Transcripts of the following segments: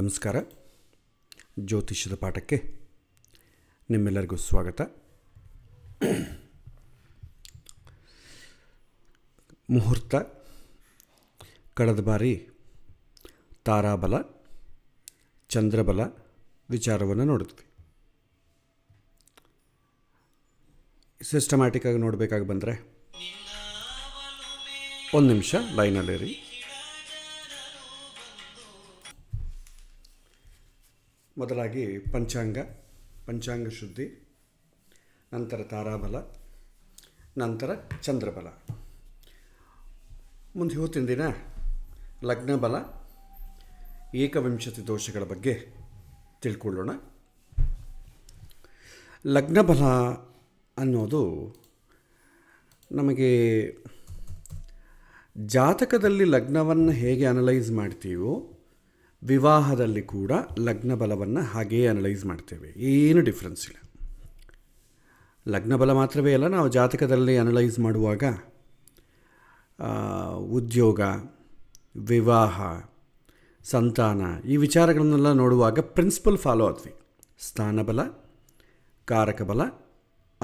ನಮಸ್ಕಾರ ಜ್ಯೋತಿಷ್ಯದ ಪಾಠಕ್ಕೆ ನಿಮ್ಮೆಲ್ಲರಿಗೂ ಸ್ವಾಗತ ಮುಹೂರ್ತ ಕಳೆದ ಬಾರಿ ತಾರಾಬಲ ಚಂದ್ರಬಲ ವಿಚಾರವನ್ನು ನೋಡಿದ್ವಿ ಆಗಿ ನೋಡಬೇಕಾಗಿ ಬಂದರೆ ಒಂದು ನಿಮಿಷ ಲೈನಲ್ಲಿರಿ ಮೊದಲಾಗಿ ಪಂಚಾಂಗ ಪಂಚಾಂಗ ಶುದ್ಧಿ ನಂತರ ತಾರಾಬಲ ನಂತರ ಚಂದ್ರಬಲ ಮುಂದೆ ಇವತ್ತಿನ ದಿನ ಲಗ್ನಬಲ ಏಕವಿಂಶತಿ ದೋಷಗಳ ಬಗ್ಗೆ ತಿಳ್ಕೊಳ್ಳೋಣ ಲಗ್ನಬಲ ಅನ್ನೋದು ನಮಗೆ ಜಾತಕದಲ್ಲಿ ಲಗ್ನವನ್ನು ಹೇಗೆ ಅನಲೈಸ್ ಮಾಡ್ತೀವೋ ವಿವಾಹದಲ್ಲಿ ಕೂಡ ಲಗ್ನ ಹಾಗೇ ಅನಲೈಸ್ ಮಾಡ್ತೇವೆ ಏನು ಡಿಫ್ರೆನ್ಸ್ ಇಲ್ಲ ಲಗ್ನ ಬಲ ಮಾತ್ರವೇ ಅಲ್ಲ ನಾವು ಜಾತಕದಲ್ಲಿ ಅನಲೈಸ್ ಮಾಡುವಾಗ ಉದ್ಯೋಗ ವಿವಾಹ ಸಂತಾನ ಈ ವಿಚಾರಗಳನ್ನೆಲ್ಲ ನೋಡುವಾಗ ಪ್ರಿನ್ಸಿಪಲ್ ಫಾಲೋ ಆದ್ವಿ ಸ್ಥಾನಬಲ ಕಾರಕ ಬಲ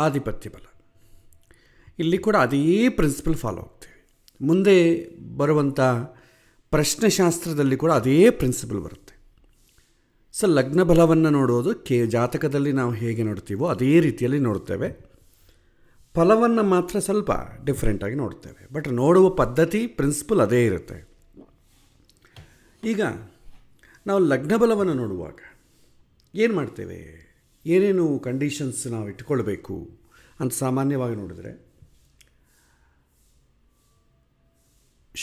ಆಧಿಪತ್ಯ ಬಲ ಇಲ್ಲಿ ಕೂಡ ಅದೇ ಪ್ರಿನ್ಸಿಪಲ್ ಫಾಲೋ ಆಗ್ತೇವೆ ಮುಂದೆ ಬರುವಂಥ ಪ್ರಶ್ನೆಶಾಸ್ತ್ರದಲ್ಲಿ ಕೂಡ ಅದೇ ಪ್ರಿನ್ಸಿಪಲ್ ಬರುತ್ತೆ ಸೊ ಲಗ್ನ ಬಲವನ್ನು ನೋಡೋದು ಕೆ ಜಾತಕದಲ್ಲಿ ನಾವು ಹೇಗೆ ನೋಡ್ತೀವೋ ಅದೇ ರೀತಿಯಲ್ಲಿ ನೋಡ್ತೇವೆ ಫಲವನ್ನು ಮಾತ್ರ ಸ್ವಲ್ಪ ಡಿಫ್ರೆಂಟಾಗಿ ನೋಡ್ತೇವೆ ಬಟ್ ನೋಡುವ ಪದ್ಧತಿ ಪ್ರಿನ್ಸಿಪಲ್ ಅದೇ ಇರುತ್ತೆ ಈಗ ನಾವು ಲಗ್ನ ಬಲವನ್ನು ನೋಡುವಾಗ ಏನು ಮಾಡ್ತೇವೆ ಏನೇನು ಕಂಡೀಷನ್ಸ್ ನಾವು ಇಟ್ಕೊಳ್ಬೇಕು ಅಂತ ಸಾಮಾನ್ಯವಾಗಿ ನೋಡಿದರೆ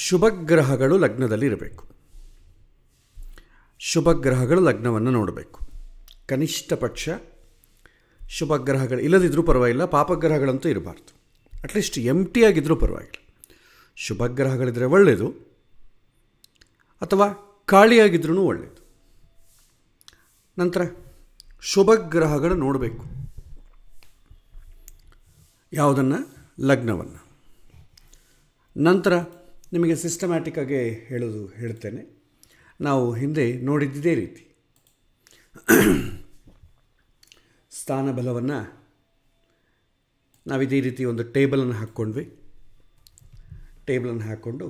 ಶುಭಗ್ರಹಗಳು ಲಗ್ನದಲ್ಲಿ ಇರಬೇಕು ಶುಭಗ್ರಹಗಳು ಲಗ್ನವನ್ನು ನೋಡಬೇಕು ಕನಿಷ್ಠ ಪಕ್ಷ ಶುಭಗ್ರಹಗಳು ಇಲ್ಲದಿದ್ದರೂ ಪರವಾಗಿಲ್ಲ ಪಾಪಗ್ರಹಗಳಂತೂ ಇರಬಾರ್ದು ಅಟ್ಲೀಸ್ಟ್ ಆಗಿದ್ದರೂ ಪರವಾಗಿಲ್ಲ ಶುಭಗ್ರಹಗಳಿದ್ದರೆ ಒಳ್ಳೆಯದು ಅಥವಾ ಖಾಳಿಯಾಗಿದ್ರೂ ಒಳ್ಳೆಯದು ನಂತರ ಶುಭಗ್ರಹಗಳು ನೋಡಬೇಕು ಯಾವುದನ್ನು ಲಗ್ನವನ್ನು ನಂತರ ನಿಮಗೆ ಸಿಸ್ಟಮ್ಯಾಟಿಕ್ಕಾಗಿ ಹೇಳೋದು ಹೇಳ್ತೇನೆ ನಾವು ಹಿಂದೆ ನೋಡಿದ್ದೇ ರೀತಿ ಸ್ಥಾನ ಬಲವನ್ನು ನಾವಿದೇ ರೀತಿ ಒಂದು ಟೇಬಲನ್ನು ಹಾಕ್ಕೊಂಡ್ವಿ ಟೇಬಲನ್ನು ಹಾಕ್ಕೊಂಡು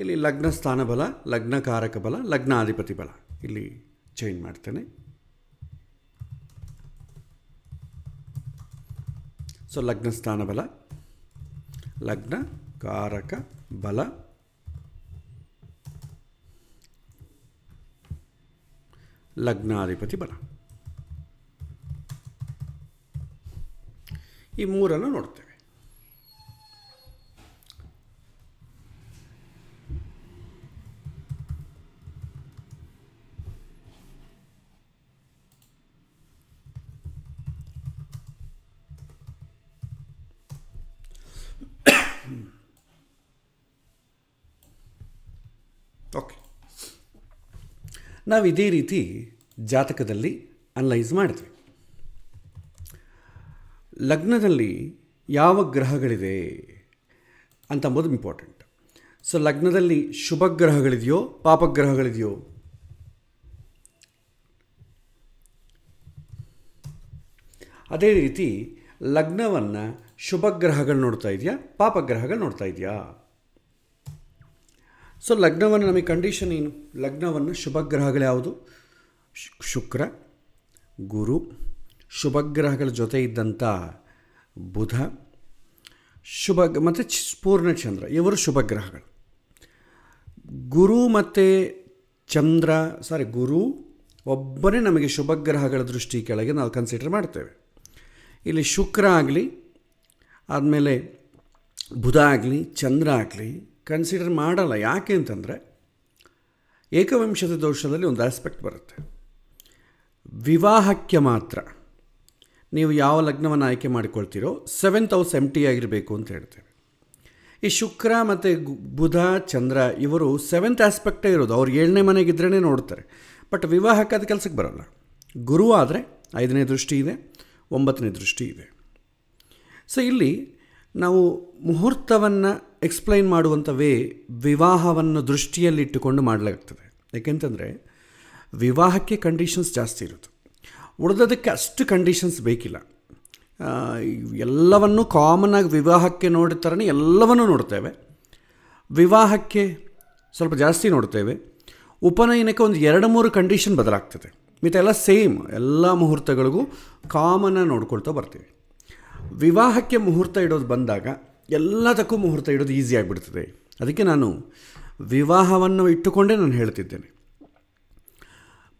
ಇಲ್ಲಿ ಲಗ್ನ ಸ್ಥಾನ ಬಲ ಲಗ್ನ ಕಾರಕ ಬಲ ಲಗ್ನಾಧಿಪತಿ ಬಲ ಇಲ್ಲಿ ಚೇಂಜ್ ಮಾಡ್ತೇನೆ ಸೊ ಲಗ್ನ ಸ್ಥಾನಬಲ ಲಗ್ನ ಕಾರಕ ಬಲ ಲಗ್ನಾಧಿಪತಿ ಬಲ ಈ ಮೂರನ್ನು ನೋಡ್ತೇವೆ ನಾವು ಇದೇ ರೀತಿ ಜಾತಕದಲ್ಲಿ ಅನಲೈಸ್ ಮಾಡಿದ್ವಿ ಲಗ್ನದಲ್ಲಿ ಯಾವ ಗ್ರಹಗಳಿದೆ ಅಂತ ಅಂಬೋದು ಇಂಪಾರ್ಟೆಂಟ್ ಸೊ ಲಗ್ನದಲ್ಲಿ ಶುಭ ಗ್ರಹಗಳಿದೆಯೋ ಪಾಪಗ್ರಹಗಳಿದೆಯೋ ಅದೇ ರೀತಿ ಲಗ್ನವನ್ನು ಶುಭ ಗ್ರಹಗಳು ನೋಡ್ತಾ ಇದೆಯಾ ಪಾಪಗ್ರಹಗಳು ನೋಡ್ತಾ ಇದೆಯಾ ಸೊ ಲಗ್ನವನ್ನು ನಮಗೆ ಕಂಡೀಷನ್ ಏನು ಲಗ್ನವನ್ನು ಶುಭ ಗ್ರಹಗಳು ಯಾವುದು ಶುಕ್ರ ಗುರು ಶುಭ ಗ್ರಹಗಳ ಜೊತೆ ಇದ್ದಂಥ ಬುಧ ಶುಭ ಮತ್ತು ಪೂರ್ಣ ಚಂದ್ರ ಇವರು ಶುಭ ಗ್ರಹಗಳು ಗುರು ಮತ್ತು ಚಂದ್ರ ಸಾರಿ ಗುರು ಒಬ್ಬನೇ ನಮಗೆ ಶುಭ ಗ್ರಹಗಳ ದೃಷ್ಟಿ ಕೆಳಗೆ ನಾವು ಕನ್ಸಿಡರ್ ಮಾಡ್ತೇವೆ ಇಲ್ಲಿ ಶುಕ್ರ ಆಗಲಿ ಆದಮೇಲೆ ಬುಧ ಆಗಲಿ ಚಂದ್ರ ಆಗಲಿ ಕನ್ಸಿಡರ್ ಮಾಡಲ್ಲ ಯಾಕೆ ಅಂತಂದರೆ ಏಕವಂಶದ ದೋಷದಲ್ಲಿ ಒಂದು ಆಸ್ಪೆಕ್ಟ್ ಬರುತ್ತೆ ವಿವಾಹಕ್ಕೆ ಮಾತ್ರ ನೀವು ಯಾವ ಲಗ್ನವನ್ನು ಆಯ್ಕೆ ಮಾಡಿಕೊಳ್ತೀರೋ ಸೆವೆಂತ್ ಹೌಸ್ ಟಿ ಆಗಿರಬೇಕು ಅಂತ ಹೇಳ್ತೇವೆ ಈ ಶುಕ್ರ ಮತ್ತು ಬುಧ ಚಂದ್ರ ಇವರು ಸೆವೆಂತ್ ಆಸ್ಪೆಕ್ಟೇ ಇರೋದು ಅವ್ರು ಏಳನೇ ಮನೆಗಿದ್ರೇ ನೋಡ್ತಾರೆ ಬಟ್ ವಿವಾಹಕ್ಕೆ ಅದು ಕೆಲಸಕ್ಕೆ ಬರೋಲ್ಲ ಗುರು ಆದರೆ ಐದನೇ ದೃಷ್ಟಿ ಇದೆ ಒಂಬತ್ತನೇ ದೃಷ್ಟಿ ಇದೆ ಸೊ ಇಲ್ಲಿ ನಾವು ಮುಹೂರ್ತವನ್ನು ಎಕ್ಸ್ಪ್ಲೈನ್ ಮಾಡುವಂಥ ವೇ ವಿವಾಹವನ್ನು ದೃಷ್ಟಿಯಲ್ಲಿಟ್ಟುಕೊಂಡು ಮಾಡಲಾಗ್ತದೆ ಯಾಕೆಂತಂದರೆ ವಿವಾಹಕ್ಕೆ ಕಂಡೀಷನ್ಸ್ ಜಾಸ್ತಿ ಇರುತ್ತೆ ಉಳಿದೋದಕ್ಕೆ ಅಷ್ಟು ಕಂಡೀಷನ್ಸ್ ಬೇಕಿಲ್ಲ ಎಲ್ಲವನ್ನು ಕಾಮನಾಗಿ ವಿವಾಹಕ್ಕೆ ನೋಡಿದ ಥರನೇ ಎಲ್ಲವನ್ನೂ ನೋಡ್ತೇವೆ ವಿವಾಹಕ್ಕೆ ಸ್ವಲ್ಪ ಜಾಸ್ತಿ ನೋಡ್ತೇವೆ ಉಪನಯನಕ್ಕೆ ಒಂದು ಎರಡು ಮೂರು ಕಂಡೀಷನ್ ಬದಲಾಗ್ತದೆ ಎಲ್ಲ ಸೇಮ್ ಎಲ್ಲ ಮುಹೂರ್ತಗಳಿಗೂ ಕಾಮನ್ನಾಗಿ ನೋಡ್ಕೊಳ್ತಾ ಬರ್ತೀವಿ ವಿವಾಹಕ್ಕೆ ಮುಹೂರ್ತ ಇಡೋದು ಬಂದಾಗ ಎಲ್ಲದಕ್ಕೂ ಮುಹೂರ್ತ ಇಡೋದು ಈಸಿ ಆಗಿಬಿಡ್ತದೆ ಅದಕ್ಕೆ ನಾನು ವಿವಾಹವನ್ನು ಇಟ್ಟುಕೊಂಡೇ ನಾನು ಹೇಳ್ತಿದ್ದೇನೆ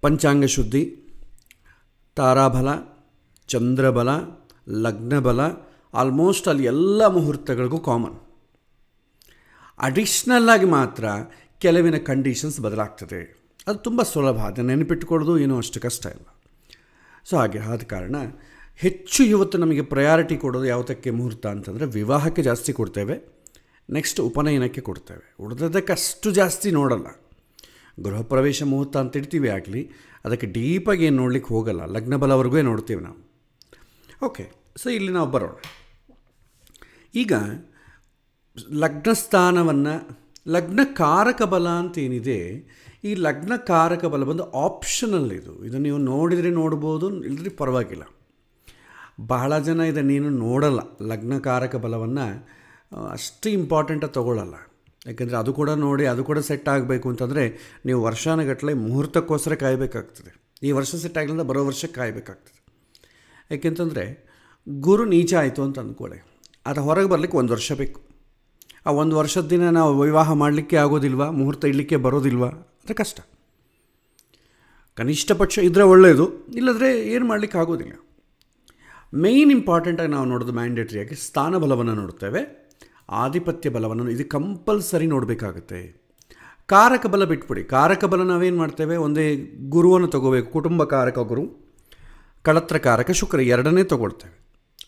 ಪಂಚಾಂಗ ಶುದ್ಧಿ ತಾರಾಬಲ ಚಂದ್ರಬಲ ಲಗ್ನಬಲ ಆಲ್ಮೋಸ್ಟ್ ಅಲ್ಲಿ ಎಲ್ಲ ಮುಹೂರ್ತಗಳಿಗೂ ಕಾಮನ್ ಅಡಿಷ್ನಲ್ಲಾಗಿ ಮಾತ್ರ ಕೆಲವಿನ ಕಂಡೀಷನ್ಸ್ ಬದಲಾಗ್ತದೆ ಅದು ತುಂಬ ಸುಲಭ ಅದನ್ನು ನೆನಪಿಟ್ಟುಕೊಳ್ಳೋದು ಏನೂ ಅಷ್ಟು ಕಷ್ಟ ಇಲ್ಲ ಸೊ ಹಾಗೆ ಆದ ಕಾರಣ ಹೆಚ್ಚು ಇವತ್ತು ನಮಗೆ ಪ್ರಯಾರಿಟಿ ಕೊಡೋದು ಯಾವುದಕ್ಕೆ ಮುಹೂರ್ತ ಅಂತಂದರೆ ವಿವಾಹಕ್ಕೆ ಜಾಸ್ತಿ ಕೊಡ್ತೇವೆ ನೆಕ್ಸ್ಟ್ ಉಪನಯನಕ್ಕೆ ಕೊಡ್ತೇವೆ ಅಷ್ಟು ಜಾಸ್ತಿ ನೋಡಲ್ಲ ಗೃಹ ಪ್ರವೇಶ ಮುಹೂರ್ತ ಅಂತ ಇಡ್ತೀವಿ ಆಗಲಿ ಅದಕ್ಕೆ ಡೀಪಾಗಿ ಏನು ನೋಡ್ಲಿಕ್ಕೆ ಹೋಗಲ್ಲ ಲಗ್ನ ಬಲವರೆಗೂ ನೋಡ್ತೀವಿ ನಾವು ಓಕೆ ಸೊ ಇಲ್ಲಿ ನಾವು ಬರೋಣ ಈಗ ಲಗ್ನ ಸ್ಥಾನವನ್ನು ಲಗ್ನ ಕಾರಕ ಬಲ ಅಂತ ಏನಿದೆ ಈ ಲಗ್ನ ಕಾರಕ ಬಲ ಬಂದು ಆಪ್ಷನಲ್ ಇದು ಇದು ನೀವು ನೋಡಿದರೆ ನೋಡ್ಬೋದು ಇಲ್ಲದ್ರೆ ಪರವಾಗಿಲ್ಲ ಬಹಳ ಜನ ನೀನು ನೋಡಲ್ಲ ಲಗ್ನಕಾರಕ ಬಲವನ್ನು ಅಷ್ಟು ಇಂಪಾರ್ಟೆಂಟಾಗಿ ತೊಗೊಳ್ಳಲ್ಲ ಯಾಕೆಂದರೆ ಅದು ಕೂಡ ನೋಡಿ ಅದು ಕೂಡ ಸೆಟ್ ಆಗಬೇಕು ಅಂತಂದರೆ ನೀವು ವರ್ಷಾನುಗಟ್ಟಲೆ ಮುಹೂರ್ತಕ್ಕೋಸ್ಕರ ಕಾಯಬೇಕಾಗ್ತದೆ ಈ ವರ್ಷ ಸೆಟ್ ಆಗಲಿಲ್ಲ ಬರೋ ವರ್ಷ ಕಾಯಬೇಕಾಗ್ತದೆ ಯಾಕೆಂತಂದರೆ ಗುರು ನೀಚ ಆಯಿತು ಅಂತ ಅಂದ್ಕೊಳ್ಳಿ ಅದು ಹೊರಗೆ ಬರಲಿಕ್ಕೆ ಒಂದು ವರ್ಷ ಬೇಕು ಆ ಒಂದು ವರ್ಷದ ದಿನ ನಾವು ವಿವಾಹ ಮಾಡಲಿಕ್ಕೆ ಆಗೋದಿಲ್ವಾ ಮುಹೂರ್ತ ಇಡಲಿಕ್ಕೆ ಬರೋದಿಲ್ವಾ ಅಂದರೆ ಕಷ್ಟ ಕನಿಷ್ಠ ಪಕ್ಷ ಇದ್ದರೆ ಒಳ್ಳೆಯದು ಇಲ್ಲದ್ರೆ ಏನು ಮಾಡಲಿಕ್ಕೆ ಆಗೋದಿಲ್ಲ ಮೇಯ್ನ್ ಇಂಪಾರ್ಟೆಂಟಾಗಿ ನಾವು ನೋಡೋದು ಮ್ಯಾಂಡೇಟರಿಯಾಗಿ ಸ್ಥಾನ ಬಲವನ್ನು ನೋಡ್ತೇವೆ ಆಧಿಪತ್ಯ ಬಲವನ್ನು ಇದು ಕಂಪಲ್ಸರಿ ನೋಡಬೇಕಾಗುತ್ತೆ ಕಾರಕ ಬಲ ಬಿಟ್ಬಿಡಿ ಕಾರಕ ಬಲ ನಾವೇನು ಮಾಡ್ತೇವೆ ಒಂದೇ ಗುರುವನ್ನು ತಗೋಬೇಕು ಕುಟುಂಬ ಕಾರಕ ಗುರು ಕಳತ್ರ ಕಾರಕ ಶುಕ್ರ ಎರಡನೇ ತಗೊಳ್ತೇವೆ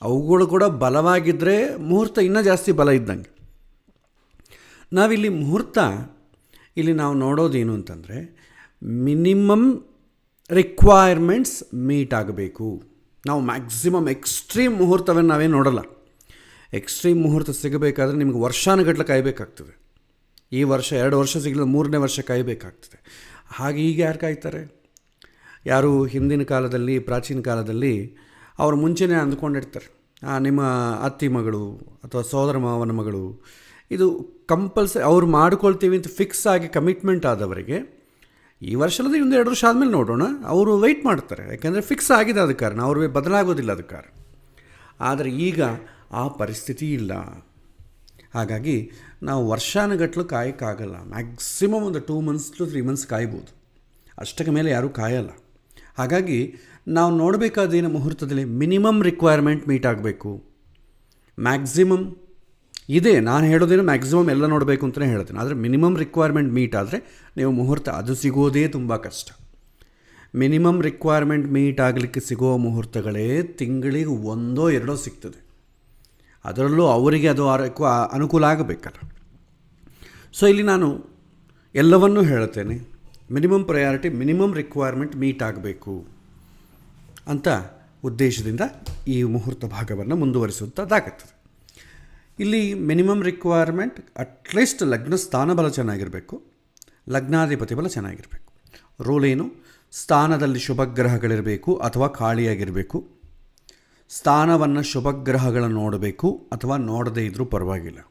ಅವುಗಳು ಕೂಡ ಬಲವಾಗಿದ್ದರೆ ಮುಹೂರ್ತ ಇನ್ನೂ ಜಾಸ್ತಿ ಬಲ ಇದ್ದಂಗೆ ನಾವಿಲ್ಲಿ ಮುಹೂರ್ತ ಇಲ್ಲಿ ನಾವು ನೋಡೋದೇನು ಅಂತಂದರೆ ಮಿನಿಮಮ್ ರಿಕ್ವೈರ್ಮೆಂಟ್ಸ್ ಮೀಟ್ ಆಗಬೇಕು ನಾವು ಮ್ಯಾಕ್ಸಿಮಮ್ ಎಕ್ಸ್ಟ್ರೀಮ್ ಮುಹೂರ್ತವನ್ನು ನಾವೇನು ನೋಡೋಲ್ಲ ಎಕ್ಸ್ಟ್ರೀಮ್ ಮುಹೂರ್ತ ಸಿಗಬೇಕಾದ್ರೆ ನಿಮಗೆ ವರ್ಷಾನುಗಟ್ಲೆ ಕಾಯಬೇಕಾಗ್ತದೆ ಈ ವರ್ಷ ಎರಡು ವರ್ಷ ಸಿಗಲಿಲ್ಲ ಮೂರನೇ ವರ್ಷ ಕಾಯಬೇಕಾಗ್ತದೆ ಹಾಗೆ ಈಗ ಯಾರು ಕಾಯ್ತಾರೆ ಯಾರು ಹಿಂದಿನ ಕಾಲದಲ್ಲಿ ಪ್ರಾಚೀನ ಕಾಲದಲ್ಲಿ ಅವರು ಮುಂಚೆನೇ ಅಂದ್ಕೊಂಡಿರ್ತಾರೆ ನಿಮ್ಮ ಅತ್ತಿ ಮಗಳು ಅಥವಾ ಸೋದರ ಮಾವನ ಮಗಳು ಇದು ಕಂಪಲ್ಸರಿ ಅವ್ರು ಮಾಡ್ಕೊಳ್ತೀವಿ ಅಂತ ಫಿಕ್ಸ್ ಆಗಿ ಕಮಿಟ್ಮೆಂಟ್ ಆದವರಿಗೆ ಈ ವರ್ಷದಲ್ಲಿ ಒಂದು ಎರಡು ವರ್ಷ ಆದಮೇಲೆ ನೋಡೋಣ ಅವರು ವೆಯ್ಟ್ ಮಾಡ್ತಾರೆ ಯಾಕೆಂದರೆ ಫಿಕ್ಸ್ ಆಗಿದೆ ಅದು ಕಾರಣ ಅವ್ರಿಗೆ ಬದಲಾಗೋದಿಲ್ಲ ಅದು ಕಾರಣ ಆದರೆ ಈಗ ಆ ಪರಿಸ್ಥಿತಿ ಇಲ್ಲ ಹಾಗಾಗಿ ನಾವು ವರ್ಷಾನುಗಟ್ಲು ಕಾಯೋಕ್ಕಾಗಲ್ಲ ಮ್ಯಾಕ್ಸಿಮಮ್ ಒಂದು two months to three months ಕಾಯ್ಬೋದು ಅಷ್ಟಕ್ಕೆ ಮೇಲೆ ಯಾರೂ ಕಾಯಲ್ಲ ಹಾಗಾಗಿ ನಾವು ನೋಡಬೇಕಾದ ಮುಹೂರ್ತದಲ್ಲಿ ಮಿನಿಮಮ್ ರಿಕ್ವೈರ್ಮೆಂಟ್ ಮೀಟ್ ಆಗಬೇಕು ಮ್ಯಾಕ್ಸಿಮಮ್ ಇದೆ ನಾನು ಹೇಳೋದೇನು ಮ್ಯಾಕ್ಸಿಮಮ್ ಎಲ್ಲ ನೋಡಬೇಕು ಅಂತಲೇ ಹೇಳ್ತೀನಿ ಆದರೆ ಮಿನಿಮಮ್ ರಿಕ್ವೈರ್ಮೆಂಟ್ ಮೀಟ್ ಆದರೆ ನೀವು ಮುಹೂರ್ತ ಅದು ಸಿಗೋದೇ ತುಂಬ ಕಷ್ಟ ಮಿನಿಮಮ್ ರಿಕ್ವೈರ್ಮೆಂಟ್ ಮೀಟ್ ಆಗಲಿಕ್ಕೆ ಸಿಗೋ ಮುಹೂರ್ತಗಳೇ ತಿಂಗಳಿಗೆ ಒಂದೋ ಎರಡೋ ಸಿಗ್ತದೆ ಅದರಲ್ಲೂ ಅವರಿಗೆ ಅದು ಆರೋಗ್ಯ ಅನುಕೂಲ ಆಗಬೇಕಲ್ಲ ಸೊ ಇಲ್ಲಿ ನಾನು ಎಲ್ಲವನ್ನೂ ಹೇಳ್ತೇನೆ minimum priority minimum requirement meet ಆಗಬೇಕು ಅಂತ ಉದ್ದೇಶದಿಂದ ಈ ಮುಹೂರ್ತ ಭಾಗವನ್ನು ಮುಂದುವರಿಸುತ್ತದಾಗುತ್ತದೆ ಇಲ್ಲಿ ಮಿನಿಮಮ್ ರಿಕ್ವೈರ್ಮೆಂಟ್ ಅಟ್ಲೀಸ್ಟ್ ಲಗ್ನ ಸ್ಥಾನ ಬಲ ಚೆನ್ನಾಗಿರಬೇಕು ಲಗ್ನಾಧಿಪತಿ ಬಲ ಚೆನ್ನಾಗಿರಬೇಕು ರೋಲ್ ಏನು ಸ್ಥಾನದಲ್ಲಿ ಶುಭಗ್ರಹಗಳಿರಬೇಕು ಅಥವಾ ಖಾಳಿಯಾಗಿರಬೇಕು ಸ್ಥಾನವನ್ನು ಶುಭ ನೋಡಬೇಕು ಅಥವಾ ನೋಡದೇ ಇದ್ದರೂ ಪರವಾಗಿಲ್ಲ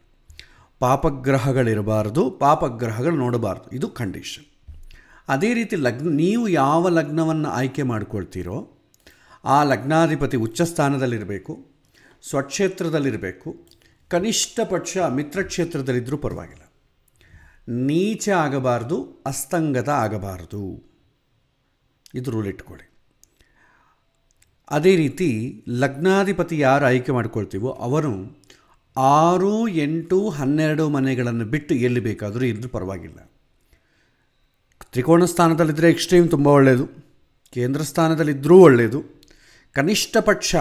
ಪಾಪಗ್ರಹಗಳಿರಬಾರ್ದು ಪಾಪಗ್ರಹಗಳು ನೋಡಬಾರ್ದು ಇದು ಕಂಡೀಷನ್ ಅದೇ ರೀತಿ ಲಗ್ನ ನೀವು ಯಾವ ಲಗ್ನವನ್ನು ಆಯ್ಕೆ ಮಾಡಿಕೊಳ್ತೀರೋ ಆ ಲಗ್ನಾಧಿಪತಿ ಉಚ್ಚ ಸ್ಥಾನದಲ್ಲಿರಬೇಕು ಸ್ವಕ್ಷೇತ್ರದಲ್ಲಿರಬೇಕು ಕನಿಷ್ಠ ಪಕ್ಷ ಮಿತ್ರ ಪರವಾಗಿಲ್ಲ ನೀಚ ಆಗಬಾರ್ದು ಅಸ್ತಂಗತ ಆಗಬಾರದು ಇದು ರೂಲ್ ಇಟ್ಕೊಳ್ಳಿ ಅದೇ ರೀತಿ ಲಗ್ನಾಧಿಪತಿ ಯಾರು ಆಯ್ಕೆ ಮಾಡ್ಕೊಳ್ತೀವೋ ಅವರು ಆರು ಎಂಟು ಹನ್ನೆರಡು ಮನೆಗಳನ್ನು ಬಿಟ್ಟು ಎಲ್ಲಿ ಬೇಕಾದರೂ ಇದ್ರೂ ಪರವಾಗಿಲ್ಲ ತ್ರಿಕೋಣ ಸ್ಥಾನದಲ್ಲಿದ್ದರೆ ಎಕ್ಸ್ಟ್ರೀಮ್ ತುಂಬ ಒಳ್ಳೆಯದು ಕೇಂದ್ರ ಸ್ಥಾನದಲ್ಲಿದ್ದರೂ ಒಳ್ಳೆಯದು ಕನಿಷ್ಠ ಪಕ್ಷ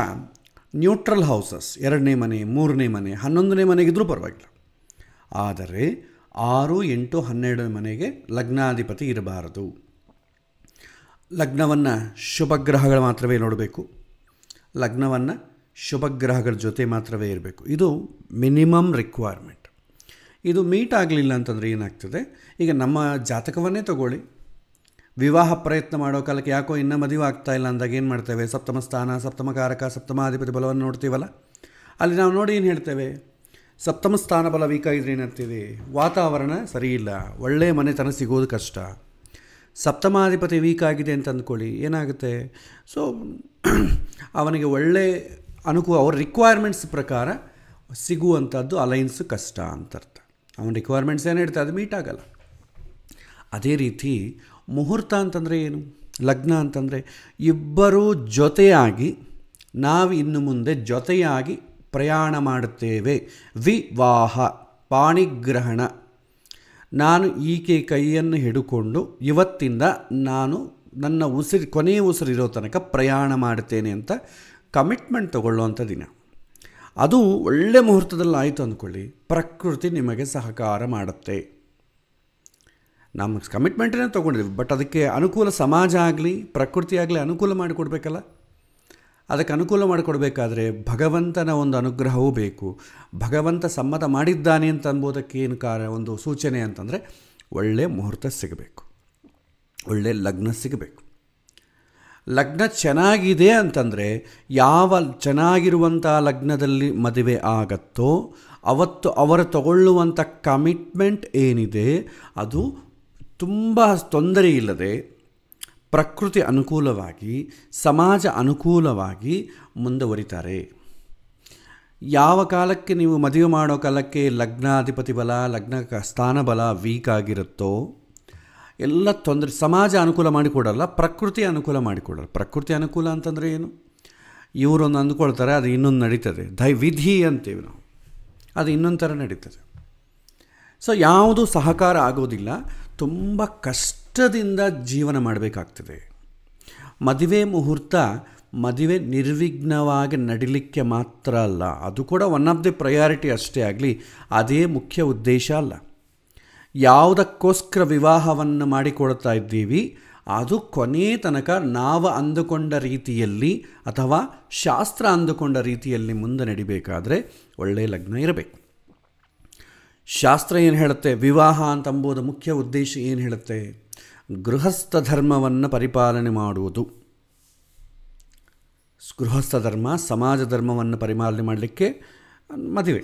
ನ್ಯೂಟ್ರಲ್ ಹೌಸಸ್ ಎರಡನೇ ಮನೆ ಮೂರನೇ ಮನೆ ಹನ್ನೊಂದನೇ ಮನೆಗಿದ್ದರೂ ಪರವಾಗಿಲ್ಲ ಆದರೆ ಆರು ಎಂಟು ಹನ್ನೆರಡನೇ ಮನೆಗೆ ಲಗ್ನಾಧಿಪತಿ ಇರಬಾರದು ಲಗ್ನವನ್ನು ಗ್ರಹಗಳು ಮಾತ್ರವೇ ನೋಡಬೇಕು ಲಗ್ನವನ್ನು ಗ್ರಹಗಳ ಜೊತೆ ಮಾತ್ರವೇ ಇರಬೇಕು ಇದು ಮಿನಿಮಮ್ ರಿಕ್ವೈರ್ಮೆಂಟ್ ಇದು ಮೀಟ್ ಆಗಲಿಲ್ಲ ಅಂತಂದರೆ ಏನಾಗ್ತದೆ ಈಗ ನಮ್ಮ ಜಾತಕವನ್ನೇ ತಗೊಳ್ಳಿ ವಿವಾಹ ಪ್ರಯತ್ನ ಮಾಡೋ ಕಾಲಕ್ಕೆ ಯಾಕೋ ಇನ್ನೂ ಮದುವೆ ಆಗ್ತಾ ಇಲ್ಲ ಅಂದಾಗ ಏನು ಮಾಡ್ತೇವೆ ಸಪ್ತಮ ಸ್ಥಾನ ಸಪ್ತಮ ಕಾರಕ ಸಪ್ತಮಾಧಿಪತಿ ಬಲವನ್ನು ನೋಡ್ತೀವಲ್ಲ ಅಲ್ಲಿ ನಾವು ನೋಡಿ ಏನು ಹೇಳ್ತೇವೆ ಸಪ್ತಮ ಸ್ಥಾನ ಬಲ ವೀಕ್ ಇದ್ರೆ ಏನಂತೀವಿ ವಾತಾವರಣ ಸರಿಯಿಲ್ಲ ಒಳ್ಳೆಯ ಮನೆತನ ಸಿಗೋದು ಕಷ್ಟ ಸಪ್ತಮಾಧಿಪತಿ ವೀಕ್ ಆಗಿದೆ ಅಂತ ಅಂದ್ಕೊಳ್ಳಿ ಏನಾಗುತ್ತೆ ಸೊ ಅವನಿಗೆ ಒಳ್ಳೆ ಅನುಕೂಲ ಅವ್ರ ರಿಕ್ವೈರ್ಮೆಂಟ್ಸ್ ಪ್ರಕಾರ ಸಿಗುವಂಥದ್ದು ಅಲೈನ್ಸ್ ಕಷ್ಟ ಅಂತ ಅರ್ಥ ಅವನ ರಿಕ್ವೈರ್ಮೆಂಟ್ಸ್ ಏನು ಇರ್ತದೆ ಅದು ಮೀಟ್ ಆಗಲ್ಲ ಅದೇ ರೀತಿ ಮುಹೂರ್ತ ಅಂತಂದರೆ ಏನು ಲಗ್ನ ಅಂತಂದರೆ ಇಬ್ಬರೂ ಜೊತೆಯಾಗಿ ನಾವು ಇನ್ನು ಮುಂದೆ ಜೊತೆಯಾಗಿ ಪ್ರಯಾಣ ಮಾಡುತ್ತೇವೆ ವಿವಾಹ ಪಾಣಿಗ್ರಹಣ ನಾನು ಈಕೆ ಕೈಯನ್ನು ಹಿಡುಕೊಂಡು ಇವತ್ತಿಂದ ನಾನು ನನ್ನ ಉಸಿರು ಕೊನೆಯ ಉಸಿರಿರೋ ತನಕ ಪ್ರಯಾಣ ಮಾಡ್ತೇನೆ ಅಂತ ಕಮಿಟ್ಮೆಂಟ್ ತಗೊಳ್ಳುವಂಥ ದಿನ ಅದು ಒಳ್ಳೆ ಮುಹೂರ್ತದಲ್ಲಿ ಆಯಿತು ಅಂದ್ಕೊಳ್ಳಿ ಪ್ರಕೃತಿ ನಿಮಗೆ ಸಹಕಾರ ಮಾಡುತ್ತೆ ನಮ್ಮ ಕಮಿಟ್ಮೆಂಟನ್ನೇ ತೊಗೊಂಡಿದ್ದೀವಿ ಬಟ್ ಅದಕ್ಕೆ ಅನುಕೂಲ ಸಮಾಜ ಆಗಲಿ ಪ್ರಕೃತಿ ಆಗಲಿ ಅನುಕೂಲ ಮಾಡಿಕೊಡ್ಬೇಕಲ್ಲ ಅದಕ್ಕೆ ಅನುಕೂಲ ಮಾಡಿಕೊಡ್ಬೇಕಾದ್ರೆ ಭಗವಂತನ ಒಂದು ಅನುಗ್ರಹವೂ ಬೇಕು ಭಗವಂತ ಸಮ್ಮತ ಮಾಡಿದ್ದಾನೆ ಅಂತ ಅನ್ಬೋದಕ್ಕೆ ಏನು ಕಾರ ಒಂದು ಸೂಚನೆ ಅಂತಂದರೆ ಒಳ್ಳೆಯ ಮುಹೂರ್ತ ಸಿಗಬೇಕು ಒಳ್ಳೆಯ ಲಗ್ನ ಸಿಗಬೇಕು ಲಗ್ನ ಚೆನ್ನಾಗಿದೆ ಅಂತಂದರೆ ಯಾವ ಚೆನ್ನಾಗಿರುವಂಥ ಲಗ್ನದಲ್ಲಿ ಮದುವೆ ಆಗತ್ತೋ ಅವತ್ತು ಅವರು ತಗೊಳ್ಳುವಂಥ ಕಮಿಟ್ಮೆಂಟ್ ಏನಿದೆ ಅದು ತುಂಬ ತೊಂದರೆ ಇಲ್ಲದೆ ಪ್ರಕೃತಿ ಅನುಕೂಲವಾಗಿ ಸಮಾಜ ಅನುಕೂಲವಾಗಿ ಮುಂದುವರಿತಾರೆ ಯಾವ ಕಾಲಕ್ಕೆ ನೀವು ಮದುವೆ ಮಾಡೋ ಕಾಲಕ್ಕೆ ಲಗ್ನಾಧಿಪತಿ ಬಲ ಲಗ್ನ ಸ್ಥಾನ ಬಲ ವೀಕ್ ಆಗಿರುತ್ತೋ ಎಲ್ಲ ತೊಂದರೆ ಸಮಾಜ ಅನುಕೂಲ ಮಾಡಿಕೊಡಲ್ಲ ಪ್ರಕೃತಿ ಅನುಕೂಲ ಮಾಡಿಕೊಡಲ್ಲ ಪ್ರಕೃತಿ ಅನುಕೂಲ ಅಂತಂದರೆ ಏನು ಇವರೊಂದು ಅಂದ್ಕೊಳ್ತಾರೆ ಅದು ಇನ್ನೊಂದು ನಡೀತದೆ ದೈ ವಿಧಿ ಅಂತೀವಿ ನಾವು ಅದು ಇನ್ನೊಂದು ಥರ ನಡೀತದೆ ಸೊ ಯಾವುದೂ ಸಹಕಾರ ಆಗೋದಿಲ್ಲ ತುಂಬ ಕಷ್ಟದಿಂದ ಜೀವನ ಮಾಡಬೇಕಾಗ್ತದೆ ಮದುವೆ ಮುಹೂರ್ತ ಮದುವೆ ನಿರ್ವಿಘ್ನವಾಗಿ ನಡಿಲಿಕ್ಕೆ ಮಾತ್ರ ಅಲ್ಲ ಅದು ಕೂಡ ಒನ್ ಆಫ್ ದಿ ಪ್ರಯಾರಿಟಿ ಅಷ್ಟೇ ಆಗಲಿ ಅದೇ ಮುಖ್ಯ ಉದ್ದೇಶ ಅಲ್ಲ ಯಾವುದಕ್ಕೋಸ್ಕರ ವಿವಾಹವನ್ನು ಮಾಡಿಕೊಡ್ತಾ ಇದ್ದೀವಿ ಅದು ಕೊನೆ ತನಕ ನಾವು ಅಂದುಕೊಂಡ ರೀತಿಯಲ್ಲಿ ಅಥವಾ ಶಾಸ್ತ್ರ ಅಂದುಕೊಂಡ ರೀತಿಯಲ್ಲಿ ಮುಂದೆ ನಡಿಬೇಕಾದರೆ ಒಳ್ಳೆಯ ಲಗ್ನ ಇರಬೇಕು ಶಾಸ್ತ್ರ ಏನು ಹೇಳುತ್ತೆ ವಿವಾಹ ಅಂತಂಬುದು ಮುಖ್ಯ ಉದ್ದೇಶ ಏನು ಹೇಳುತ್ತೆ ಗೃಹಸ್ಥ ಧರ್ಮವನ್ನು ಪರಿಪಾಲನೆ ಮಾಡುವುದು ಗೃಹಸ್ಥ ಧರ್ಮ ಸಮಾಜ ಧರ್ಮವನ್ನು ಪರಿಪಾಲನೆ ಮಾಡಲಿಕ್ಕೆ ಮದುವೆ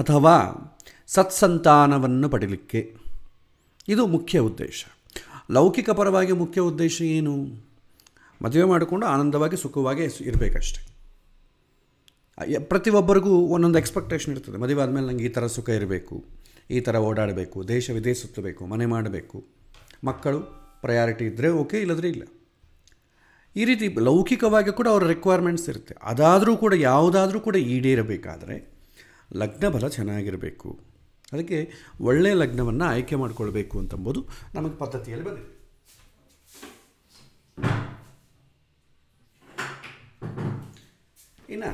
ಅಥವಾ ಸತ್ಸಂತಾನವನ್ನು ಪಡೀಲಿಕ್ಕೆ ಇದು ಮುಖ್ಯ ಉದ್ದೇಶ ಲೌಕಿಕ ಪರವಾಗಿ ಮುಖ್ಯ ಉದ್ದೇಶ ಏನು ಮದುವೆ ಮಾಡಿಕೊಂಡು ಆನಂದವಾಗಿ ಸುಖವಾಗಿ ಇರಬೇಕಷ್ಟೆ ಪ್ರತಿಯೊಬ್ಬರಿಗೂ ಒಂದೊಂದು ಎಕ್ಸ್ಪೆಕ್ಟೇಷನ್ ಇರ್ತದೆ ಮದುವೆ ಆದಮೇಲೆ ನನಗೆ ಈ ಥರ ಸುಖ ಇರಬೇಕು ಈ ಥರ ಓಡಾಡಬೇಕು ದೇಶ ವಿದೇಶ ಸುತ್ತಬೇಕು ಮನೆ ಮಾಡಬೇಕು ಮಕ್ಕಳು ಪ್ರಯಾರಿಟಿ ಇದ್ದರೆ ಓಕೆ ಇಲ್ಲದ್ರೆ ಇಲ್ಲ ಈ ರೀತಿ ಲೌಕಿಕವಾಗಿ ಕೂಡ ಅವರ ರಿಕ್ವೈರ್ಮೆಂಟ್ಸ್ ಇರುತ್ತೆ ಅದಾದರೂ ಕೂಡ ಯಾವುದಾದ್ರೂ ಕೂಡ ಈಡೇರಬೇಕಾದರೆ ಲಗ್ನ ಬಲ ಚೆನ್ನಾಗಿರಬೇಕು ಅದಕ್ಕೆ ಒಳ್ಳೆಯ ಲಗ್ನವನ್ನು ಆಯ್ಕೆ ಮಾಡಿಕೊಳ್ಬೇಕು ಅಂತಂಬೋದು ನಮಗೆ ಪದ್ಧತಿಯಲ್ಲಿ ಬಂದಿದೆ ಇನ್ನು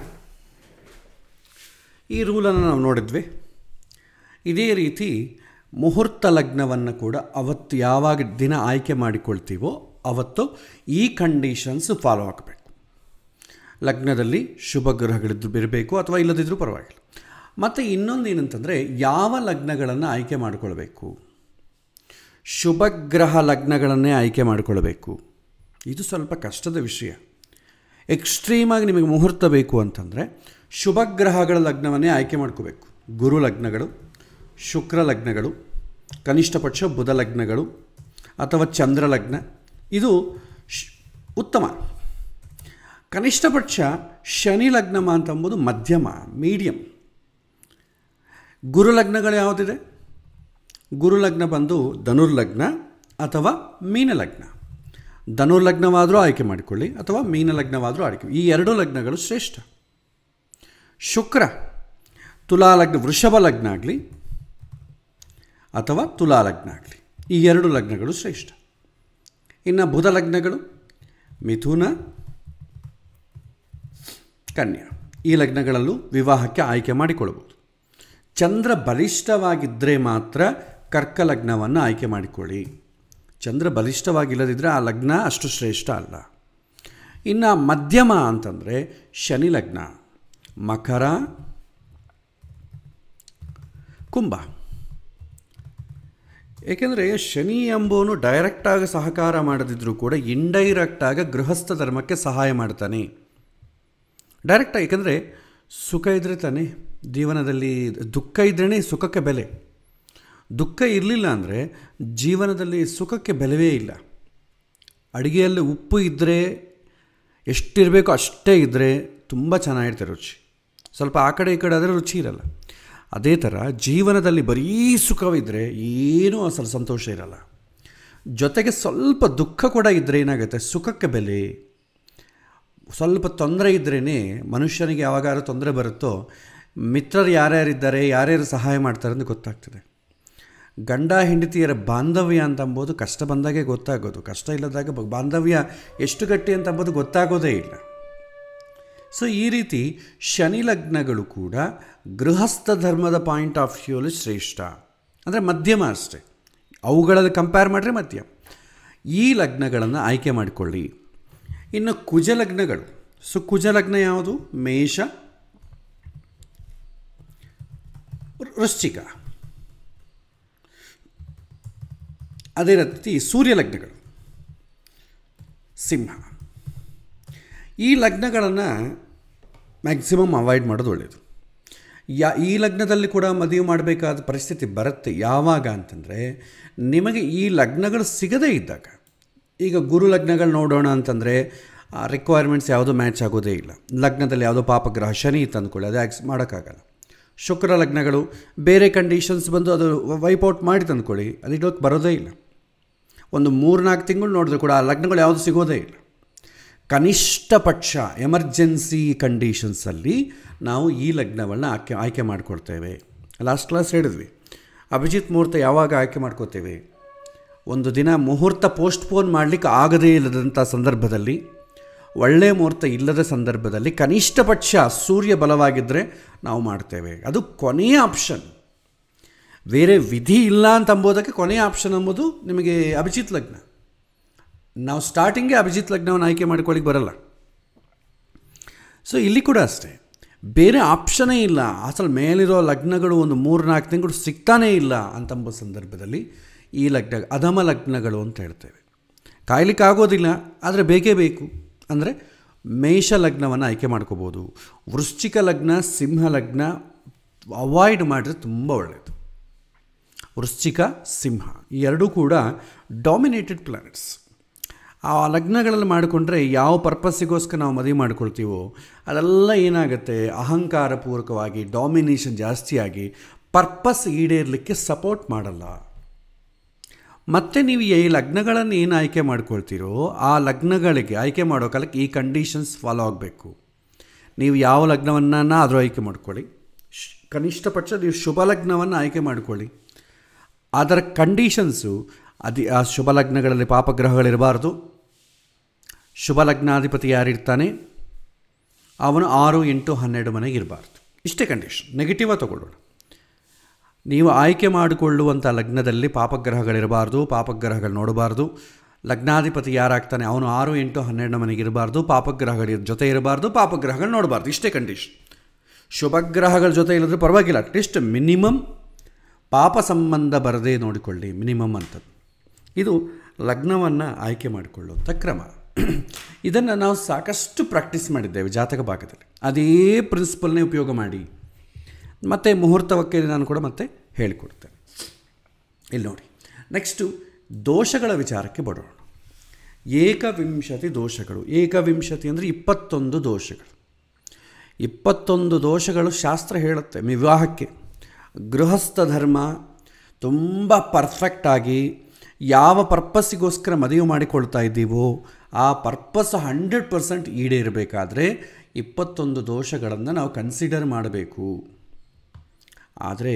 ಈ ರೂಲನ್ನು ನಾವು ನೋಡಿದ್ವಿ ಇದೇ ರೀತಿ ಮುಹೂರ್ತ ಲಗ್ನವನ್ನು ಕೂಡ ಅವತ್ತು ಯಾವಾಗ ದಿನ ಆಯ್ಕೆ ಮಾಡಿಕೊಳ್ತೀವೋ ಅವತ್ತು ಈ ಕಂಡೀಷನ್ಸ್ ಫಾಲೋ ಆಗಬೇಕು ಲಗ್ನದಲ್ಲಿ ಶುಭ ಗ್ರಹಗಳಿದ್ದು ಬಿರಬೇಕು ಅಥವಾ ಇಲ್ಲದಿದ್ದರೂ ಪರವಾಗಿಲ್ಲ ಮತ್ತು ಇನ್ನೊಂದು ಏನಂತಂದರೆ ಯಾವ ಲಗ್ನಗಳನ್ನು ಆಯ್ಕೆ ಮಾಡಿಕೊಳ್ಬೇಕು ಶುಭ ಗ್ರಹ ಲಗ್ನಗಳನ್ನೇ ಆಯ್ಕೆ ಮಾಡಿಕೊಳ್ಬೇಕು ಇದು ಸ್ವಲ್ಪ ಕಷ್ಟದ ವಿಷಯ ಎಕ್ಸ್ಟ್ರೀಮಾಗಿ ನಿಮಗೆ ಮುಹೂರ್ತ ಬೇಕು ಅಂತಂದರೆ ಶುಭ ಗ್ರಹಗಳ ಲಗ್ನವನ್ನೇ ಆಯ್ಕೆ ಮಾಡ್ಕೋಬೇಕು ಗುರು ಲಗ್ನಗಳು ಶುಕ್ರ ಲಗ್ನಗಳು ಕನಿಷ್ಠ ಪಕ್ಷ ಬುಧ ಲಗ್ನಗಳು ಅಥವಾ ಚಂದ್ರ ಲಗ್ನ ಇದು ಉತ್ತಮ ಕನಿಷ್ಠ ಪಕ್ಷ ಶನಿ ಲಗ್ನ ಅಂತಂಬುದು ಮಧ್ಯಮ ಮೀಡಿಯಂ ಗುರು ಲಗ್ನಗಳು ಯಾವುದಿದೆ ಗುರು ಲಗ್ನ ಬಂದು ಧನುರ್ಲಗ್ನ ಅಥವಾ ಮೀನಲಗ್ನ ಧನುರ್ಲಗ್ನವಾದರೂ ಆಯ್ಕೆ ಮಾಡಿಕೊಳ್ಳಿ ಅಥವಾ ಮೀನಲಗ್ನವಾದರೂ ಆಯ್ಕೆ ಈ ಎರಡೂ ಲಗ್ನಗಳು ಶ್ರೇಷ್ಠ ಶುಕ್ರ ತುಲಾ ಲಗ್ನ ವೃಷಭ ಲಗ್ನ ಆಗಲಿ ಅಥವಾ ತುಲಾ ಲಗ್ನ ಆಗಲಿ ಈ ಎರಡು ಲಗ್ನಗಳು ಶ್ರೇಷ್ಠ ಇನ್ನು ಬುಧ ಲಗ್ನಗಳು ಮಿಥುನ ಕನ್ಯಾ ಈ ಲಗ್ನಗಳಲ್ಲೂ ವಿವಾಹಕ್ಕೆ ಆಯ್ಕೆ ಮಾಡಿಕೊಳ್ಳಬಹುದು ಚಂದ್ರ ಬಲಿಷ್ಠವಾಗಿದ್ದರೆ ಮಾತ್ರ ಕರ್ಕ ಲಗ್ನವನ್ನು ಆಯ್ಕೆ ಮಾಡಿಕೊಳ್ಳಿ ಚಂದ್ರ ಬಲಿಷ್ಠವಾಗಿಲ್ಲದಿದ್ದರೆ ಆ ಲಗ್ನ ಅಷ್ಟು ಶ್ರೇಷ್ಠ ಅಲ್ಲ ಇನ್ನು ಮಧ್ಯಮ ಅಂತಂದರೆ ಶನಿ ಲಗ್ನ ಮಕರ ಕುಂಭ ಏಕೆಂದರೆ ಶನಿ ಎಂಬುವನು ಡೈರೆಕ್ಟಾಗಿ ಸಹಕಾರ ಮಾಡದಿದ್ದರೂ ಕೂಡ ಇಂಡೈರೆಕ್ಟಾಗಿ ಗೃಹಸ್ಥ ಧರ್ಮಕ್ಕೆ ಸಹಾಯ ಮಾಡ್ತಾನೆ ಡೈರೆಕ್ಟಾಗಿ ಏಕೆಂದರೆ ಸುಖ ಇದ್ದರೆ ತಾನೇ ಜೀವನದಲ್ಲಿ ದುಃಖ ಇದ್ರೇ ಸುಖಕ್ಕೆ ಬೆಲೆ ದುಃಖ ಇರಲಿಲ್ಲ ಅಂದರೆ ಜೀವನದಲ್ಲಿ ಸುಖಕ್ಕೆ ಬೆಲೆವೇ ಇಲ್ಲ ಅಡುಗೆಯಲ್ಲಿ ಉಪ್ಪು ಇದ್ದರೆ ಎಷ್ಟಿರಬೇಕು ಅಷ್ಟೇ ಇದ್ದರೆ ತುಂಬ ಚೆನ್ನಾಗಿರ್ತಾರೆ ರುಚಿ ಸ್ವಲ್ಪ ಆ ಕಡೆ ಈ ಕಡೆ ಆದರೆ ರುಚಿ ಇರಲ್ಲ ಅದೇ ಥರ ಜೀವನದಲ್ಲಿ ಬರೀ ಸುಖವಿದ್ದರೆ ಏನೂ ಅಸಲು ಸಂತೋಷ ಇರಲ್ಲ ಜೊತೆಗೆ ಸ್ವಲ್ಪ ದುಃಖ ಕೂಡ ಇದ್ದರೆ ಏನಾಗುತ್ತೆ ಸುಖಕ್ಕೆ ಬೆಲೆ ಸ್ವಲ್ಪ ತೊಂದರೆ ಇದ್ದರೇ ಮನುಷ್ಯನಿಗೆ ಯಾವಾಗಾದ್ರೂ ತೊಂದರೆ ಬರುತ್ತೋ ಮಿತ್ರರು ಯಾರ್ಯಾರಿದ್ದಾರೆ ಯಾರ್ಯಾರು ಸಹಾಯ ಮಾಡ್ತಾರೆ ಅಂತ ಗೊತ್ತಾಗ್ತದೆ ಗಂಡ ಹೆಂಡತಿಯರ ಬಾಂಧವ್ಯ ಅಂತಂಬೋದು ಕಷ್ಟ ಬಂದಾಗೆ ಗೊತ್ತಾಗೋದು ಕಷ್ಟ ಇಲ್ಲದಾಗ ಬಾಂಧವ್ಯ ಎಷ್ಟು ಗಟ್ಟಿ ಅಂತ ಗೊತ್ತಾಗೋದೇ ಇಲ್ಲ ಸೊ ಈ ರೀತಿ ಶನಿ ಲಗ್ನಗಳು ಕೂಡ ಗೃಹಸ್ಥ ಧರ್ಮದ ಪಾಯಿಂಟ್ ಆಫ್ ವ್ಯೂಲಿ ಶ್ರೇಷ್ಠ ಅಂದರೆ ಮಧ್ಯಮ ಅಷ್ಟೆ ಅವುಗಳಲ್ಲಿ ಕಂಪೇರ್ ಮಾಡ್ರೆ ಮಧ್ಯ ಈ ಲಗ್ನಗಳನ್ನು ಆಯ್ಕೆ ಮಾಡಿಕೊಳ್ಳಿ ಇನ್ನು ಕುಜ ಲಗ್ನಗಳು ಸೊ ಕುಜ ಲಗ್ನ ಯಾವುದು ಮೇಷ ವೃಶ್ಚಿಕ ಅದೇ ರೀತಿ ಸೂರ್ಯ ಲಗ್ನಗಳು ಸಿಂಹ ಈ ಲಗ್ನಗಳನ್ನು ಮ್ಯಾಕ್ಸಿಮಮ್ ಅವಾಯ್ಡ್ ಮಾಡೋದು ಒಳ್ಳೆಯದು ಯಾ ಈ ಲಗ್ನದಲ್ಲಿ ಕೂಡ ಮದುವೆ ಮಾಡಬೇಕಾದ ಪರಿಸ್ಥಿತಿ ಬರುತ್ತೆ ಯಾವಾಗ ಅಂತಂದರೆ ನಿಮಗೆ ಈ ಲಗ್ನಗಳು ಸಿಗದೇ ಇದ್ದಾಗ ಈಗ ಗುರು ಲಗ್ನಗಳು ನೋಡೋಣ ಅಂತಂದರೆ ರಿಕ್ವೈರ್ಮೆಂಟ್ಸ್ ಯಾವುದೂ ಮ್ಯಾಚ್ ಆಗೋದೇ ಇಲ್ಲ ಲಗ್ನದಲ್ಲಿ ಯಾವುದೋ ಪಾಪಗ್ರಹ ಶನಿ ಇತ್ತು ಅಂದ್ಕೊಳ್ಳಿ ಅದು ಆ್ಯಕ್ಸ್ ಮಾಡೋಕ್ಕಾಗಲ್ಲ ಶುಕ್ರ ಲಗ್ನಗಳು ಬೇರೆ ಕಂಡೀಷನ್ಸ್ ಬಂದು ಅದು ವೈಪೌಟ್ ಮಾಡಿ ತಂದ್ಕೊಳ್ಳಿ ಅದು ಇಡೋಕ್ಕೆ ಬರೋದೇ ಇಲ್ಲ ಒಂದು ಮೂರು ನಾಲ್ಕು ತಿಂಗಳು ನೋಡಿದ್ರು ಕೂಡ ಆ ಲಗ್ನಗಳು ಯಾವುದು ಸಿಗೋದೇ ಇಲ್ಲ ಕನಿಷ್ಠ ಇಷ್ಟಪಕ್ಷ ಎಮರ್ಜೆನ್ಸಿ ಕಂಡೀಷನ್ಸಲ್ಲಿ ನಾವು ಈ ಲಗ್ನವನ್ನು ಆಯ್ಕೆ ಆಯ್ಕೆ ಮಾಡಿಕೊಡ್ತೇವೆ ಲಾಸ್ಟ್ ಕ್ಲಾಸ್ ಹೇಳಿದ್ವಿ ಅಭಿಜಿತ್ ಮುಹೂರ್ತ ಯಾವಾಗ ಆಯ್ಕೆ ಮಾಡ್ಕೋತೇವೆ ಒಂದು ದಿನ ಮುಹೂರ್ತ ಪೋಸ್ಟ್ಪೋನ್ ಮಾಡಲಿಕ್ಕೆ ಆಗದೇ ಇಲ್ಲದಂಥ ಸಂದರ್ಭದಲ್ಲಿ ಒಳ್ಳೆಯ ಮುಹೂರ್ತ ಇಲ್ಲದ ಸಂದರ್ಭದಲ್ಲಿ ಕನಿಷ್ಠ ಪಕ್ಷ ಸೂರ್ಯ ಬಲವಾಗಿದ್ದರೆ ನಾವು ಮಾಡ್ತೇವೆ ಅದು ಕೊನೆಯ ಆಪ್ಷನ್ ಬೇರೆ ವಿಧಿ ಇಲ್ಲ ಅಂತ ಅಂಬೋದಕ್ಕೆ ಕೊನೆಯ ಆಪ್ಷನ್ ಅಂಬೋದು ನಿಮಗೆ ಅಭಿಜಿತ್ ಲಗ್ನ ನಾವು ಸ್ಟಾರ್ಟಿಂಗೇ ಅಭಿಜಿತ್ ಲಗ್ನವನ್ನು ಆಯ್ಕೆ ಮಾಡ್ಕೊಳ್ಳಿಕ್ಕೆ ಬರಲ್ಲ ಸೊ ಇಲ್ಲಿ ಕೂಡ ಅಷ್ಟೇ ಬೇರೆ ಆಪ್ಷನೇ ಇಲ್ಲ ಅಸಲು ಮೇಲಿರೋ ಲಗ್ನಗಳು ಒಂದು ಮೂರು ನಾಲ್ಕು ತಿಂಗಳು ಸಿಗ್ತಾನೇ ಇಲ್ಲ ಅಂತಂಬ ಸಂದರ್ಭದಲ್ಲಿ ಈ ಲಗ್ನ ಅಧಮ ಲಗ್ನಗಳು ಅಂತ ಹೇಳ್ತೇವೆ ಆಗೋದಿಲ್ಲ ಆದರೆ ಬೇಕೇ ಬೇಕು ಅಂದರೆ ಮೇಷ ಲಗ್ನವನ್ನು ಆಯ್ಕೆ ಮಾಡ್ಕೋಬೋದು ವೃಶ್ಚಿಕ ಲಗ್ನ ಸಿಂಹ ಲಗ್ನ ಅವಾಯ್ಡ್ ಮಾಡಿದ್ರೆ ತುಂಬ ಒಳ್ಳೆಯದು ವೃಶ್ಚಿಕ ಸಿಂಹ ಈ ಎರಡೂ ಕೂಡ ಡಾಮಿನೇಟೆಡ್ ಪ್ಲಾನೆಟ್ಸ್ ಆ ಲಗ್ನಗಳಲ್ಲಿ ಮಾಡಿಕೊಂಡ್ರೆ ಯಾವ ಪರ್ಪಸ್ಸಿಗೋಸ್ಕರ ನಾವು ಮದುವೆ ಮಾಡ್ಕೊಳ್ತೀವೋ ಅದೆಲ್ಲ ಏನಾಗುತ್ತೆ ಅಹಂಕಾರಪೂರ್ವಕವಾಗಿ ಡಾಮಿನೇಷನ್ ಜಾಸ್ತಿಯಾಗಿ ಪರ್ಪಸ್ ಈಡೇರಲಿಕ್ಕೆ ಸಪೋರ್ಟ್ ಮಾಡಲ್ಲ ಮತ್ತು ನೀವು ಈ ಲಗ್ನಗಳನ್ನು ಏನು ಆಯ್ಕೆ ಮಾಡ್ಕೊಳ್ತೀರೋ ಆ ಲಗ್ನಗಳಿಗೆ ಆಯ್ಕೆ ಮಾಡೋ ಕಾಲಕ್ಕೆ ಈ ಕಂಡೀಷನ್ಸ್ ಫಾಲೋ ಆಗಬೇಕು ನೀವು ಯಾವ ಲಗ್ನವನ್ನು ಆದರೂ ಆಯ್ಕೆ ಮಾಡ್ಕೊಳ್ಳಿ ಕನಿಷ್ಠ ಪಕ್ಷ ನೀವು ಶುಭ ಲಗ್ನವನ್ನು ಆಯ್ಕೆ ಮಾಡಿಕೊಳ್ಳಿ ಅದರ ಕಂಡೀಷನ್ಸು ಅದಿ ಆ ಶುಭ ಲಗ್ನಗಳಲ್ಲಿ ಪಾಪಗ್ರಹಗಳಿರಬಾರ್ದು ಶುಭ ಲಗ್ನಾಧಿಪತಿ ಯಾರಿರ್ತಾನೆ ಅವನು ಆರು ಎಂಟು ಹನ್ನೆರಡು ಮನೆಗೆ ಇರಬಾರ್ದು ಇಷ್ಟೇ ಕಂಡೀಷನ್ ನೆಗೆಟಿವ ತಗೊಳ್ಳೋಣ ನೀವು ಆಯ್ಕೆ ಮಾಡಿಕೊಳ್ಳುವಂಥ ಲಗ್ನದಲ್ಲಿ ಪಾಪಗ್ರಹಗಳಿರಬಾರ್ದು ಪಾಪಗ್ರಹಗಳು ನೋಡಬಾರ್ದು ಲಗ್ನಾಧಿಪತಿ ಯಾರಾಗ್ತಾನೆ ಅವನು ಆರು ಎಂಟು ಹನ್ನೆರಡು ಮನೆಗೆ ಇರಬಾರ್ದು ಪಾಪಗ್ರಹಗಳ ಜೊತೆ ಇರಬಾರ್ದು ಪಾಪಗ್ರಹಗಳು ನೋಡಬಾರ್ದು ಇಷ್ಟೇ ಕಂಡೀಷನ್ ಶುಭಗ್ರಹಗಳ ಜೊತೆ ಇಲ್ಲದ್ರೆ ಪರವಾಗಿಲ್ಲ ಅಟ್ಲೀಸ್ಟ್ ಮಿನಿಮಮ್ ಪಾಪ ಸಂಬಂಧ ಬರದೇ ನೋಡಿಕೊಳ್ಳಿ ಮಿನಿಮಮ್ ಅಂತದ್ದು ಇದು ಲಗ್ನವನ್ನು ಆಯ್ಕೆ ಮಾಡಿಕೊಳ್ಳುವಂಥ ಕ್ರಮ ಇದನ್ನು ನಾವು ಸಾಕಷ್ಟು ಪ್ರಾಕ್ಟೀಸ್ ಮಾಡಿದ್ದೇವೆ ಜಾತಕ ಭಾಗದಲ್ಲಿ ಅದೇ ಪ್ರಿನ್ಸಿಪಲ್ನೇ ಉಪಯೋಗ ಮಾಡಿ ಮತ್ತು ಮುಹೂರ್ತವಕ್ಕೆ ನಾನು ಕೂಡ ಮತ್ತೆ ಹೇಳಿಕೊಡ್ತೇನೆ ಇಲ್ಲಿ ನೋಡಿ ನೆಕ್ಸ್ಟು ದೋಷಗಳ ವಿಚಾರಕ್ಕೆ ಬರೋಣ ಏಕವಿಂಶತಿ ದೋಷಗಳು ಏಕವಿಂಶತಿ ಅಂದರೆ ಇಪ್ಪತ್ತೊಂದು ದೋಷಗಳು ಇಪ್ಪತ್ತೊಂದು ದೋಷಗಳು ಶಾಸ್ತ್ರ ಹೇಳುತ್ತೆ ವಿವಾಹಕ್ಕೆ ಗೃಹಸ್ಥ ಧರ್ಮ ತುಂಬ ಪರ್ಫೆಕ್ಟಾಗಿ ಯಾವ ಪರ್ಪಸ್ಸಿಗೋಸ್ಕರ ಮದುವೆ ಮಾಡಿಕೊಳ್ತಾ ಇದ್ದೀವೋ ಆ ಪರ್ಪಸ್ ಹಂಡ್ರೆಡ್ ಪರ್ಸೆಂಟ್ ಈಡೇರಬೇಕಾದ್ರೆ ಇಪ್ಪತ್ತೊಂದು ದೋಷಗಳನ್ನು ನಾವು ಕನ್ಸಿಡರ್ ಮಾಡಬೇಕು ಆದರೆ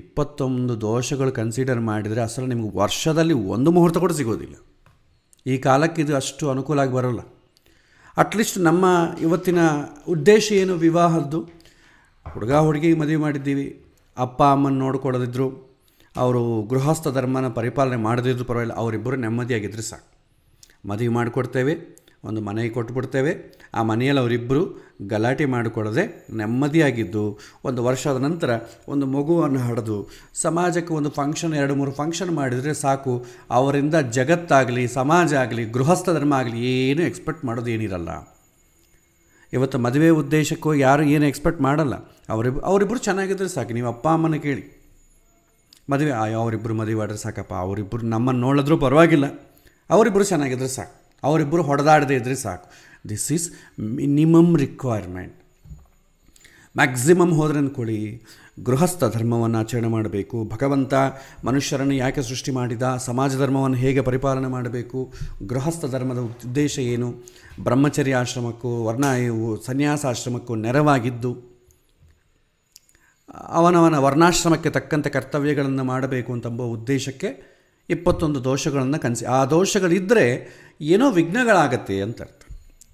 ಇಪ್ಪತ್ತೊಂದು ದೋಷಗಳು ಕನ್ಸಿಡರ್ ಮಾಡಿದರೆ ಅಸಲು ನಿಮಗೆ ವರ್ಷದಲ್ಲಿ ಒಂದು ಮುಹೂರ್ತ ಕೂಡ ಸಿಗೋದಿಲ್ಲ ಈ ಕಾಲಕ್ಕೆ ಇದು ಅಷ್ಟು ಅನುಕೂಲ ಆಗಿ ಬರೋಲ್ಲ ಅಟ್ಲೀಸ್ಟ್ ನಮ್ಮ ಇವತ್ತಿನ ಉದ್ದೇಶ ಏನು ವಿವಾಹದ್ದು ಹುಡುಗ ಹುಡುಗಿ ಮದುವೆ ಮಾಡಿದ್ದೀವಿ ಅಪ್ಪ ಅಮ್ಮನ ನೋಡ್ಕೊಳ್ಳೋದಿದ್ರು ಅವರು ಗೃಹಸ್ಥ ಧರ್ಮನ ಪರಿಪಾಲನೆ ಮಾಡದಿದ್ರು ಪರವಾಗಿಲ್ಲ ಅವರಿಬ್ಬರು ನೆಮ್ಮದಿಯಾಗಿದ್ದರೆ ಸಾಕು ಮದುವೆ ಮಾಡಿಕೊಡ್ತೇವೆ ಒಂದು ಮನೆಗೆ ಕೊಟ್ಬಿಡ್ತೇವೆ ಆ ಮನೆಯಲ್ಲಿ ಅವರಿಬ್ಬರು ಗಲಾಟೆ ಮಾಡಿಕೊಳ್ಳದೆ ನೆಮ್ಮದಿಯಾಗಿದ್ದು ಒಂದು ವರ್ಷದ ನಂತರ ಒಂದು ಮಗುವನ್ನು ಹಡಿದು ಸಮಾಜಕ್ಕೆ ಒಂದು ಫಂಕ್ಷನ್ ಎರಡು ಮೂರು ಫಂಕ್ಷನ್ ಮಾಡಿದರೆ ಸಾಕು ಅವರಿಂದ ಜಗತ್ತಾಗಲಿ ಸಮಾಜ ಆಗಲಿ ಗೃಹಸ್ಥ ಧರ್ಮ ಆಗಲಿ ಏನೂ ಎಕ್ಸ್ಪೆಕ್ಟ್ ಮಾಡೋದು ಏನಿರಲ್ಲ ಇವತ್ತು ಮದುವೆ ಉದ್ದೇಶಕ್ಕೂ ಯಾರು ಏನು ಎಕ್ಸ್ಪೆಕ್ಟ್ ಮಾಡಲ್ಲ ಅವರಿಬ್ಬ ಅವರಿಬ್ಬರು ಚೆನ್ನಾಗಿದ್ದರೆ ಸಾಕು ನೀವು ಅಪ್ಪ ಅಮ್ಮನ ಕೇಳಿ ಮದುವೆ ಆಯ್ ಅವರಿಬ್ಬರು ಮದುವೆ ಮಾಡಿದ್ರೆ ಸಾಕಪ್ಪ ಅವರಿಬ್ಬರು ನಮ್ಮನ್ನು ನೋಡಿದ್ರೂ ಪರವಾಗಿಲ್ಲ ಅವರಿಬ್ಬರು ಚೆನ್ನಾಗಿದ್ರೆ ಸಾಕು ಅವರಿಬ್ಬರು ಹೊಡೆದಾಡದೆ ಇದ್ದರೆ ಸಾಕು this is minimum requirement maximum ಹೋದ್ರೆ ಅಂದ್ಕೊಳ್ಳಿ ಗೃಹಸ್ಥ ಧರ್ಮವನ್ನು ಆಚರಣೆ ಮಾಡಬೇಕು ಭಗವಂತ ಮನುಷ್ಯರನ್ನು ಯಾಕೆ ಸೃಷ್ಟಿ ಮಾಡಿದ ಸಮಾಜ ಧರ್ಮವನ್ನು ಹೇಗೆ ಪರಿಪಾಲನೆ ಮಾಡಬೇಕು ಗೃಹಸ್ಥ ಧರ್ಮದ ಉದ್ದೇಶ ಏನು ಬ್ರಹ್ಮಚರ್ಯ ಆಶ್ರಮಕ್ಕೂ ವರ್ಣ ಸನ್ಯಾಸ ಆಶ್ರಮಕ್ಕೂ ನೆರವಾಗಿದ್ದು ಅವನವನ ವರ್ಣಾಶ್ರಮಕ್ಕೆ ತಕ್ಕಂತೆ ಕರ್ತವ್ಯಗಳನ್ನು ಮಾಡಬೇಕು ಅಂತಂಬ ಉದ್ದೇಶಕ್ಕೆ ಇಪ್ಪತ್ತೊಂದು ದೋಷಗಳನ್ನು ಕನಸಿ ಆ ದೋಷಗಳಿದ್ದರೆ ಏನೋ ವಿಘ್ನಗಳಾಗತ್ತೆ ಅಂತ ಅರ್ಥ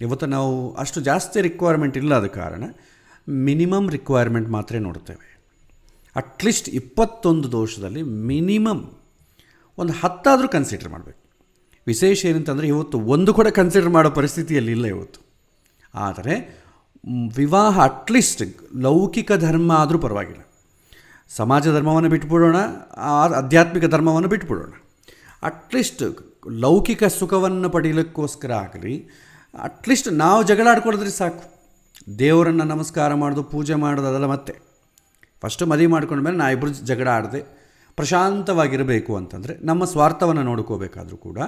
ಇವತ್ತು ನಾವು ಅಷ್ಟು ಜಾಸ್ತಿ ರಿಕ್ವೈರ್ಮೆಂಟ್ ಇಲ್ಲದ ಕಾರಣ ಮಿನಿಮಮ್ ರಿಕ್ವೈರ್ಮೆಂಟ್ ಮಾತ್ರ ನೋಡ್ತೇವೆ ಅಟ್ಲೀಸ್ಟ್ ಇಪ್ಪತ್ತೊಂದು ದೋಷದಲ್ಲಿ ಮಿನಿಮಮ್ ಒಂದು ಹತ್ತಾದರೂ ಕನ್ಸಿಡರ್ ಮಾಡಬೇಕು ವಿಶೇಷ ಏನಂತಂದರೆ ಇವತ್ತು ಒಂದು ಕೂಡ ಕನ್ಸಿಡರ್ ಮಾಡೋ ಪರಿಸ್ಥಿತಿಯಲ್ಲಿ ಇಲ್ಲ ಇವತ್ತು ಆದರೆ ವಿವಾಹ ಅಟ್ಲೀಸ್ಟ್ ಲೌಕಿಕ ಧರ್ಮ ಆದರೂ ಪರವಾಗಿಲ್ಲ ಸಮಾಜ ಧರ್ಮವನ್ನು ಬಿಟ್ಬಿಡೋಣ ಆ ಆಧ್ಯಾತ್ಮಿಕ ಧರ್ಮವನ್ನು ಬಿಟ್ಬಿಡೋಣ ಅಟ್ಲೀಸ್ಟ್ ಲೌಕಿಕ ಸುಖವನ್ನು ಪಡೀಲಿಕ್ಕೋಸ್ಕರ ಆಗಲಿ ಅಟ್ಲೀಸ್ಟ್ ನಾವು ಜಗಳ ಸಾಕು ದೇವರನ್ನು ನಮಸ್ಕಾರ ಮಾಡೋದು ಪೂಜೆ ಮಾಡೋದು ಅದೆಲ್ಲ ಮತ್ತೆ ಫಸ್ಟು ಮದುವೆ ಮಾಡ್ಕೊಂಡ್ಮೇಲೆ ನಾ ಇಬ್ಬರು ಜಗಳ ಆಡದೆ ಪ್ರಶಾಂತವಾಗಿರಬೇಕು ಅಂತಂದರೆ ನಮ್ಮ ಸ್ವಾರ್ಥವನ್ನು ನೋಡ್ಕೋಬೇಕಾದರೂ ಕೂಡ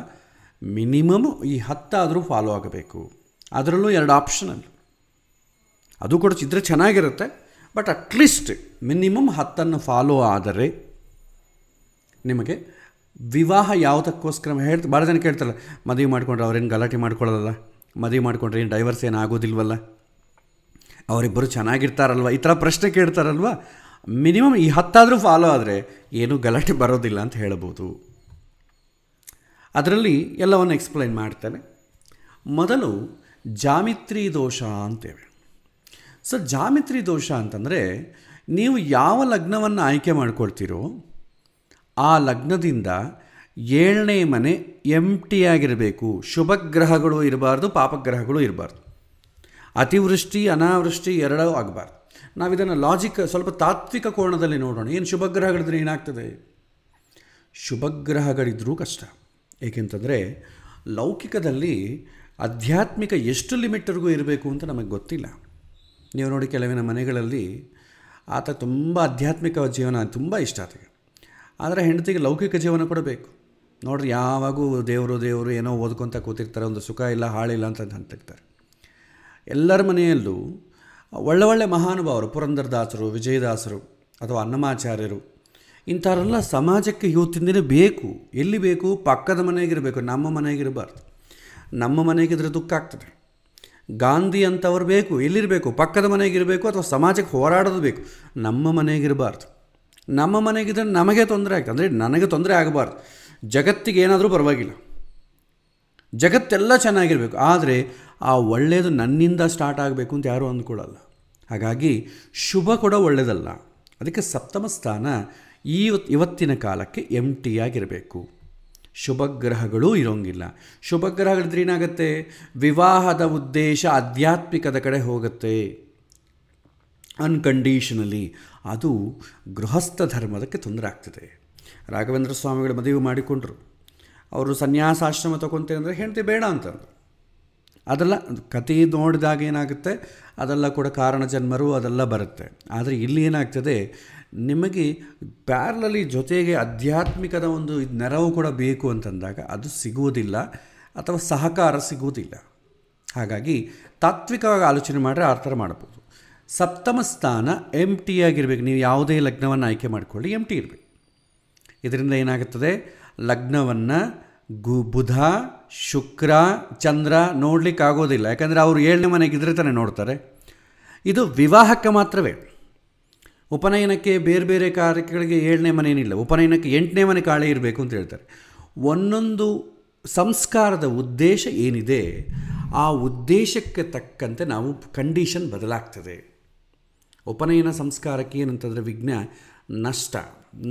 ಮಿನಿಮಮ್ ಈ ಹತ್ತಾದರೂ ಫಾಲೋ ಆಗಬೇಕು ಅದರಲ್ಲೂ ಎರಡು ಆಪ್ಷನಲ್ಲಿ ಅದು ಕೂಡ ಚಿತ್ರ ಚೆನ್ನಾಗಿರುತ್ತೆ ಬಟ್ ಅಟ್ಲೀಸ್ಟ್ ಮಿನಿಮಮ್ ಹತ್ತನ್ನು ಫಾಲೋ ಆದರೆ ನಿಮಗೆ ವಿವಾಹ ಯಾವುದಕ್ಕೋಸ್ಕರ ಹೇಳ್ತಾ ಭಾಳ ಜನ ಕೇಳ್ತಾರಲ್ಲ ಮದುವೆ ಮಾಡ್ಕೊಂಡ್ರೆ ಅವ್ರೇನು ಗಲಾಟೆ ಮಾಡ್ಕೊಳ್ಳಲ್ಲ ಮದುವೆ ಮಾಡಿಕೊಂಡ್ರೆ ಏನು ಡೈವರ್ಸ್ ಏನು ಆಗೋದಿಲ್ವಲ್ಲ ಅವರಿಬ್ಬರು ಚೆನ್ನಾಗಿರ್ತಾರಲ್ವ ಈ ಥರ ಪ್ರಶ್ನೆ ಕೇಳ್ತಾರಲ್ವ ಮಿನಿಮಮ್ ಈ ಹತ್ತಾದರೂ ಫಾಲೋ ಆದರೆ ಏನೂ ಗಲಾಟೆ ಬರೋದಿಲ್ಲ ಅಂತ ಹೇಳ್ಬೋದು ಅದರಲ್ಲಿ ಎಲ್ಲವನ್ನು ಎಕ್ಸ್ಪ್ಲೈನ್ ಮಾಡ್ತೇನೆ ಮೊದಲು ಜಾಮಿತ್ರಿ ದೋಷ ಅಂತೇವೆ ಸೊ ಜಾಮಿತ್ರಿ ದೋಷ ಅಂತಂದರೆ ನೀವು ಯಾವ ಲಗ್ನವನ್ನು ಆಯ್ಕೆ ಮಾಡ್ಕೊಳ್ತೀರೋ ಆ ಲಗ್ನದಿಂದ ಏಳನೇ ಮನೆ ಆಗಿರಬೇಕು ಶುಭ ಗ್ರಹಗಳು ಇರಬಾರ್ದು ಪಾಪಗ್ರಹಗಳು ಇರಬಾರ್ದು ಅತಿವೃಷ್ಟಿ ಅನಾವೃಷ್ಟಿ ಎರಡೂ ಆಗಬಾರ್ದು ನಾವು ಇದನ್ನು ಲಾಜಿಕ್ ಸ್ವಲ್ಪ ತಾತ್ವಿಕ ಕೋಣದಲ್ಲಿ ನೋಡೋಣ ಏನು ಶುಭ ಗ್ರಹಗಳಿದ್ರೆ ಏನಾಗ್ತದೆ ಶುಭಗ್ರಹಗಳಿದ್ರೂ ಕಷ್ಟ ಏಕೆಂತಂದರೆ ಲೌಕಿಕದಲ್ಲಿ ಆಧ್ಯಾತ್ಮಿಕ ಎಷ್ಟು ಲಿಮಿಟ್ವರೆಗೂ ಇರಬೇಕು ಅಂತ ನಮಗೆ ಗೊತ್ತಿಲ್ಲ ನೀವು ನೋಡಿ ಕೆಲವಿನ ಮನೆಗಳಲ್ಲಿ ಆತ ತುಂಬ ಆಧ್ಯಾತ್ಮಿಕ ಜೀವನ ತುಂಬ ಇಷ್ಟ ಆತಗೆ ಆದರೆ ಹೆಂಡತಿಗೆ ಲೌಕಿಕ ಜೀವನ ಕೊಡಬೇಕು ನೋಡ್ರಿ ಯಾವಾಗೂ ದೇವರು ದೇವರು ಏನೋ ಓದ್ಕೊತ ಕೂತಿರ್ತಾರೆ ಒಂದು ಸುಖ ಇಲ್ಲ ಹಾಳಿಲ್ಲ ಅಂತ ಅಂತಿರ್ತಾರೆ ಎಲ್ಲರ ಮನೆಯಲ್ಲೂ ಒಳ್ಳೆ ಒಳ್ಳೆ ಮಹಾನುಭಾವರು ಪುರಂದರದಾಸರು ವಿಜಯದಾಸರು ಅಥವಾ ಅನ್ನಮಾಚಾರ್ಯರು ಇಂಥವರೆಲ್ಲ ಸಮಾಜಕ್ಕೆ ಇವತ್ತಿನ ಬೇಕು ಎಲ್ಲಿ ಬೇಕು ಪಕ್ಕದ ಮನೆಗಿರಬೇಕು ನಮ್ಮ ಮನೆಗಿರಬಾರ್ದು ನಮ್ಮ ಮನೆಗಿದ್ರೆ ದುಃಖ ಆಗ್ತದೆ ಗಾಂಧಿ ಅಂತವ್ರು ಬೇಕು ಎಲ್ಲಿರಬೇಕು ಪಕ್ಕದ ಮನೆಗಿರಬೇಕು ಅಥವಾ ಸಮಾಜಕ್ಕೆ ಹೋರಾಡೋದು ಬೇಕು ನಮ್ಮ ಮನೆಗಿರಬಾರ್ದು ನಮ್ಮ ಮನೆಗಿದ್ರೆ ನಮಗೆ ತೊಂದರೆ ಆಗ್ತದೆ ಅಂದರೆ ನನಗೆ ತೊಂದರೆ ಆಗಬಾರ್ದು ಜಗತ್ತಿಗೆ ಏನಾದರೂ ಪರವಾಗಿಲ್ಲ ಜಗತ್ತೆಲ್ಲ ಚೆನ್ನಾಗಿರಬೇಕು ಆದರೆ ಆ ಒಳ್ಳೆಯದು ನನ್ನಿಂದ ಸ್ಟಾರ್ಟ್ ಆಗಬೇಕು ಅಂತ ಯಾರೂ ಅಂದ್ಕೊಳ್ಳಲ್ಲ ಹಾಗಾಗಿ ಶುಭ ಕೂಡ ಒಳ್ಳೆಯದಲ್ಲ ಅದಕ್ಕೆ ಸಪ್ತಮ ಸ್ಥಾನ ಈ ಇವತ್ತಿನ ಕಾಲಕ್ಕೆ ಎಮ್ ಟಿ ಆಗಿರಬೇಕು ಶುಭಗ್ರಹಗಳೂ ಇರೋಂಗಿಲ್ಲ ಶುಭಗ್ರಹಗಳಿದ್ರೆ ಏನಾಗುತ್ತೆ ವಿವಾಹದ ಉದ್ದೇಶ ಆಧ್ಯಾತ್ಮಿಕದ ಕಡೆ ಹೋಗುತ್ತೆ ಅನ್ಕಂಡೀಷನಲಿ ಅದು ಗೃಹಸ್ಥ ಧರ್ಮದಕ್ಕೆ ತೊಂದರೆ ಆಗ್ತದೆ ರಾಘವೇಂದ್ರ ಸ್ವಾಮಿಗಳು ಮದುವೆ ಮಾಡಿಕೊಂಡ್ರು ಅವರು ಸನ್ಯಾಸಾಶ್ರಮ ತೊಗೊತೇನೆ ಅಂದರೆ ಹೆಂಡತಿ ಬೇಡ ಅಂತಂದರು ಅದೆಲ್ಲ ಕತೆ ನೋಡಿದಾಗ ಏನಾಗುತ್ತೆ ಅದೆಲ್ಲ ಕೂಡ ಕಾರಣ ಜನ್ಮರು ಅದೆಲ್ಲ ಬರುತ್ತೆ ಆದರೆ ಇಲ್ಲಿ ಏನಾಗ್ತದೆ ನಿಮಗೆ ಪ್ಯಾರ್ಲಲಿ ಜೊತೆಗೆ ಆಧ್ಯಾತ್ಮಿಕದ ಒಂದು ನೆರವು ಕೂಡ ಬೇಕು ಅಂತಂದಾಗ ಅದು ಸಿಗುವುದಿಲ್ಲ ಅಥವಾ ಸಹಕಾರ ಸಿಗುವುದಿಲ್ಲ ಹಾಗಾಗಿ ತಾತ್ವಿಕವಾಗಿ ಆಲೋಚನೆ ಮಾಡಿದ್ರೆ ಆ ಥರ ಮಾಡ್ಬೋದು ಸಪ್ತಮ ಸ್ಥಾನ ಎಮ್ ಟಿ ಆಗಿರಬೇಕು ನೀವು ಯಾವುದೇ ಲಗ್ನವನ್ನು ಆಯ್ಕೆ ಮಾಡಿಕೊಳ್ಳಿ ಎಮ್ ಟಿ ಇರಬೇಕು ಇದರಿಂದ ಏನಾಗುತ್ತದೆ ಲಗ್ನವನ್ನು ಗು ಬುಧ ಶುಕ್ರ ಚಂದ್ರ ನೋಡಲಿಕ್ಕಾಗೋದಿಲ್ಲ ಯಾಕಂದರೆ ಅವರು ಏಳನೇ ಮನೆಗಿದ್ರೆ ತಾನೇ ನೋಡ್ತಾರೆ ಇದು ವಿವಾಹಕ್ಕೆ ಮಾತ್ರವೇ ಉಪನಯನಕ್ಕೆ ಬೇರೆ ಬೇರೆ ಕಾರ್ಯಗಳಿಗೆ ಏಳನೇ ಏನಿಲ್ಲ ಉಪನಯನಕ್ಕೆ ಎಂಟನೇ ಮನೆ ಕಾಳೆ ಇರಬೇಕು ಅಂತ ಹೇಳ್ತಾರೆ ಒಂದೊಂದು ಸಂಸ್ಕಾರದ ಉದ್ದೇಶ ಏನಿದೆ ಆ ಉದ್ದೇಶಕ್ಕೆ ತಕ್ಕಂತೆ ನಾವು ಕಂಡೀಷನ್ ಬದಲಾಗ್ತದೆ ಉಪನಯನ ಸಂಸ್ಕಾರಕ್ಕೆ ಏನಂತಂದರೆ ವಿಘ್ನ ನಷ್ಟ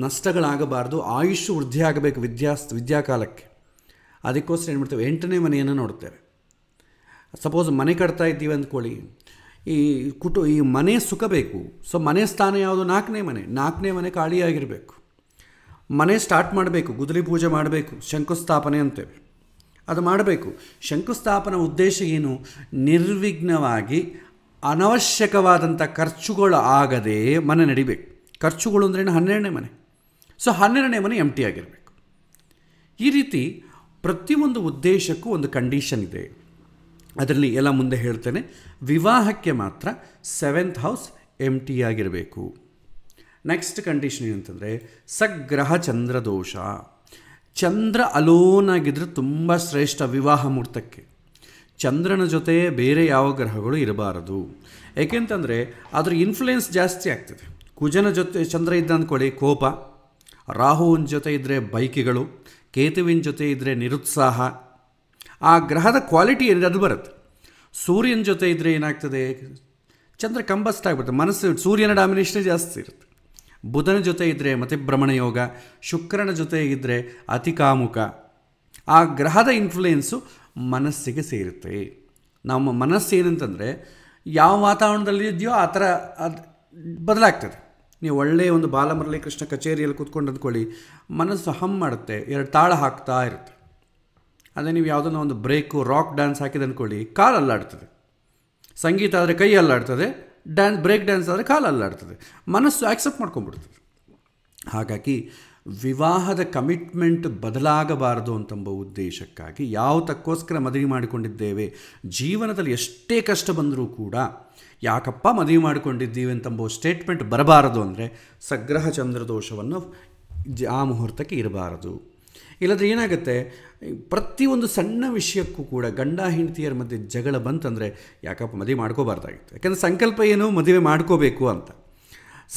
ನಷ್ಟಗಳಾಗಬಾರ್ದು ಆಯುಷ್ಯ ವೃದ್ಧಿ ಆಗಬೇಕು ವಿದ್ಯಾ ವಿದ್ಯಾಕಾಲಕ್ಕೆ ಅದಕ್ಕೋಸ್ಕರ ಏನು ಮಾಡ್ತೇವೆ ಎಂಟನೇ ಮನೆಯನ್ನು ನೋಡ್ತೇವೆ ಸಪೋಸ್ ಮನೆ ಕಟ್ತಾ ಇದ್ದೀವಿ ಅಂದ್ಕೊಳ್ಳಿ ಈ ಕುಟು ಈ ಮನೆ ಸುಖ ಬೇಕು ಸೊ ಮನೆ ಸ್ಥಾನ ಯಾವುದು ನಾಲ್ಕನೇ ಮನೆ ನಾಲ್ಕನೇ ಮನೆ ಖಾಳಿಯಾಗಿರಬೇಕು ಮನೆ ಸ್ಟಾರ್ಟ್ ಮಾಡಬೇಕು ಗುದಲಿ ಪೂಜೆ ಮಾಡಬೇಕು ಶಂಕುಸ್ಥಾಪನೆ ಅಂತೇವೆ ಅದು ಮಾಡಬೇಕು ಶಂಕುಸ್ಥಾಪನ ಉದ್ದೇಶ ಏನು ನಿರ್ವಿಘ್ನವಾಗಿ ಅನವಶ್ಯಕವಾದಂಥ ಖರ್ಚುಗಳು ಆಗದೆ ಮನೆ ನಡಿಬೇಕು ಖರ್ಚುಗಳು ಅಂದ್ರೇನು ಹನ್ನೆರಡನೇ ಮನೆ ಸೊ ಹನ್ನೆರಡನೇ ಮನೆ ಎಮ್ ಟಿ ಆಗಿರಬೇಕು ಈ ರೀತಿ ಪ್ರತಿಯೊಂದು ಉದ್ದೇಶಕ್ಕೂ ಒಂದು ಕಂಡೀಷನ್ ಇದೆ ಅದರಲ್ಲಿ ಎಲ್ಲ ಮುಂದೆ ಹೇಳ್ತೇನೆ ವಿವಾಹಕ್ಕೆ ಮಾತ್ರ ಸೆವೆಂತ್ ಹೌಸ್ ಎಮ್ ಟಿ ಆಗಿರಬೇಕು ನೆಕ್ಸ್ಟ್ ಕಂಡೀಷನ್ ಏನಂತಂದರೆ ಸಗ್ರಹ ಚಂದ್ರ ದೋಷ ಚಂದ್ರ ಅಲೋನ್ ಆಗಿದ್ದರೆ ತುಂಬ ಶ್ರೇಷ್ಠ ವಿವಾಹ ಮುಹೂರ್ತಕ್ಕೆ ಚಂದ್ರನ ಜೊತೆ ಬೇರೆ ಯಾವ ಗ್ರಹಗಳು ಇರಬಾರದು ಏಕೆಂತಂದರೆ ಅದರ ಇನ್ಫ್ಲುಯೆನ್ಸ್ ಜಾಸ್ತಿ ಆಗ್ತದೆ ಕುಜನ ಜೊತೆ ಚಂದ್ರ ಇದ್ದ ಅಂದ್ಕೊಳ್ಳಿ ಕೋಪ ರಾಹುವಿನ ಜೊತೆ ಇದ್ದರೆ ಬೈಕಿಗಳು ಕೇತುವಿನ ಜೊತೆ ಇದ್ದರೆ ನಿರುತ್ಸಾಹ ಆ ಗ್ರಹದ ಕ್ವಾಲಿಟಿ ಏನಿದೆ ಅದು ಬರುತ್ತೆ ಸೂರ್ಯನ ಜೊತೆ ಇದ್ದರೆ ಏನಾಗ್ತದೆ ಚಂದ್ರ ಕಂಬಸ್ಟ್ ಆಗಿಬಿಡುತ್ತೆ ಮನಸ್ಸು ಸೂರ್ಯನ ಡಾಮಿನೇಷನ್ ಜಾಸ್ತಿ ಇರುತ್ತೆ ಬುಧನ ಜೊತೆ ಇದ್ದರೆ ಮತ್ತು ಭ್ರಮಣಯೋಗ ಶುಕ್ರನ ಜೊತೆ ಇದ್ದರೆ ಅತಿಕಾಮುಕ ಆ ಗ್ರಹದ ಇನ್ಫ್ಲುಯೆನ್ಸು ಮನಸ್ಸಿಗೆ ಸೇರುತ್ತೆ ನಮ್ಮ ಮನಸ್ಸು ಏನಂತಂದರೆ ಯಾವ ವಾತಾವರಣದಲ್ಲಿ ಇದೆಯೋ ಆ ಥರ ಅದು ಬದಲಾಗ್ತದೆ ನೀವು ಒಳ್ಳೆಯ ಒಂದು ಬಾಲಮರಳಿ ಕೃಷ್ಣ ಕಚೇರಿಯಲ್ಲಿ ಕೂತ್ಕೊಂಡು ಅಂದ್ಕೊಳ್ಳಿ ಮನಸ್ಸು ಹಮ್ ಮಾಡುತ್ತೆ ಎರಡು ತಾಳ ಹಾಕ್ತಾ ಇರುತ್ತೆ ಅಂದರೆ ನೀವು ಯಾವುದನ್ನೋ ಒಂದು ಬ್ರೇಕು ರಾಕ್ ಡ್ಯಾನ್ಸ್ ಹಾಕಿದೆ ಅಂದ್ಕೊಳ್ಳಿ ಕಾಲು ಅಲ್ಲಾಡ್ತದೆ ಸಂಗೀತ ಆದರೆ ಕೈ ಅಲ್ಲಾಡ್ತದೆ ಡ್ಯಾನ್ಸ್ ಬ್ರೇಕ್ ಡ್ಯಾನ್ಸ್ ಆದರೆ ಕಾಲು ಅಲ್ಲಾಡ್ತದೆ ಮನಸ್ಸು ಆಕ್ಸೆಪ್ಟ್ ಮಾಡ್ಕೊಂಡ್ಬಿಡ್ತದೆ ಹಾಗಾಗಿ ವಿವಾಹದ ಕಮಿಟ್ಮೆಂಟ್ ಬದಲಾಗಬಾರದು ಅಂತಂಬ ಉದ್ದೇಶಕ್ಕಾಗಿ ಯಾವ ತಕ್ಕೋಸ್ಕರ ಮದುವೆ ಮಾಡಿಕೊಂಡಿದ್ದೇವೆ ಜೀವನದಲ್ಲಿ ಎಷ್ಟೇ ಕಷ್ಟ ಬಂದರೂ ಕೂಡ ಯಾಕಪ್ಪ ಮದುವೆ ಮಾಡಿಕೊಂಡಿದ್ದೀವಿ ಅಂತಂಬ ಸ್ಟೇಟ್ಮೆಂಟ್ ಬರಬಾರದು ಅಂದರೆ ಸಗ್ರಹ ಚಂದ್ರದೋಷವನ್ನು ಆ ಮುಹೂರ್ತಕ್ಕೆ ಇರಬಾರದು ಇಲ್ಲದ್ರೆ ಏನಾಗುತ್ತೆ ಪ್ರತಿಯೊಂದು ಸಣ್ಣ ವಿಷಯಕ್ಕೂ ಕೂಡ ಗಂಡ ಹೆಂಡತಿಯರ ಮಧ್ಯೆ ಜಗಳ ಬಂತಂದರೆ ಯಾಕಪ್ಪ ಮದುವೆ ಮಾಡ್ಕೋಬಾರ್ದಾಗಿತ್ತು ಯಾಕೆಂದರೆ ಸಂಕಲ್ಪ ಏನು ಮದುವೆ ಮಾಡ್ಕೋಬೇಕು ಅಂತ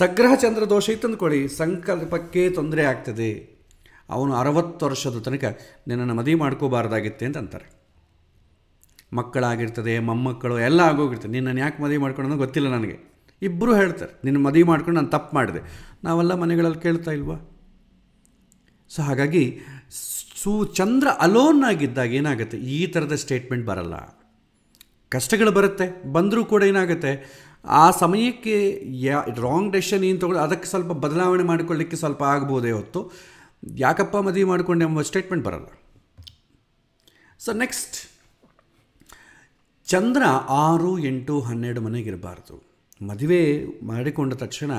ಸಗ್ರಹ ಚಂದ್ರ ದೋಷ ಅಂದ್ಕೊಳ್ಳಿ ಸಂಕಲ್ಪಕ್ಕೆ ತೊಂದರೆ ಆಗ್ತದೆ ಅವನು ಅರವತ್ತು ವರ್ಷದ ತನಕ ನಿನ್ನನ್ನು ಮದುವೆ ಮಾಡ್ಕೋಬಾರ್ದಾಗಿತ್ತೆ ಅಂತ ಅಂತಾರೆ ಮಕ್ಕಳಾಗಿರ್ತದೆ ಮೊಮ್ಮಕ್ಕಳು ಎಲ್ಲ ಆಗೋಗಿರ್ತದೆ ನಿನ್ನನ್ನು ಯಾಕೆ ಮದುವೆ ಮಾಡ್ಕೊಂಡು ಗೊತ್ತಿಲ್ಲ ನನಗೆ ಇಬ್ಬರೂ ಹೇಳ್ತಾರೆ ನಿನ್ನ ಮದುವೆ ಮಾಡ್ಕೊಂಡು ನಾನು ತಪ್ಪು ಮಾಡಿದೆ ನಾವೆಲ್ಲ ಮನೆಗಳಲ್ಲಿ ಕೇಳ್ತಾ ಇಲ್ವಾ ಸೊ ಹಾಗಾಗಿ ಸೊ ಚಂದ್ರ ಅಲೋನ್ ಆಗಿದ್ದಾಗ ಏನಾಗುತ್ತೆ ಈ ಥರದ ಸ್ಟೇಟ್ಮೆಂಟ್ ಬರಲ್ಲ ಕಷ್ಟಗಳು ಬರುತ್ತೆ ಬಂದರೂ ಕೂಡ ಏನಾಗುತ್ತೆ ಆ ಸಮಯಕ್ಕೆ ಯಾ ರಾಂಗ್ ಡೆಸಿಷನ್ ಏನು ತೊಗೊಳ್ಳೋ ಅದಕ್ಕೆ ಸ್ವಲ್ಪ ಬದಲಾವಣೆ ಮಾಡಿಕೊಳ್ಳಿಕ್ಕೆ ಸ್ವಲ್ಪ ಆಗ್ಬೋದೇ ಹೊತ್ತು ಯಾಕಪ್ಪ ಮದುವೆ ಮಾಡಿಕೊಂಡೆ ಎಂಬ ಸ್ಟೇಟ್ಮೆಂಟ್ ಬರಲ್ಲ ಸೊ ನೆಕ್ಸ್ಟ್ ಚಂದ್ರ ಆರು ಎಂಟು ಹನ್ನೆರಡು ಮನೆಗಿರಬಾರ್ದು ಮದುವೆ ಮಾಡಿಕೊಂಡ ತಕ್ಷಣ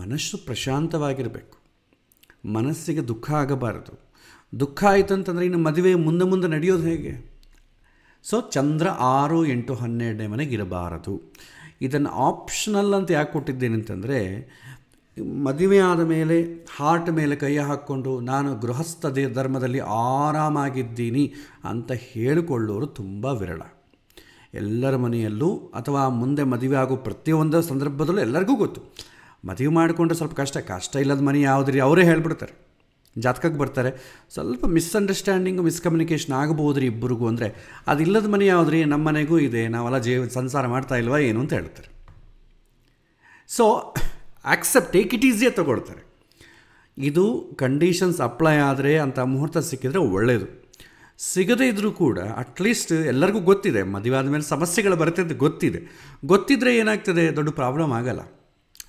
ಮನಸ್ಸು ಪ್ರಶಾಂತವಾಗಿರಬೇಕು ಮನಸ್ಸಿಗೆ ದುಃಖ ಆಗಬಾರದು ದುಃಖ ಆಯಿತು ಅಂತಂದರೆ ಇನ್ನು ಮದುವೆ ಮುಂದೆ ಮುಂದೆ ನಡೆಯೋದು ಹೇಗೆ ಸೊ ಚಂದ್ರ ಆರು ಎಂಟು ಹನ್ನೆರಡನೇ ಇರಬಾರದು ಇದನ್ನು ಆಪ್ಷನಲ್ ಅಂತ ಯಾಕೆ ಕೊಟ್ಟಿದ್ದೇನೆ ಅಂತಂದರೆ ಮದುವೆ ಆದ ಮೇಲೆ ಹಾರ್ಟ್ ಮೇಲೆ ಕೈ ಹಾಕ್ಕೊಂಡು ನಾನು ಗೃಹಸ್ಥ ಧರ್ಮದಲ್ಲಿ ಆರಾಮಾಗಿದ್ದೀನಿ ಅಂತ ಹೇಳಿಕೊಳ್ಳೋರು ತುಂಬ ವಿರಳ ಎಲ್ಲರ ಮನೆಯಲ್ಲೂ ಅಥವಾ ಮುಂದೆ ಮದುವೆ ಆಗೋ ಪ್ರತಿಯೊಂದು ಸಂದರ್ಭದಲ್ಲೂ ಎಲ್ಲರಿಗೂ ಗೊತ್ತು ಮದುವೆ ಮಾಡಿಕೊಂಡ್ರೆ ಸ್ವಲ್ಪ ಕಷ್ಟ ಕಷ್ಟ ಇಲ್ಲದ ಮನೆ ಯಾವುದ್ರಿ ಅವರೇ ಹೇಳ್ಬಿಡ್ತಾರೆ ಜಾತಕಕ್ಕೆ ಬರ್ತಾರೆ ಸ್ವಲ್ಪ ಮಿಸ್ಅಂಡರ್ಸ್ಟ್ಯಾಂಡಿಂಗ್ ಮಿಸ್ಕಮ್ಯುನಿಕೇಷನ್ ಆಗ್ಬೋದು ರೀ ಇಬ್ಬರಿಗೂ ಅಂದರೆ ಅದಿಲ್ಲದ ಮನೆ ಯಾವುದ್ರಿ ನಮ್ಮ ಮನೆಗೂ ಇದೆ ನಾವೆಲ್ಲ ಜೀವ ಸಂಸಾರ ಮಾಡ್ತಾ ಇಲ್ವಾ ಏನು ಅಂತ ಹೇಳ್ತಾರೆ ಸೊ ಆಕ್ಸೆಪ್ಟ್ ಟೇಕ್ ಇಟ್ ಈಸಿಯೇ ತಗೊಳ್ತಾರೆ ಇದು ಕಂಡೀಷನ್ಸ್ ಅಪ್ಲೈ ಆದರೆ ಅಂತ ಮುಹೂರ್ತ ಸಿಕ್ಕಿದರೆ ಒಳ್ಳೆಯದು ಸಿಗದೇ ಇದ್ದರೂ ಕೂಡ ಅಟ್ಲೀಸ್ಟ್ ಎಲ್ಲರಿಗೂ ಗೊತ್ತಿದೆ ಮದುವೆ ಆದಮೇಲೆ ಸಮಸ್ಯೆಗಳು ಬರುತ್ತೆ ಅಂತ ಗೊತ್ತಿದೆ ಗೊತ್ತಿದ್ದರೆ ಏನಾಗ್ತದೆ ದೊಡ್ಡ ಪ್ರಾಬ್ಲಮ್ ಆಗಲ್ಲ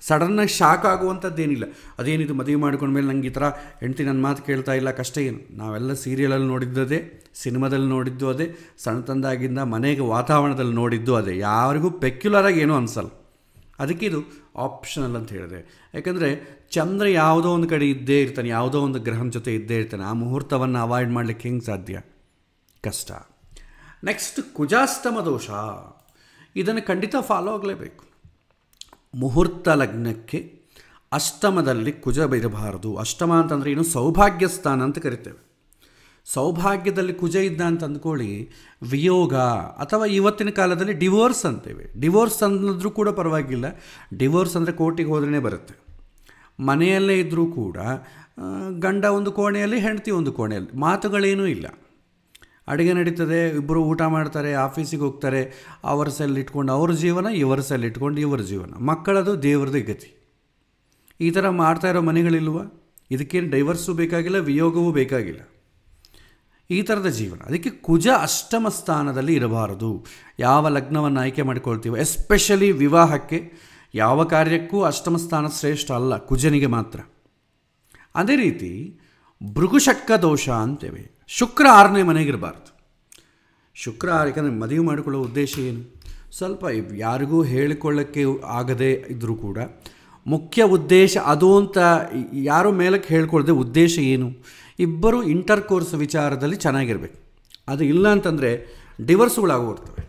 ಸಡನ್ನಾಗಿ ಶಾಕ್ ಆಗುವಂಥದ್ದೇನಿಲ್ಲ ಅದೇನಿದು ಮದುವೆ ಮಾಡ್ಕೊಂಡ್ಮೇಲೆ ನಂಗೆ ಈ ಥರ ಹೆಂಡತಿ ನನ್ನ ಮಾತು ಕೇಳ್ತಾ ಇಲ್ಲ ಕಷ್ಟ ಏನು ನಾವೆಲ್ಲ ಸೀರಿಯಲಲ್ಲಿ ಅದೇ ಸಿನಿಮಾದಲ್ಲಿ ನೋಡಿದ್ದು ಅದೇ ಸಣ್ಣ ತಂದಾಗಿಂದ ಮನೆಗೆ ವಾತಾವರಣದಲ್ಲಿ ನೋಡಿದ್ದು ಅದೇ ಯಾರಿಗೂ ಪೆಕ್ಯುಲರಾಗಿ ಏನೂ ಅದಕ್ಕೆ ಇದು ಆಪ್ಷನಲ್ ಅಂತ ಹೇಳಿದೆ ಯಾಕಂದರೆ ಚಂದ್ರ ಯಾವುದೋ ಒಂದು ಕಡೆ ಇದ್ದೇ ಇರ್ತಾನೆ ಯಾವುದೋ ಒಂದು ಗ್ರಹಂ ಜೊತೆ ಇದ್ದೇ ಇರ್ತಾನೆ ಆ ಮುಹೂರ್ತವನ್ನು ಅವಾಯ್ಡ್ ಮಾಡಲಿಕ್ಕೆ ಹೆಂಗೆ ಸಾಧ್ಯ ಕಷ್ಟ ನೆಕ್ಸ್ಟ್ ಕುಜಾಸ್ತಮ ದೋಷ ಇದನ್ನು ಖಂಡಿತ ಫಾಲೋ ಆಗಲೇಬೇಕು ಮುಹೂರ್ತ ಲಗ್ನಕ್ಕೆ ಅಷ್ಟಮದಲ್ಲಿ ಕುಜ ಇರಬಾರದು ಅಷ್ಟಮ ಅಂತಂದರೆ ಏನು ಸೌಭಾಗ್ಯ ಸ್ಥಾನ ಅಂತ ಕರಿತೇವೆ ಸೌಭಾಗ್ಯದಲ್ಲಿ ಕುಜ ಇದ್ದ ಅಂತ ಅಂದ್ಕೊಳ್ಳಿ ವಿಯೋಗ ಅಥವಾ ಇವತ್ತಿನ ಕಾಲದಲ್ಲಿ ಡಿವೋರ್ಸ್ ಅಂತೇವೆ ಡಿವೋರ್ಸ್ ಅಂದಿದ್ರೂ ಕೂಡ ಪರವಾಗಿಲ್ಲ ಡಿವೋರ್ಸ್ ಅಂದರೆ ಕೋರ್ಟಿಗೆ ಹೋದ್ರೇ ಬರುತ್ತೆ ಮನೆಯಲ್ಲೇ ಇದ್ದರೂ ಕೂಡ ಗಂಡ ಒಂದು ಕೋಣೆಯಲ್ಲಿ ಹೆಂಡತಿ ಒಂದು ಕೋಣೆಯಲ್ಲಿ ಮಾತುಗಳೇನೂ ಇಲ್ಲ ಅಡುಗೆ ನಡೀತದೆ ಇಬ್ಬರು ಊಟ ಮಾಡ್ತಾರೆ ಆಫೀಸಿಗೆ ಹೋಗ್ತಾರೆ ಅವರ ಸೆಲ್ ಇಟ್ಕೊಂಡು ಅವ್ರ ಜೀವನ ಇವರ ಸೆಲ್ ಇಟ್ಕೊಂಡು ಇವರ ಜೀವನ ಮಕ್ಕಳದು ದೇವ್ರದ್ದು ಗತಿ ಈ ಥರ ಮಾಡ್ತಾ ಇರೋ ಮನೆಗಳಿಲ್ವ ಇದಕ್ಕೇನು ಡೈವರ್ಸು ಬೇಕಾಗಿಲ್ಲ ವಿಯೋಗವೂ ಬೇಕಾಗಿಲ್ಲ ಈ ಥರದ ಜೀವನ ಅದಕ್ಕೆ ಕುಜ ಅಷ್ಟಮ ಸ್ಥಾನದಲ್ಲಿ ಇರಬಾರದು ಯಾವ ಲಗ್ನವನ್ನು ಆಯ್ಕೆ ಮಾಡ್ಕೊಳ್ತೀವೋ ಎಸ್ಪೆಷಲಿ ವಿವಾಹಕ್ಕೆ ಯಾವ ಕಾರ್ಯಕ್ಕೂ ಅಷ್ಟಮ ಸ್ಥಾನ ಶ್ರೇಷ್ಠ ಅಲ್ಲ ಕುಜನಿಗೆ ಮಾತ್ರ ಅದೇ ರೀತಿ ಭೃಗುಶಕ್ಕ ದೋಷ ಅಂತೇವೆ ಶುಕ್ರ ಆರನೇ ಮನೆಗಿರಬಾರ್ದು ಶುಕ್ರ ಯಾಕಂದರೆ ಮದುವೆ ಮಾಡಿಕೊಳ್ಳೋ ಉದ್ದೇಶ ಏನು ಸ್ವಲ್ಪ ಯಾರಿಗೂ ಹೇಳಿಕೊಳ್ಳೋಕ್ಕೆ ಆಗದೇ ಇದ್ದರೂ ಕೂಡ ಮುಖ್ಯ ಉದ್ದೇಶ ಅದು ಅಂತ ಯಾರೋ ಮೇಲಕ್ಕೆ ಹೇಳ್ಕೊಳ್ಳದೆ ಉದ್ದೇಶ ಏನು ಇಬ್ಬರು ಇಂಟರ್ ಕೋರ್ಸ್ ವಿಚಾರದಲ್ಲಿ ಚೆನ್ನಾಗಿರಬೇಕು ಅದು ಇಲ್ಲ ಅಂತಂದರೆ ಡಿವರ್ಸ್ಗಳಾಗೋರ್ತವೆ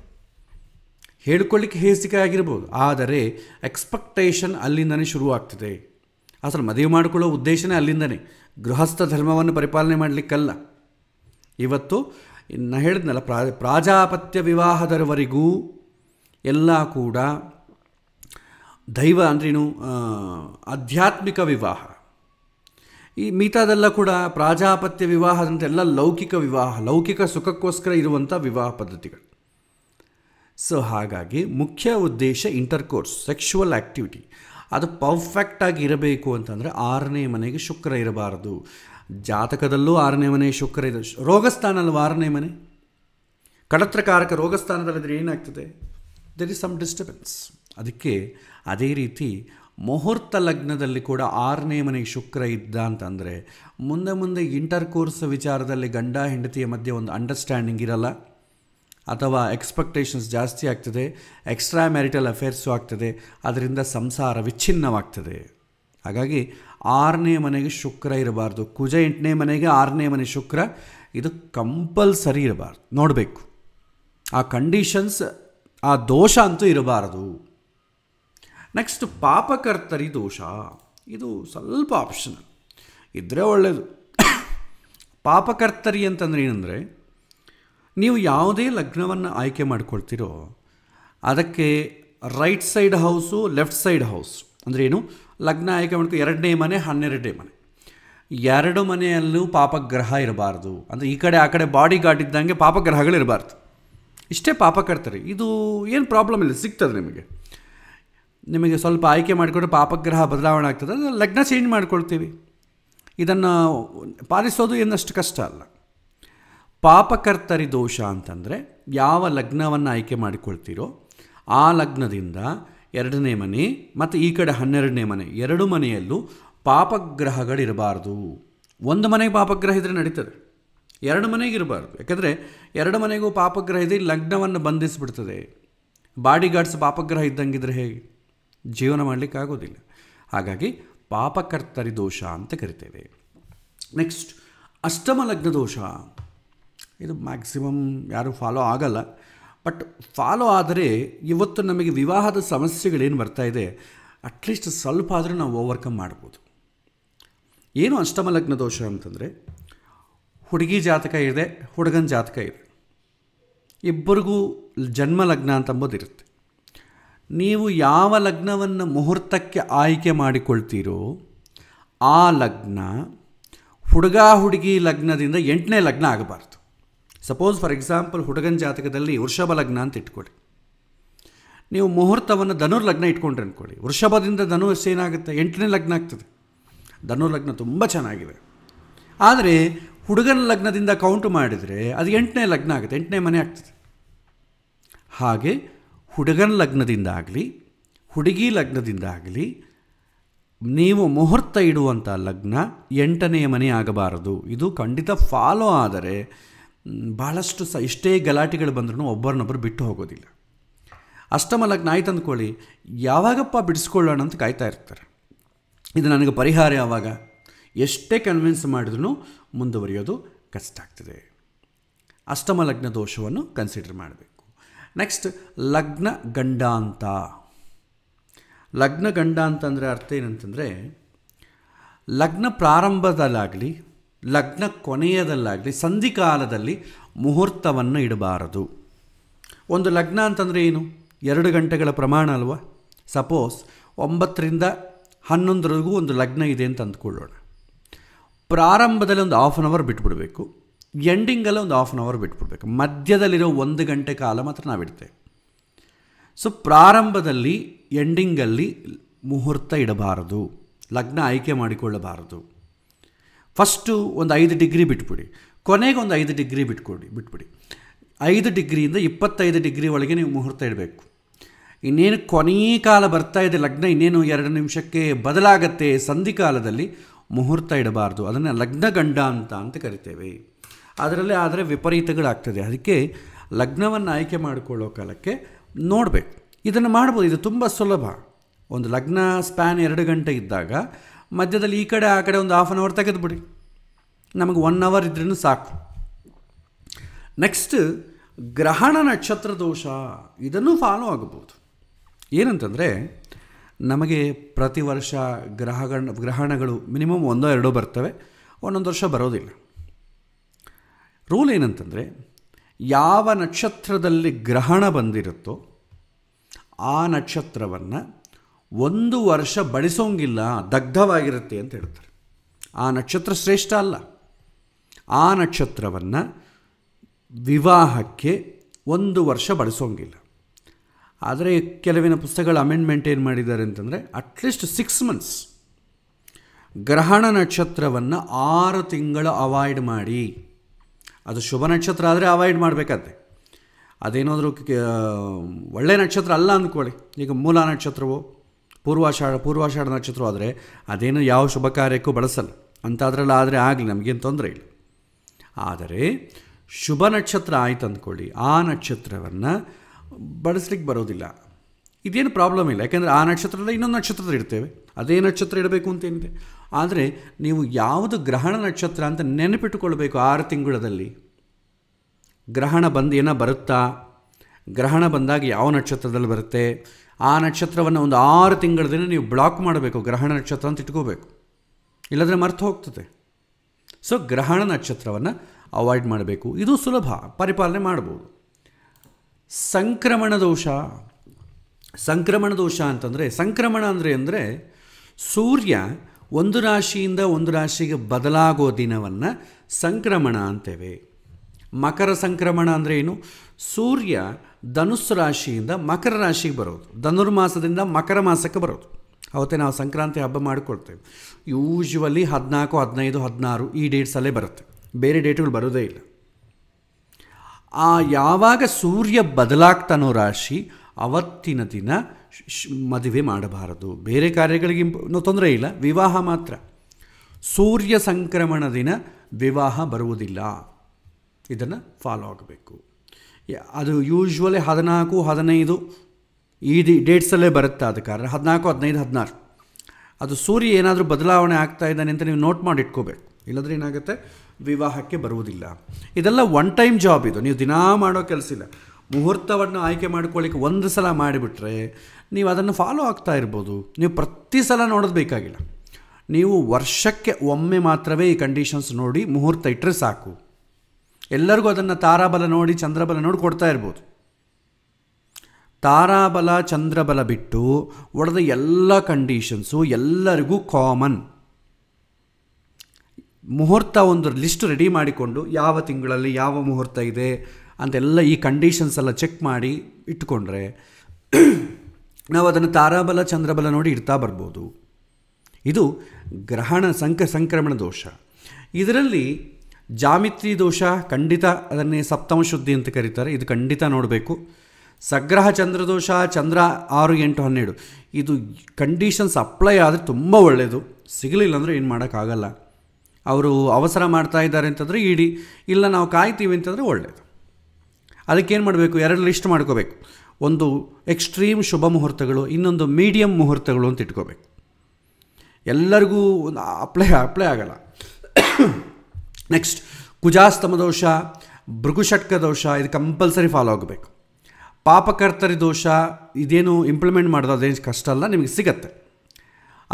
ಹೇಳ್ಕೊಳ್ಳಿಕ್ಕೆ ಹೇಸಿಕೆ ಆಗಿರ್ಬೋದು ಆದರೆ ಎಕ್ಸ್ಪೆಕ್ಟೇಷನ್ ಅಲ್ಲಿಂದನೇ ಶುರುವಾಗ್ತದೆ ಅಸಲು ಮದುವೆ ಮಾಡಿಕೊಳ್ಳೋ ಉದ್ದೇಶನೇ ಅಲ್ಲಿಂದನೇ ಗೃಹಸ್ಥ ಧರ್ಮವನ್ನು ಪರಿಪಾಲನೆ ಮಾಡಲಿಕ್ಕಲ್ಲ ಇವತ್ತು ನಾ ಹೇಳಿದ್ನಲ್ಲ ಪ್ರಾ ಪ್ರಾಜಾಪತ್ಯ ವಿವಾಹದವರೆಗೂ ಎಲ್ಲ ಕೂಡ ದೈವ ಅಂದ್ರೇನು ಆಧ್ಯಾತ್ಮಿಕ ವಿವಾಹ ಈ ಮೀತಾದೆಲ್ಲ ಕೂಡ ಪ್ರಾಜಾಪತ್ಯ ಎಲ್ಲ ಲೌಕಿಕ ವಿವಾಹ ಲೌಕಿಕ ಸುಖಕ್ಕೋಸ್ಕರ ಇರುವಂಥ ವಿವಾಹ ಪದ್ಧತಿಗಳು ಸೊ ಹಾಗಾಗಿ ಮುಖ್ಯ ಉದ್ದೇಶ ಇಂಟರ್ಕೋರ್ಸ್ ಸೆಕ್ಷುವಲ್ ಆ್ಯಕ್ಟಿವಿಟಿ ಅದು ಪರ್ಫೆಕ್ಟಾಗಿ ಇರಬೇಕು ಅಂತಂದರೆ ಆರನೇ ಮನೆಗೆ ಶುಕ್ರ ಇರಬಾರದು ಜಾತಕದಲ್ಲೂ ಆರನೇ ಮನೆ ಶುಕ್ರ ರೋಗಸ್ಥಾನ ಅಲ್ವ ಆರನೇ ಮನೆ ಕಡತ್ರಕಾರಕ ರೋಗಸ್ಥಾನದಲ್ಲಿದ್ರೆ ಏನಾಗ್ತದೆ ದೆರ್ ಇಸ್ ಸಮ್ ಡಿಸ್ಟರ್ಬೆನ್ಸ್ ಅದಕ್ಕೆ ಅದೇ ರೀತಿ ಮುಹೂರ್ತ ಲಗ್ನದಲ್ಲಿ ಕೂಡ ಆರನೇ ಮನೆ ಶುಕ್ರ ಇದ್ದ ಅಂತಂದರೆ ಮುಂದೆ ಮುಂದೆ ಇಂಟರ್ ಕೋರ್ಸ್ ವಿಚಾರದಲ್ಲಿ ಗಂಡ ಹೆಂಡತಿಯ ಮಧ್ಯೆ ಒಂದು ಅಂಡರ್ಸ್ಟ್ಯಾಂಡಿಂಗ್ ಇರಲ್ಲ ಅಥವಾ ಎಕ್ಸ್ಪೆಕ್ಟೇಷನ್ಸ್ ಜಾಸ್ತಿ ಆಗ್ತದೆ ಎಕ್ಸ್ಟ್ರಾ ಮ್ಯಾರಿಟಲ್ ಅಫೇರ್ಸು ಆಗ್ತದೆ ಅದರಿಂದ ಸಂಸಾರ ವಿಚ್ಛಿನ್ನವಾಗ್ತದೆ ಹಾಗಾಗಿ ಆರನೇ ಮನೆಗೆ ಶುಕ್ರ ಇರಬಾರ್ದು ಕುಜ ಎಂಟನೇ ಮನೆಗೆ ಆರನೇ ಮನೆ ಶುಕ್ರ ಇದು ಕಂಪಲ್ಸರಿ ಇರಬಾರ್ದು ನೋಡಬೇಕು ಆ ಕಂಡೀಷನ್ಸ್ ಆ ದೋಷ ಅಂತೂ ಇರಬಾರದು ನೆಕ್ಸ್ಟ್ ಪಾಪಕರ್ತರಿ ದೋಷ ಇದು ಸ್ವಲ್ಪ ಆಪ್ಷನಲ್ ಇದ್ದರೆ ಒಳ್ಳೆಯದು ಪಾಪಕರ್ತರಿ ಅಂತಂದ್ರೆ ಏನಂದರೆ ನೀವು ಯಾವುದೇ ಲಗ್ನವನ್ನು ಆಯ್ಕೆ ಮಾಡ್ಕೊಳ್ತೀರೋ ಅದಕ್ಕೆ right side house left side house ಅಂದರೆ ಏನು ಲಗ್ನ ಆಯ್ಕೆ ಮಾಡ್ಕೊ ಎರಡನೇ ಮನೆ ಹನ್ನೆರಡನೇ ಮನೆ ಎರಡು ಮನೆಯಲ್ಲೂ ಪಾಪಗ್ರಹ ಇರಬಾರ್ದು ಅಂದರೆ ಈ ಕಡೆ ಆ ಕಡೆ ಬಾಡಿ ಗಾರ್ಡ್ ಇದ್ದಂಗೆ ಪಾಪಗ್ರಹಗಳು ಇರಬಾರ್ದು ಇಷ್ಟೇ ಪಾಪ ಕಟ್ತಾರೆ ಇದು ಏನು ಪ್ರಾಬ್ಲಮ್ ಇಲ್ಲ ಸಿಗ್ತದೆ ನಿಮಗೆ ನಿಮಗೆ ಸ್ವಲ್ಪ ಆಯ್ಕೆ ಮಾಡಿಕೊಂಡ್ರೆ ಪಾಪಗ್ರಹ ಬದಲಾವಣೆ ಆಗ್ತದೆ ಅಂದರೆ ಲಗ್ನ ಚೇಂಜ್ ಮಾಡ್ಕೊಳ್ತೀವಿ ಇದನ್ನು ಪಾಲಿಸೋದು ಏನಷ್ಟು ಕಷ್ಟ ಅಲ್ಲ ಪಾಪಕರ್ತರಿ ದೋಷ ಅಂತಂದರೆ ಯಾವ ಲಗ್ನವನ್ನು ಆಯ್ಕೆ ಮಾಡಿಕೊಳ್ತೀರೋ ಆ ಲಗ್ನದಿಂದ ಎರಡನೇ ಮನೆ ಮತ್ತು ಈ ಕಡೆ ಹನ್ನೆರಡನೇ ಮನೆ ಎರಡು ಮನೆಯಲ್ಲೂ ಪಾಪಗ್ರಹಗಳಿರಬಾರ್ದು ಒಂದು ಮನೆಗೆ ಪಾಪಗ್ರಹ ಇದ್ದರೆ ನಡೀತದೆ ಎರಡು ಮನೆಗೆ ಇರಬಾರ್ದು ಯಾಕಂದರೆ ಎರಡು ಮನೆಗೂ ಪಾಪಗ್ರಹ ಇದೆ ಲಗ್ನವನ್ನು ಬಂಧಿಸಿಬಿಡ್ತದೆ ಬಾಡಿ ಗಾರ್ಡ್ಸ್ ಪಾಪಗ್ರಹ ಇದ್ದಂಗಿದ್ರೆ ಹೇಗೆ ಜೀವನ ಮಾಡಲಿಕ್ಕೆ ಆಗೋದಿಲ್ಲ ಹಾಗಾಗಿ ಪಾಪಕರ್ತರಿ ದೋಷ ಅಂತ ಕರಿತೇವೆ ನೆಕ್ಸ್ಟ್ ಅಷ್ಟಮ ಲಗ್ನ ದೋಷ ಇದು ಮ್ಯಾಕ್ಸಿಮಮ್ ಯಾರೂ ಫಾಲೋ ಆಗಲ್ಲ ಬಟ್ ಫಾಲೋ ಆದರೆ ಇವತ್ತು ನಮಗೆ ವಿವಾಹದ ಸಮಸ್ಯೆಗಳೇನು ಬರ್ತಾ ಇದೆ ಅಟ್ಲೀಸ್ಟ್ ಸ್ವಲ್ಪ ಆದರೂ ನಾವು ಓವರ್ಕಮ್ ಮಾಡ್ಬೋದು ಏನು ಅಷ್ಟಮಲಗ್ನ ದೋಷ ಅಂತಂದರೆ ಹುಡುಗಿ ಜಾತಕ ಇದೆ ಹುಡುಗನ ಜಾತಕ ಇದೆ ಇಬ್ಬರಿಗೂ ಜನ್ಮ ಲಗ್ನ ಅಂತಂಬೋದಿರುತ್ತೆ ನೀವು ಯಾವ ಲಗ್ನವನ್ನು ಮುಹೂರ್ತಕ್ಕೆ ಆಯ್ಕೆ ಮಾಡಿಕೊಳ್ತೀರೋ ಆ ಲಗ್ನ ಹುಡುಗ ಹುಡುಗಿ ಲಗ್ನದಿಂದ ಎಂಟನೇ ಲಗ್ನ ಆಗಬಾರ್ದು ಸಪೋಸ್ ಫಾರ್ ಎಕ್ಸಾಂಪಲ್ ಹುಡುಗನ ಜಾತಕದಲ್ಲಿ ವೃಷಭ ಲಗ್ನ ಅಂತ ಇಟ್ಕೊಳ್ಳಿ ನೀವು ಮುಹೂರ್ತವನ್ನು ಧನುರ್ ಲಗ್ನ ಇಟ್ಕೊಂಡ್ರೆ ಅಂದ್ಕೊಳ್ಳಿ ವೃಷಭದಿಂದ ಧನುಸ್ ಏನಾಗುತ್ತೆ ಎಂಟನೇ ಲಗ್ನ ಆಗ್ತದೆ ಧನುರ್ ಲಗ್ನ ತುಂಬ ಚೆನ್ನಾಗಿದೆ ಆದರೆ ಹುಡುಗನ ಲಗ್ನದಿಂದ ಕೌಂಟ್ ಮಾಡಿದರೆ ಅದು ಎಂಟನೇ ಲಗ್ನ ಆಗುತ್ತೆ ಎಂಟನೇ ಮನೆ ಆಗ್ತದೆ ಹಾಗೆ ಹುಡುಗನ ಲಗ್ನದಿಂದ ಆಗಲಿ ಹುಡುಗಿ ಲಗ್ನದಿಂದ ಆಗಲಿ ನೀವು ಮುಹೂರ್ತ ಇಡುವಂಥ ಲಗ್ನ ಎಂಟನೆಯ ಮನೆ ಆಗಬಾರದು ಇದು ಖಂಡಿತ ಫಾಲೋ ಆದರೆ ಭಾಳಷ್ಟು ಸ ಎಷ್ಟೇ ಗಲಾಟೆಗಳು ಬಂದ್ರೂ ಒಬ್ಬರನ್ನೊಬ್ಬರು ಬಿಟ್ಟು ಹೋಗೋದಿಲ್ಲ ಅಷ್ಟಮ ಲಗ್ನ ಆಯ್ತು ಅಂದ್ಕೊಳ್ಳಿ ಯಾವಾಗಪ್ಪ ಬಿಡಿಸ್ಕೊಳ್ಳೋಣ ಅಂತ ಕಾಯ್ತಾ ಇರ್ತಾರೆ ಇದು ನನಗೆ ಪರಿಹಾರ ಯಾವಾಗ ಎಷ್ಟೇ ಕನ್ವಿನ್ಸ್ ಮಾಡಿದ್ರೂ ಮುಂದುವರಿಯೋದು ಕಷ್ಟ ಆಗ್ತದೆ ಅಷ್ಟಮ ಲಗ್ನ ದೋಷವನ್ನು ಕನ್ಸಿಡರ್ ಮಾಡಬೇಕು ನೆಕ್ಸ್ಟ್ ಲಗ್ನ ಗಂಡಾಂತ ಲಗ್ನ ಗಂಡ ಅಂತಂದರೆ ಅರ್ಥ ಏನಂತಂದರೆ ಲಗ್ನ ಪ್ರಾರಂಭದಲ್ಲಾಗಲಿ ಲಗ್ನ ಕೊನೆಯದಲ್ಲಾಗಲಿ ಸಂಧಿಕಾಲದಲ್ಲಿ ಮುಹೂರ್ತವನ್ನು ಇಡಬಾರದು ಒಂದು ಲಗ್ನ ಅಂತಂದರೆ ಏನು ಎರಡು ಗಂಟೆಗಳ ಪ್ರಮಾಣ ಅಲ್ವಾ ಸಪೋಸ್ ಒಂಬತ್ತರಿಂದ ಹನ್ನೊಂದರವರೆಗೂ ಒಂದು ಲಗ್ನ ಇದೆ ಅಂತ ಅಂದ್ಕೊಳ್ಳೋಣ ಪ್ರಾರಂಭದಲ್ಲಿ ಒಂದು ಆಫ್ ಆನ್ ಅವರ್ ಬಿಟ್ಬಿಡಬೇಕು ಎಂಡಿಂಗಲ್ಲಿ ಒಂದು ಆಫ್ ಆನ್ ಅವರ್ ಬಿಟ್ಬಿಡ್ಬೇಕು ಮಧ್ಯದಲ್ಲಿರೋ ಒಂದು ಗಂಟೆ ಕಾಲ ಮಾತ್ರ ನಾವು ಇಡ್ತೇವೆ ಸೊ ಪ್ರಾರಂಭದಲ್ಲಿ ಎಂಡಿಂಗಲ್ಲಿ ಮುಹೂರ್ತ ಇಡಬಾರದು ಲಗ್ನ ಆಯ್ಕೆ ಮಾಡಿಕೊಳ್ಳಬಾರದು ಫಸ್ಟು ಒಂದು ಐದು ಡಿಗ್ರಿ ಬಿಟ್ಬಿಡಿ ಕೊನೆಗೆ ಒಂದು ಐದು ಡಿಗ್ರಿ ಬಿಟ್ಕೊಡಿ ಬಿಟ್ಬಿಡಿ ಐದು ಡಿಗ್ರಿಯಿಂದ ಇಪ್ಪತ್ತೈದು ಡಿಗ್ರಿ ಒಳಗೆ ನೀವು ಮುಹೂರ್ತ ಇಡಬೇಕು ಇನ್ನೇನು ಕೊನೆಯ ಕಾಲ ಬರ್ತಾ ಇದೆ ಲಗ್ನ ಇನ್ನೇನು ಎರಡು ನಿಮಿಷಕ್ಕೆ ಬದಲಾಗತ್ತೆ ಸಂಧಿಕಾಲದಲ್ಲಿ ಮುಹೂರ್ತ ಇಡಬಾರ್ದು ಅದನ್ನು ಗಂಡ ಅಂತ ಅಂತ ಕರಿತೇವೆ ಅದರಲ್ಲಿ ಆದರೆ ವಿಪರೀತಗಳಾಗ್ತದೆ ಅದಕ್ಕೆ ಲಗ್ನವನ್ನು ಆಯ್ಕೆ ಮಾಡಿಕೊಳ್ಳೋ ಕಾಲಕ್ಕೆ ನೋಡಬೇಕು ಇದನ್ನು ಮಾಡ್ಬೋದು ಇದು ತುಂಬ ಸುಲಭ ಒಂದು ಲಗ್ನ ಸ್ಪ್ಯಾನ್ ಎರಡು ಗಂಟೆ ಇದ್ದಾಗ ಮಧ್ಯದಲ್ಲಿ ಈ ಕಡೆ ಆ ಕಡೆ ಒಂದು ಹಾಫ್ ಆನ್ ಅವರ್ ತೆಗೆದುಬಿಡಿ ನಮಗೆ ಒನ್ ಅವರ್ ಇದ್ರೂ ಸಾಕು ನೆಕ್ಸ್ಟ್ ಗ್ರಹಣ ನಕ್ಷತ್ರ ದೋಷ ಇದನ್ನು ಫಾಲೋ ಆಗಬಹುದು ಏನಂತಂದರೆ ನಮಗೆ ಪ್ರತಿ ವರ್ಷ ಗ್ರಹಗಣ ಗ್ರಹಣಗಳು ಮಿನಿಮಮ್ ಒಂದೋ ಎರಡೋ ಬರ್ತವೆ ಒಂದೊಂದು ವರ್ಷ ಬರೋದಿಲ್ಲ ರೂಲ್ ಏನಂತಂದರೆ ಯಾವ ನಕ್ಷತ್ರದಲ್ಲಿ ಗ್ರಹಣ ಬಂದಿರುತ್ತೋ ಆ ನಕ್ಷತ್ರವನ್ನು ಒಂದು ವರ್ಷ ಬಳಸೋಂಗಿಲ್ಲ ದಗ್ಧವಾಗಿರುತ್ತೆ ಅಂತ ಹೇಳ್ತಾರೆ ಆ ನಕ್ಷತ್ರ ಶ್ರೇಷ್ಠ ಅಲ್ಲ ಆ ನಕ್ಷತ್ರವನ್ನು ವಿವಾಹಕ್ಕೆ ಒಂದು ವರ್ಷ ಬಳಸೋಂಗಿಲ್ಲ ಆದರೆ ಕೆಲವಿನ ಪುಸ್ತಕಗಳು ಅಮೆಂಡ್ಮೆಂಟ್ ಏನು ಮಾಡಿದ್ದಾರೆ ಅಂತಂದರೆ ಅಟ್ಲೀಸ್ಟ್ ಸಿಕ್ಸ್ ಮಂತ್ಸ್ ಗ್ರಹಣ ನಕ್ಷತ್ರವನ್ನು ಆರು ತಿಂಗಳು ಅವಾಯ್ಡ್ ಮಾಡಿ ಅದು ಶುಭ ನಕ್ಷತ್ರ ಆದರೆ ಅವಾಯ್ಡ್ ಮಾಡಬೇಕಾದ್ರೆ ಅದೇನಾದರೂ ಒಳ್ಳೆ ನಕ್ಷತ್ರ ಅಲ್ಲ ಅಂದ್ಕೊಳ್ಳಿ ಈಗ ಮೂಲ ನಕ್ಷತ್ರವೋ ಪೂರ್ವಾಷಾಢ ಪೂರ್ವಾಷಾಢ ನಕ್ಷತ್ರ ಆದರೆ ಅದೇನು ಯಾವ ಶುಭ ಕಾರ್ಯಕ್ಕೂ ಬಳಸಲ್ಲ ಅಂಥದ್ರಲ್ಲಿ ಆದರೆ ಆಗಲಿ ನಮಗೇನು ತೊಂದರೆ ಇಲ್ಲ ಆದರೆ ಶುಭ ನಕ್ಷತ್ರ ಆಯ್ತು ಅಂದ್ಕೊಳ್ಳಿ ಆ ನಕ್ಷತ್ರವನ್ನು ಬಳಸಲಿಕ್ಕೆ ಬರೋದಿಲ್ಲ ಇದೇನು ಪ್ರಾಬ್ಲಮ್ ಇಲ್ಲ ಯಾಕೆಂದರೆ ಆ ನಕ್ಷತ್ರದಲ್ಲಿ ಇನ್ನೊಂದು ನಕ್ಷತ್ರದಲ್ಲಿ ಇಡ್ತೇವೆ ಅದೇ ನಕ್ಷತ್ರ ಇಡಬೇಕು ಅಂತೇನಿದೆ ಆದರೆ ನೀವು ಯಾವುದು ಗ್ರಹಣ ನಕ್ಷತ್ರ ಅಂತ ನೆನಪಿಟ್ಟುಕೊಳ್ಬೇಕು ಆರು ತಿಂಗಳಲ್ಲಿ ಗ್ರಹಣ ಬಂದು ಏನೋ ಬರುತ್ತಾ ಗ್ರಹಣ ಬಂದಾಗ ಯಾವ ನಕ್ಷತ್ರದಲ್ಲಿ ಬರುತ್ತೆ ಆ ನಕ್ಷತ್ರವನ್ನು ಒಂದು ಆರು ತಿಂಗಳ ದಿನ ನೀವು ಬ್ಲಾಕ್ ಮಾಡಬೇಕು ಗ್ರಹಣ ನಕ್ಷತ್ರ ಅಂತ ಇಟ್ಕೋಬೇಕು ಇಲ್ಲದ್ರೆ ಮರ್ತು ಹೋಗ್ತದೆ ಸೊ ಗ್ರಹಣ ನಕ್ಷತ್ರವನ್ನು ಅವಾಯ್ಡ್ ಮಾಡಬೇಕು ಇದು ಸುಲಭ ಪರಿಪಾಲನೆ ಮಾಡ್ಬೋದು ಸಂಕ್ರಮಣ ದೋಷ ಸಂಕ್ರಮಣ ದೋಷ ಅಂತಂದರೆ ಸಂಕ್ರಮಣ ಅಂದರೆ ಅಂದರೆ ಸೂರ್ಯ ಒಂದು ರಾಶಿಯಿಂದ ಒಂದು ರಾಶಿಗೆ ಬದಲಾಗೋ ದಿನವನ್ನು ಸಂಕ್ರಮಣ ಅಂತೇವೆ ಮಕರ ಸಂಕ್ರಮಣ ಅಂದರೆ ಏನು ಸೂರ್ಯ ಧನುಸ್ಸು ರಾಶಿಯಿಂದ ಮಕರ ರಾಶಿಗೆ ಬರೋದು ಧನುರ್ಮಾಸದಿಂದ ಮಕರ ಮಾಸಕ್ಕೆ ಬರೋದು ಅವತ್ತೇ ನಾವು ಸಂಕ್ರಾಂತಿ ಹಬ್ಬ ಮಾಡಿಕೊಳ್ತೇವೆ ಯೂಶ್ವಲಿ ಹದಿನಾಲ್ಕು ಹದಿನೈದು ಹದಿನಾರು ಈ ಡೇಟ್ಸಲ್ಲೇ ಬರುತ್ತೆ ಬೇರೆ ಡೇಟ್ಗಳು ಬರೋದೇ ಇಲ್ಲ ಆ ಯಾವಾಗ ಸೂರ್ಯ ಬದಲಾಗ್ತಾನೋ ರಾಶಿ ಅವತ್ತಿನ ದಿನ ಮದುವೆ ಮಾಡಬಾರದು ಬೇರೆ ಕಾರ್ಯಗಳಿಗೆ ತೊಂದರೆ ಇಲ್ಲ ವಿವಾಹ ಮಾತ್ರ ಸೂರ್ಯ ಸಂಕ್ರಮಣ ದಿನ ವಿವಾಹ ಬರುವುದಿಲ್ಲ ಇದನ್ನು ಫಾಲೋ ಆಗಬೇಕು ಅದು ಯೂಶ್ವಲಿ ಹದಿನಾಲ್ಕು ಹದಿನೈದು ಈ ದಿ ಡೇಟ್ಸಲ್ಲೇ ಬರುತ್ತೆ ಆದ ಕಾರಣ ಹದಿನಾಲ್ಕು ಹದಿನೈದು ಹದಿನಾರು ಅದು ಸೂರ್ಯ ಏನಾದರೂ ಬದಲಾವಣೆ ಆಗ್ತಾ ಇದ್ದಾನೆ ಅಂತ ನೀವು ನೋಟ್ ಮಾಡಿ ಇಟ್ಕೋಬೇಕು ಇಲ್ಲದ್ರೆ ಏನಾಗುತ್ತೆ ವಿವಾಹಕ್ಕೆ ಬರುವುದಿಲ್ಲ ಇದೆಲ್ಲ ಒನ್ ಟೈಮ್ ಜಾಬ್ ಇದು ನೀವು ದಿನಾ ಮಾಡೋ ಕೆಲಸ ಇಲ್ಲ ಮುಹೂರ್ತವನ್ನು ಆಯ್ಕೆ ಮಾಡ್ಕೊಳ್ಳಿಕ್ಕೆ ಒಂದು ಸಲ ಮಾಡಿಬಿಟ್ರೆ ನೀವು ಅದನ್ನು ಫಾಲೋ ಆಗ್ತಾ ಇರ್ಬೋದು ನೀವು ಪ್ರತಿ ಸಲ ನೋಡೋದು ಬೇಕಾಗಿಲ್ಲ ನೀವು ವರ್ಷಕ್ಕೆ ಒಮ್ಮೆ ಮಾತ್ರವೇ ಈ ಕಂಡೀಷನ್ಸ್ ನೋಡಿ ಮುಹೂರ್ತ ಇಟ್ಟರೆ ಸಾಕು ಎಲ್ಲರಿಗೂ ಅದನ್ನು ತಾರಾಬಲ ನೋಡಿ ಚಂದ್ರಬಲ ನೋಡಿ ಕೊಡ್ತಾ ಇರ್ಬೋದು ತಾರಾಬಲ ಚಂದ್ರಬಲ ಬಿಟ್ಟು ಒಡೆದ ಎಲ್ಲ ಕಂಡೀಷನ್ಸು ಎಲ್ಲರಿಗೂ ಕಾಮನ್ ಮುಹೂರ್ತ ಒಂದು ಲಿಸ್ಟ್ ರೆಡಿ ಮಾಡಿಕೊಂಡು ಯಾವ ತಿಂಗಳಲ್ಲಿ ಯಾವ ಮುಹೂರ್ತ ಇದೆ ಅಂತೆಲ್ಲ ಈ ಕಂಡೀಷನ್ಸ್ ಎಲ್ಲ ಚೆಕ್ ಮಾಡಿ ಇಟ್ಕೊಂಡ್ರೆ ನಾವು ಅದನ್ನು ತಾರಾಬಲ ಚಂದ್ರಬಲ ನೋಡಿ ಇಡ್ತಾ ಬರ್ಬೋದು ಇದು ಗ್ರಹಣ ಸಂಕ ಸಂಕ್ರಮಣ ದೋಷ ಇದರಲ್ಲಿ ಜಾಮಿತ್ರಿ ದೋಷ ಖಂಡಿತ ಅದನ್ನೇ ಸಪ್ತಮ ಶುದ್ಧಿ ಅಂತ ಕರೀತಾರೆ ಇದು ಖಂಡಿತ ನೋಡಬೇಕು ಸಗ್ರಹ ಚಂದ್ರದೋಷ ಚಂದ್ರ ಆರು ಎಂಟು ಹನ್ನೆರಡು ಇದು ಕಂಡೀಷನ್ಸ್ ಅಪ್ಲೈ ಆದರೆ ತುಂಬ ಒಳ್ಳೆಯದು ಸಿಗಲಿಲ್ಲ ಅಂದರೆ ಏನು ಮಾಡೋಕ್ಕಾಗಲ್ಲ ಅವರು ಅವಸರ ಮಾಡ್ತಾ ಇದ್ದಾರೆ ಅಂತಂದರೆ ಇಡಿ ಇಲ್ಲ ನಾವು ಕಾಯ್ತೀವಿ ಅಂತಂದರೆ ಒಳ್ಳೆಯದು ಅದಕ್ಕೇನು ಮಾಡಬೇಕು ಎರಡು ಲಿಸ್ಟ್ ಮಾಡ್ಕೋಬೇಕು ಒಂದು ಎಕ್ಸ್ಟ್ರೀಮ್ ಶುಭ ಮುಹೂರ್ತಗಳು ಇನ್ನೊಂದು ಮೀಡಿಯಮ್ ಮುಹೂರ್ತಗಳು ಅಂತ ಇಟ್ಕೋಬೇಕು ಎಲ್ಲರಿಗೂ ಅಪ್ಲೈ ಅಪ್ಲೈ ಆಗಲ್ಲ ನೆಕ್ಸ್ಟ್ ಕುಜಾಸ್ತಮ ದೋಷ ಭೃಗುಷಟ್ಕ ದೋಷ ಇದು ಕಂಪಲ್ಸರಿ ಫಾಲೋ ಆಗಬೇಕು ಪಾಪಕರ್ತರಿ ದೋಷ ಇದೇನು ಇಂಪ್ಲಿಮೆಂಟ್ ಮಾಡೋದು ಅದೇನು ಕಷ್ಟ ಅಲ್ಲ ನಿಮಗೆ ಸಿಗತ್ತೆ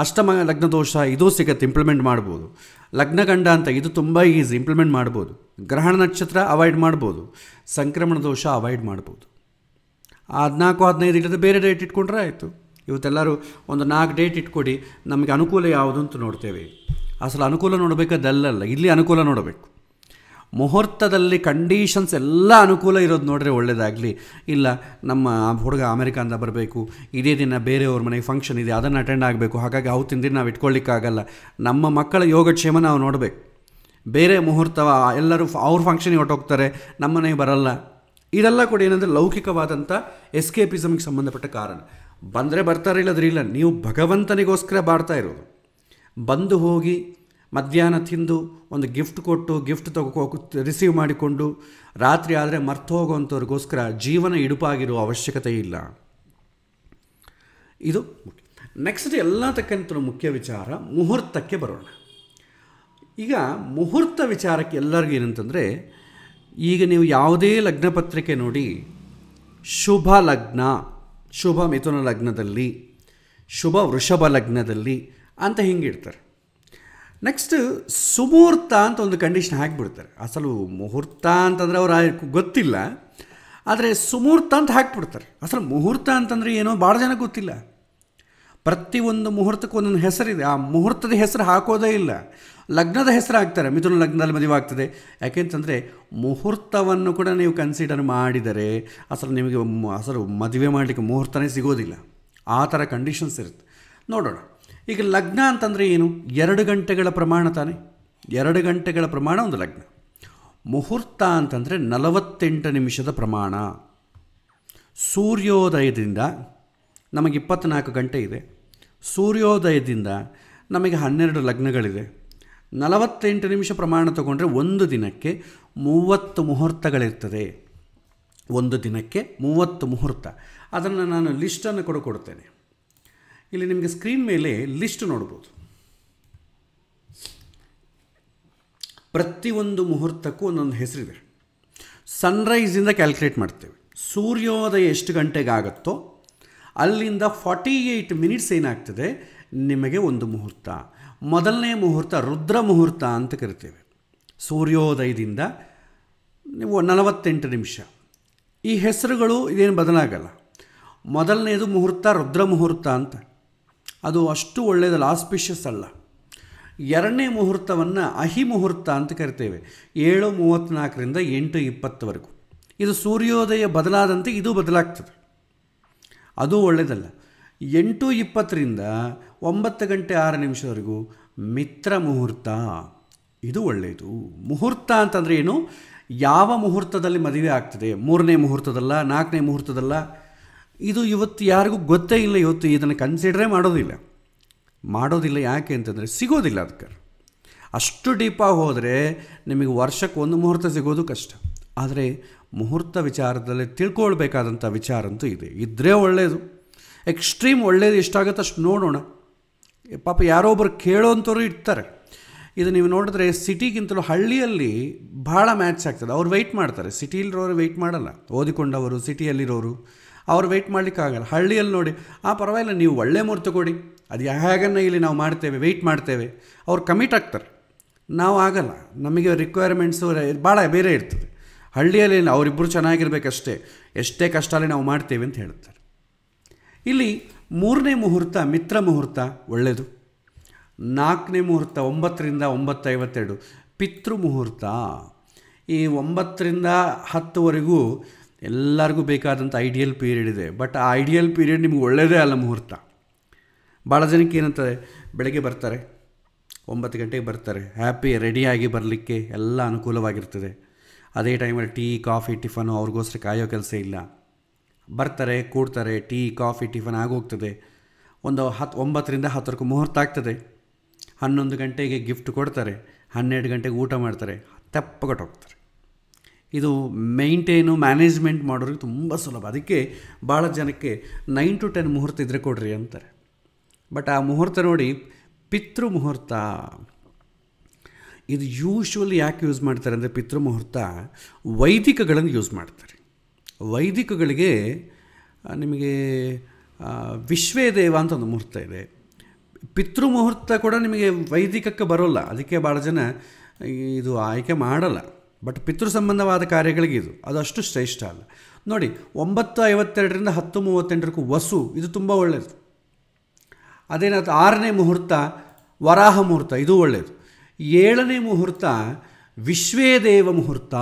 ಅಷ್ಟಮ ಲಗ್ನ ದೋಷ ಇದು ಸಿಗತ್ತೆ ಇಂಪ್ಲಿಮೆಂಟ್ ಮಾಡ್ಬೋದು ಲಗ್ನಗಂಡ ಅಂತ ಇದು ತುಂಬ ಈಸಿ ಇಂಪ್ಲಿಮೆಂಟ್ ಮಾಡ್ಬೋದು ಗ್ರಹಣ ನಕ್ಷತ್ರ ಅವಾಯ್ಡ್ ಮಾಡ್ಬೋದು ಸಂಕ್ರಮಣ ದೋಷ ಅವಾಯ್ಡ್ ಮಾಡ್ಬೋದು ಹದಿನಾಲ್ಕು ಹದಿನೈದು ಇಲ್ಲದೆ ಬೇರೆ ಡೇಟ್ ಇಟ್ಕೊಂಡ್ರೆ ಆಯಿತು ಇವತ್ತೆಲ್ಲರೂ ಒಂದು ನಾಲ್ಕು ಡೇಟ್ ಇಟ್ಕೊಡಿ ನಮಗೆ ಅನುಕೂಲ ಯಾವುದು ಅಂತ ನೋಡ್ತೇವೆ ಅಸಲು ಅನುಕೂಲ ನೋಡಬೇಕಾದಲ್ಲ ಇಲ್ಲಿ ಅನುಕೂಲ ನೋಡಬೇಕು ಮುಹೂರ್ತದಲ್ಲಿ ಕಂಡೀಷನ್ಸ್ ಎಲ್ಲ ಅನುಕೂಲ ಇರೋದು ನೋಡ್ರೆ ಒಳ್ಳೆಯದಾಗಲಿ ಇಲ್ಲ ನಮ್ಮ ಹುಡುಗ ಅಮೆರಿಕಾದಿಂದ ಬರಬೇಕು ಇದೇ ದಿನ ಬೇರೆಯವ್ರ ಮನೆಗೆ ಫಂಕ್ಷನ್ ಇದೆ ಅದನ್ನು ಅಟೆಂಡ್ ಆಗಬೇಕು ಹಾಗಾಗಿ ಅವತ್ತಿನ ದಿನ ನಾವು ಇಟ್ಕೊಳ್ಳಿಕ್ಕಾಗಲ್ಲ ನಮ್ಮ ಮಕ್ಕಳ ಯೋಗಕ್ಷೇಮ ನಾವು ನೋಡಬೇಕು ಬೇರೆ ಮುಹೂರ್ತ ಎಲ್ಲರೂ ಅವ್ರ ಫಂಕ್ಷನಿಗೆ ಹೊಟ್ಟೋಗ್ತಾರೆ ನಮ್ಮ ಮನೆಗೆ ಬರಲ್ಲ ಇದೆಲ್ಲ ಕೂಡ ಏನಂದರೆ ಲೌಕಿಕವಾದಂಥ ಎಸ್ಕೇಪಿಸಮ್ಗೆ ಸಂಬಂಧಪಟ್ಟ ಕಾರಣ ಬಂದರೆ ಬರ್ತಾರೆ ಇಲ್ಲದ್ರೆ ಇಲ್ಲ ನೀವು ಭಗವಂತನಿಗೋಸ್ಕರ ಬಾಡ್ತಾ ಇರೋದು ಬಂದು ಹೋಗಿ ಮಧ್ಯಾಹ್ನ ತಿಂದು ಒಂದು ಗಿಫ್ಟ್ ಕೊಟ್ಟು ಗಿಫ್ಟ್ ತಗೋ ರಿಸೀವ್ ಮಾಡಿಕೊಂಡು ರಾತ್ರಿ ಆದರೆ ಮರ್ತು ಹೋಗುವಂಥವ್ರಿಗೋಸ್ಕರ ಜೀವನ ಇಡುಪಾಗಿರೋ ಅವಶ್ಯಕತೆ ಇಲ್ಲ ಇದು ನೆಕ್ಸ್ಟ್ ಎಲ್ಲ ತಕ್ಕಂಥ ಮುಖ್ಯ ವಿಚಾರ ಮುಹೂರ್ತಕ್ಕೆ ಬರೋಣ ಈಗ ಮುಹೂರ್ತ ವಿಚಾರಕ್ಕೆ ಎಲ್ಲರಿಗೂ ಏನಂತಂದರೆ ಈಗ ನೀವು ಯಾವುದೇ ಲಗ್ನಪತ್ರಿಕೆ ನೋಡಿ ಶುಭ ಲಗ್ನ ಶುಭ ಮಿಥುನ ಲಗ್ನದಲ್ಲಿ ಶುಭ ವೃಷಭ ಲಗ್ನದಲ್ಲಿ ಅಂತ ಇಡ್ತಾರೆ ನೆಕ್ಸ್ಟ್ ಸುಮೂರ್ತ ಅಂತ ಒಂದು ಕಂಡೀಷನ್ ಹಾಕಿಬಿಡ್ತಾರೆ ಅಸಲು ಮುಹೂರ್ತ ಅಂತಂದರೆ ಅವ್ರು ಗೊತ್ತಿಲ್ಲ ಆದರೆ ಸುಮೂರ್ತ ಅಂತ ಹಾಕ್ಬಿಡ್ತಾರೆ ಅಸಲು ಮುಹೂರ್ತ ಅಂತಂದರೆ ಏನೋ ಭಾಳ ಜನ ಗೊತ್ತಿಲ್ಲ ಪ್ರತಿಯೊಂದು ಮುಹೂರ್ತಕ್ಕೂ ಒಂದೊಂದು ಹೆಸರಿದೆ ಆ ಮುಹೂರ್ತದ ಹೆಸರು ಹಾಕೋದೇ ಇಲ್ಲ ಲಗ್ನದ ಹೆಸರು ಹಾಕ್ತಾರೆ ಮಿಥುನ ಲಗ್ನದಲ್ಲಿ ಮದುವೆ ಆಗ್ತದೆ ಯಾಕೆಂತಂದರೆ ಮುಹೂರ್ತವನ್ನು ಕೂಡ ನೀವು ಕನ್ಸಿಡರ್ ಮಾಡಿದರೆ ಅಸಲು ನಿಮಗೆ ಅಸಲು ಮದುವೆ ಮಾಡಲಿಕ್ಕೆ ಮುಹೂರ್ತನೇ ಸಿಗೋದಿಲ್ಲ ಆ ಥರ ಕಂಡೀಷನ್ಸ್ ಇರುತ್ತೆ ನೋಡೋಣ ಈಗ ಲಗ್ನ ಅಂತಂದರೆ ಏನು ಎರಡು ಗಂಟೆಗಳ ಪ್ರಮಾಣ ತಾನೆ ಎರಡು ಗಂಟೆಗಳ ಪ್ರಮಾಣ ಒಂದು ಲಗ್ನ ಮುಹೂರ್ತ ಅಂತಂದರೆ ನಲವತ್ತೆಂಟು ನಿಮಿಷದ ಪ್ರಮಾಣ ಸೂರ್ಯೋದಯದಿಂದ ನಮಗೆ ಇಪ್ಪತ್ತ್ನಾಲ್ಕು ಗಂಟೆ ಇದೆ ಸೂರ್ಯೋದಯದಿಂದ ನಮಗೆ ಹನ್ನೆರಡು ಲಗ್ನಗಳಿದೆ ನಲವತ್ತೆಂಟು ನಿಮಿಷ ಪ್ರಮಾಣ ತಗೊಂಡ್ರೆ ಒಂದು ದಿನಕ್ಕೆ ಮೂವತ್ತು ಮುಹೂರ್ತಗಳಿರ್ತದೆ ಒಂದು ದಿನಕ್ಕೆ ಮೂವತ್ತು ಮುಹೂರ್ತ ಅದನ್ನು ನಾನು ಲಿಸ್ಟನ್ನು ಕೂಡ ಕೊಡ್ತೇನೆ ಇಲ್ಲಿ ನಿಮಗೆ ಸ್ಕ್ರೀನ್ ಮೇಲೆ ಲಿಸ್ಟ್ ನೋಡ್ಬೋದು ಪ್ರತಿಯೊಂದು ಮುಹೂರ್ತಕ್ಕೂ ಒಂದೊಂದು ಹೆಸರಿದೆ ಸನ್ರೈಸಿಂದ ಕ್ಯಾಲ್ಕುಲೇಟ್ ಮಾಡ್ತೇವೆ ಸೂರ್ಯೋದಯ ಎಷ್ಟು ಗಂಟೆಗೆ ಆಗುತ್ತೋ ಅಲ್ಲಿಂದ ಫಾರ್ಟಿ ಏಯ್ಟ್ ಮಿನಿಟ್ಸ್ ಏನಾಗ್ತದೆ ನಿಮಗೆ ಒಂದು ಮುಹೂರ್ತ ಮೊದಲನೇ ಮುಹೂರ್ತ ರುದ್ರ ಮುಹೂರ್ತ ಅಂತ ಕರಿತೇವೆ ಸೂರ್ಯೋದಯದಿಂದ ನೀವು ನಲವತ್ತೆಂಟು ನಿಮಿಷ ಈ ಹೆಸರುಗಳು ಇದೇನು ಬದಲಾಗಲ್ಲ ಮೊದಲನೇದು ಮುಹೂರ್ತ ರುದ್ರ ಮುಹೂರ್ತ ಅಂತ ಅದು ಅಷ್ಟು ಒಳ್ಳೆಯದಲ್ಲ ಆಸ್ಪಿಷಿಯಸ್ ಅಲ್ಲ ಎರಡನೇ ಮುಹೂರ್ತವನ್ನು ಅಹಿ ಮುಹೂರ್ತ ಅಂತ ಕರಿತೇವೆ ಏಳು ಮೂವತ್ತ್ನಾಲ್ಕರಿಂದ ಎಂಟು ಇಪ್ಪತ್ತವರೆಗೂ ಇದು ಸೂರ್ಯೋದಯ ಬದಲಾದಂತೆ ಇದು ಬದಲಾಗ್ತದೆ ಅದು ಒಳ್ಳೆಯದಲ್ಲ ಎಂಟು ಇಪ್ಪತ್ತರಿಂದ ಒಂಬತ್ತು ಗಂಟೆ ಆರು ನಿಮಿಷವರೆಗೂ ಮಿತ್ರ ಮುಹೂರ್ತ ಇದು ಒಳ್ಳೆಯದು ಮುಹೂರ್ತ ಅಂತಂದರೆ ಏನು ಯಾವ ಮುಹೂರ್ತದಲ್ಲಿ ಮದುವೆ ಆಗ್ತದೆ ಮೂರನೇ ಮುಹೂರ್ತದಲ್ಲ ನಾಲ್ಕನೇ ಮುಹೂರ್ತದಲ್ಲ ಇದು ಇವತ್ತು ಯಾರಿಗೂ ಗೊತ್ತೇ ಇಲ್ಲ ಇವತ್ತು ಇದನ್ನು ಕನ್ಸಿಡ್ರೇ ಮಾಡೋದಿಲ್ಲ ಮಾಡೋದಿಲ್ಲ ಯಾಕೆ ಅಂತಂದರೆ ಸಿಗೋದಿಲ್ಲ ಅದಕ್ಕೆ ಅಷ್ಟು ಡೀಪಾಗಿ ಹೋದರೆ ನಿಮಗೆ ವರ್ಷಕ್ಕೆ ಒಂದು ಮುಹೂರ್ತ ಸಿಗೋದು ಕಷ್ಟ ಆದರೆ ಮುಹೂರ್ತ ವಿಚಾರದಲ್ಲಿ ತಿಳ್ಕೊಳ್ಬೇಕಾದಂಥ ವಿಚಾರ ಅಂತೂ ಇದೆ ಇದ್ದರೆ ಒಳ್ಳೆಯದು ಎಕ್ಸ್ಟ್ರೀಮ್ ಒಳ್ಳೇದು ಎಷ್ಟಾಗುತ್ತೆ ಅಷ್ಟು ನೋಡೋಣ ಪಾಪ ಯಾರೋ ಒಬ್ಬರು ಕೇಳೋವಂಥವ್ರು ಇರ್ತಾರೆ ಇದು ನೀವು ನೋಡಿದ್ರೆ ಸಿಟಿಗಿಂತಲೂ ಹಳ್ಳಿಯಲ್ಲಿ ಭಾಳ ಮ್ಯಾಚ್ ಆಗ್ತದೆ ಅವ್ರು ವೆಯ್ಟ್ ಮಾಡ್ತಾರೆ ಸಿಟಿಲಿರೋರು ವೆಯ್ಟ್ ಮಾಡಲ್ಲ ಓದಿಕೊಂಡವರು ಸಿಟಿಯಲ್ಲಿರೋರು ಅವ್ರು ವೆಯ್ಟ್ ಮಾಡಲಿಕ್ಕಾಗಲ್ಲ ಹಳ್ಳಿಯಲ್ಲಿ ನೋಡಿ ಆ ಪರವಾಗಿಲ್ಲ ನೀವು ಒಳ್ಳೆ ಮುಹೂರ್ತ ಕೊಡಿ ಅದು ಹೇಗನ್ನ ಇಲ್ಲಿ ನಾವು ಮಾಡ್ತೇವೆ ವೆಯ್ಟ್ ಮಾಡ್ತೇವೆ ಅವ್ರು ಕಮಿಟ್ ಆಗ್ತಾರೆ ನಾವು ಆಗಲ್ಲ ನಮಗೆ ರಿಕ್ವೈರ್ಮೆಂಟ್ಸು ಭಾಳ ಬೇರೆ ಇರ್ತದೆ ಹಳ್ಳಿಯಲ್ಲಿ ಅವರಿಬ್ಬರು ಚೆನ್ನಾಗಿರ್ಬೇಕಷ್ಟೇ ಎಷ್ಟೇ ಅಲ್ಲಿ ನಾವು ಮಾಡ್ತೇವೆ ಅಂತ ಹೇಳ್ತಾರೆ ಇಲ್ಲಿ ಮೂರನೇ ಮುಹೂರ್ತ ಮಿತ್ರ ಮುಹೂರ್ತ ಒಳ್ಳೆಯದು ನಾಲ್ಕನೇ ಮುಹೂರ್ತ ಒಂಬತ್ತರಿಂದ ಒಂಬತ್ತೈವತ್ತೆರಡು ಪಿತೃ ಮುಹೂರ್ತ ಈ ಒಂಬತ್ತರಿಂದ ಹತ್ತುವರೆಗೂ ಎಲ್ಲರಿಗೂ ಬೇಕಾದಂಥ ಐಡಿಯಲ್ ಪೀರಿಯಡ್ ಇದೆ ಬಟ್ ಆ ಐಡಿಯಲ್ ಪೀರಿಯಡ್ ನಿಮ್ಗೆ ಒಳ್ಳೆಯದೇ ಅಲ್ಲ ಮುಹೂರ್ತ ಭಾಳ ಜನಕ್ಕೆ ಏನಂತಾರೆ ಬೆಳಗ್ಗೆ ಬರ್ತಾರೆ ಒಂಬತ್ತು ಗಂಟೆಗೆ ಬರ್ತಾರೆ ಹ್ಯಾಪಿ ರೆಡಿಯಾಗಿ ಬರಲಿಕ್ಕೆ ಎಲ್ಲ ಅನುಕೂಲವಾಗಿರ್ತದೆ ಅದೇ ಟೈಮಲ್ಲಿ ಟೀ ಕಾಫಿ ಟಿಫನು ಅವ್ರಿಗೋಸ್ಕರ ಕಾಯೋ ಕೆಲಸ ಇಲ್ಲ ಬರ್ತಾರೆ ಕೂಡ್ತಾರೆ ಟೀ ಕಾಫಿ ಟಿಫನ್ ಆಗೋಗ್ತದೆ ಒಂದು ಹತ್ತು ಒಂಬತ್ತರಿಂದ ಹತ್ತರಕ್ಕೂ ಮುಹೂರ್ತ ಆಗ್ತದೆ ಹನ್ನೊಂದು ಗಂಟೆಗೆ ಗಿಫ್ಟ್ ಕೊಡ್ತಾರೆ ಹನ್ನೆರಡು ಗಂಟೆಗೆ ಊಟ ಮಾಡ್ತಾರೆ ಹೋಗ್ತಾರೆ ಇದು ಮೇಂಟೇನು ಮ್ಯಾನೇಜ್ಮೆಂಟ್ ಮಾಡೋರಿಗೆ ತುಂಬ ಸುಲಭ ಅದಕ್ಕೆ ಭಾಳ ಜನಕ್ಕೆ ನೈನ್ ಟು ಟೆನ್ ಮುಹೂರ್ತ ಇದ್ದರೆ ಕೊಡ್ರಿ ಅಂತಾರೆ ಬಟ್ ಆ ಮುಹೂರ್ತ ನೋಡಿ ಪಿತೃ ಮುಹೂರ್ತ ಇದು ಯೂಶ್ವಲಿ ಯಾಕೆ ಯೂಸ್ ಮಾಡ್ತಾರೆ ಅಂದರೆ ಪಿತೃ ಮುಹೂರ್ತ ವೈದಿಕಗಳನ್ನು ಯೂಸ್ ಮಾಡ್ತಾರೆ ವೈದಿಕಗಳಿಗೆ ನಿಮಗೆ ವಿಶ್ವೇ ದೇವ ಅಂತ ಒಂದು ಮುಹೂರ್ತ ಇದೆ ಪಿತೃ ಮುಹೂರ್ತ ಕೂಡ ನಿಮಗೆ ವೈದಿಕಕ್ಕೆ ಬರೋಲ್ಲ ಅದಕ್ಕೆ ಭಾಳ ಜನ ಇದು ಆಯ್ಕೆ ಮಾಡಲ್ಲ ಬಟ್ ಪಿತೃ ಸಂಬಂಧವಾದ ಕಾರ್ಯಗಳಿಗೆ ಇದು ಅದಷ್ಟು ಶ್ರೇಷ್ಠ ಅಲ್ಲ ನೋಡಿ ಒಂಬತ್ತು ಐವತ್ತೆರಡರಿಂದ ಹತ್ತು ಮೂವತ್ತೆಂಟರಕ್ಕೂ ವಸು ಇದು ತುಂಬ ಒಳ್ಳೆಯದು ಅದೇನಾಯ್ತು ಆರನೇ ಮುಹೂರ್ತ ವರಾಹ ಮುಹೂರ್ತ ಇದು ಒಳ್ಳೆಯದು ಏಳನೇ ಮುಹೂರ್ತ ವಿಶ್ವೇದೇವ ಮುಹೂರ್ತ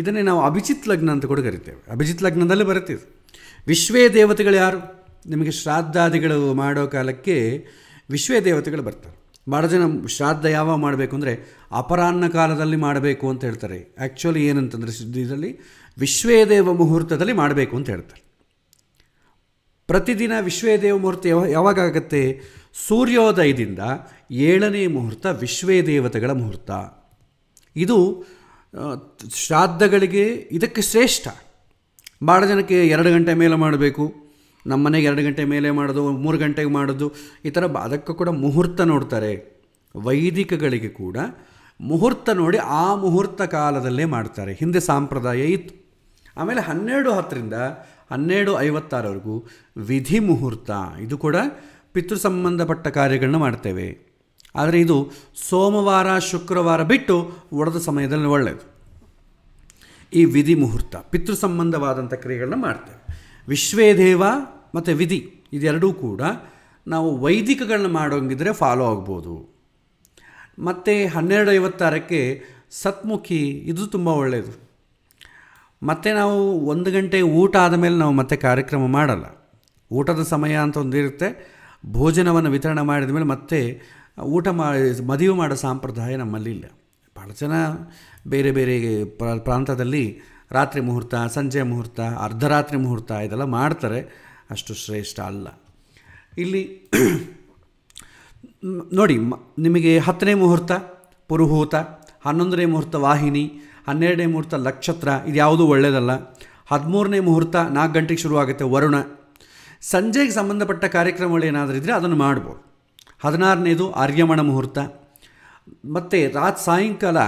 ಇದನ್ನೇ ನಾವು ಅಭಿಜಿತ್ ಲಗ್ನ ಅಂತ ಕೂಡ ಕರಿತೇವೆ ಅಭಿಜಿತ್ ಲಗ್ನದಲ್ಲಿ ಬರುತ್ತಿದೆ ವಿಶ್ವೇ ದೇವತೆಗಳು ಯಾರು ನಿಮಗೆ ಶ್ರಾದ್ದಾದಿಗಳು ಮಾಡೋ ಕಾಲಕ್ಕೆ ವಿಶ್ವೇ ದೇವತೆಗಳು ಬರ್ತಾರೆ ಬಹಳ ಜನ ಶ್ರಾದ್ದ ಯಾವಾಗ ಮಾಡಬೇಕು ಅಂದರೆ ಅಪರಾಹ್ನ ಕಾಲದಲ್ಲಿ ಮಾಡಬೇಕು ಅಂತ ಹೇಳ್ತಾರೆ ಆ್ಯಕ್ಚುಲಿ ಏನಂತಂದರೆ ಇದರಲ್ಲಿ ವಿಶ್ವೇದೇವ ಮುಹೂರ್ತದಲ್ಲಿ ಮಾಡಬೇಕು ಅಂತ ಹೇಳ್ತಾರೆ ಪ್ರತಿದಿನ ವಿಶ್ವೇದೇವ ಮುಹೂರ್ತ ಯಾವ ಯಾವಾಗ ಸೂರ್ಯೋದಯದಿಂದ ಏಳನೇ ಮುಹೂರ್ತ ದೇವತೆಗಳ ಮುಹೂರ್ತ ಇದು ಶ್ರಾದ್ದಗಳಿಗೆ ಇದಕ್ಕೆ ಶ್ರೇಷ್ಠ ಭಾಳ ಜನಕ್ಕೆ ಎರಡು ಗಂಟೆ ಮೇಲೆ ಮಾಡಬೇಕು ನಮ್ಮ ಮನೆಗೆ ಎರಡು ಗಂಟೆ ಮೇಲೆ ಮಾಡೋದು ಮೂರು ಗಂಟೆಗೆ ಮಾಡೋದು ಈ ಥರ ಅದಕ್ಕೂ ಕೂಡ ಮುಹೂರ್ತ ನೋಡ್ತಾರೆ ವೈದಿಕಗಳಿಗೆ ಕೂಡ ಮುಹೂರ್ತ ನೋಡಿ ಆ ಮುಹೂರ್ತ ಕಾಲದಲ್ಲೇ ಮಾಡ್ತಾರೆ ಹಿಂದೆ ಸಾಂಪ್ರದಾಯ ಇತ್ತು ಆಮೇಲೆ ಹನ್ನೆರಡು ಹತ್ತರಿಂದ ಹನ್ನೆರಡು ಐವತ್ತಾರವರೆಗೂ ವಿಧಿ ಮುಹೂರ್ತ ಇದು ಕೂಡ ಪಿತೃ ಸಂಬಂಧಪಟ್ಟ ಕಾರ್ಯಗಳನ್ನ ಮಾಡ್ತೇವೆ ಆದರೆ ಇದು ಸೋಮವಾರ ಶುಕ್ರವಾರ ಬಿಟ್ಟು ಒಡೆದ ಸಮಯದಲ್ಲಿ ಒಳ್ಳೆಯದು ಈ ವಿಧಿ ಮುಹೂರ್ತ ಪಿತೃ ಸಂಬಂಧವಾದಂಥ ಕ್ರಿಯೆಗಳನ್ನ ಮಾಡ್ತೇವೆ ದೇವ ಮತ್ತು ವಿಧಿ ಇದೆರಡೂ ಕೂಡ ನಾವು ವೈದಿಕಗಳನ್ನ ಮಾಡೋಂಗಿದ್ರೆ ಫಾಲೋ ಆಗ್ಬೋದು ಮತ್ತು ಹನ್ನೆರಡು ಐವತ್ತಾರಕ್ಕೆ ಸತ್ಮುಖಿ ಇದು ತುಂಬ ಒಳ್ಳೆಯದು ಮತ್ತು ನಾವು ಒಂದು ಗಂಟೆ ಊಟ ಆದಮೇಲೆ ನಾವು ಮತ್ತೆ ಕಾರ್ಯಕ್ರಮ ಮಾಡಲ್ಲ ಊಟದ ಸಮಯ ಅಂತ ಒಂದಿರುತ್ತೆ ಭೋಜನವನ್ನು ವಿತರಣೆ ಮಾಡಿದ ಮೇಲೆ ಮತ್ತೆ ಊಟ ಮಾಡಿ ಮದುವೆ ಮಾಡೋ ಸಂಪ್ರದಾಯ ನಮ್ಮಲ್ಲಿ ಇಲ್ಲ ಭಾಳ ಜನ ಬೇರೆ ಬೇರೆ ಪ್ರಾಂತದಲ್ಲಿ ರಾತ್ರಿ ಮುಹೂರ್ತ ಸಂಜೆ ಮುಹೂರ್ತ ಅರ್ಧರಾತ್ರಿ ಮುಹೂರ್ತ ಇದೆಲ್ಲ ಮಾಡ್ತಾರೆ ಅಷ್ಟು ಶ್ರೇಷ್ಠ ಅಲ್ಲ ಇಲ್ಲಿ ನೋಡಿ ನಿಮಗೆ ಹತ್ತನೇ ಮುಹೂರ್ತ ಪುರುಹೂತ ಹನ್ನೊಂದನೇ ಮುಹೂರ್ತ ವಾಹಿನಿ ಹನ್ನೆರಡನೇ ಮುಹೂರ್ತ ನಕ್ಷತ್ರ ಇದು ಯಾವುದೂ ಒಳ್ಳೆಯದಲ್ಲ ಹದಿಮೂರನೇ ಮುಹೂರ್ತ ನಾಲ್ಕು ಗಂಟೆಗೆ ಶುರುವಾಗುತ್ತೆ ವರುಣ ಸಂಜೆಗೆ ಸಂಬಂಧಪಟ್ಟ ಕಾರ್ಯಕ್ರಮಗಳು ಏನಾದರೂ ಇದ್ದರೆ ಅದನ್ನು ಮಾಡ್ಬೋದು ಹದಿನಾರನೇದು ಆರ್ಯಮಣ ಮುಹೂರ್ತ ಮತ್ತು ರಾತ್ ಸಾಯಂಕಾಲ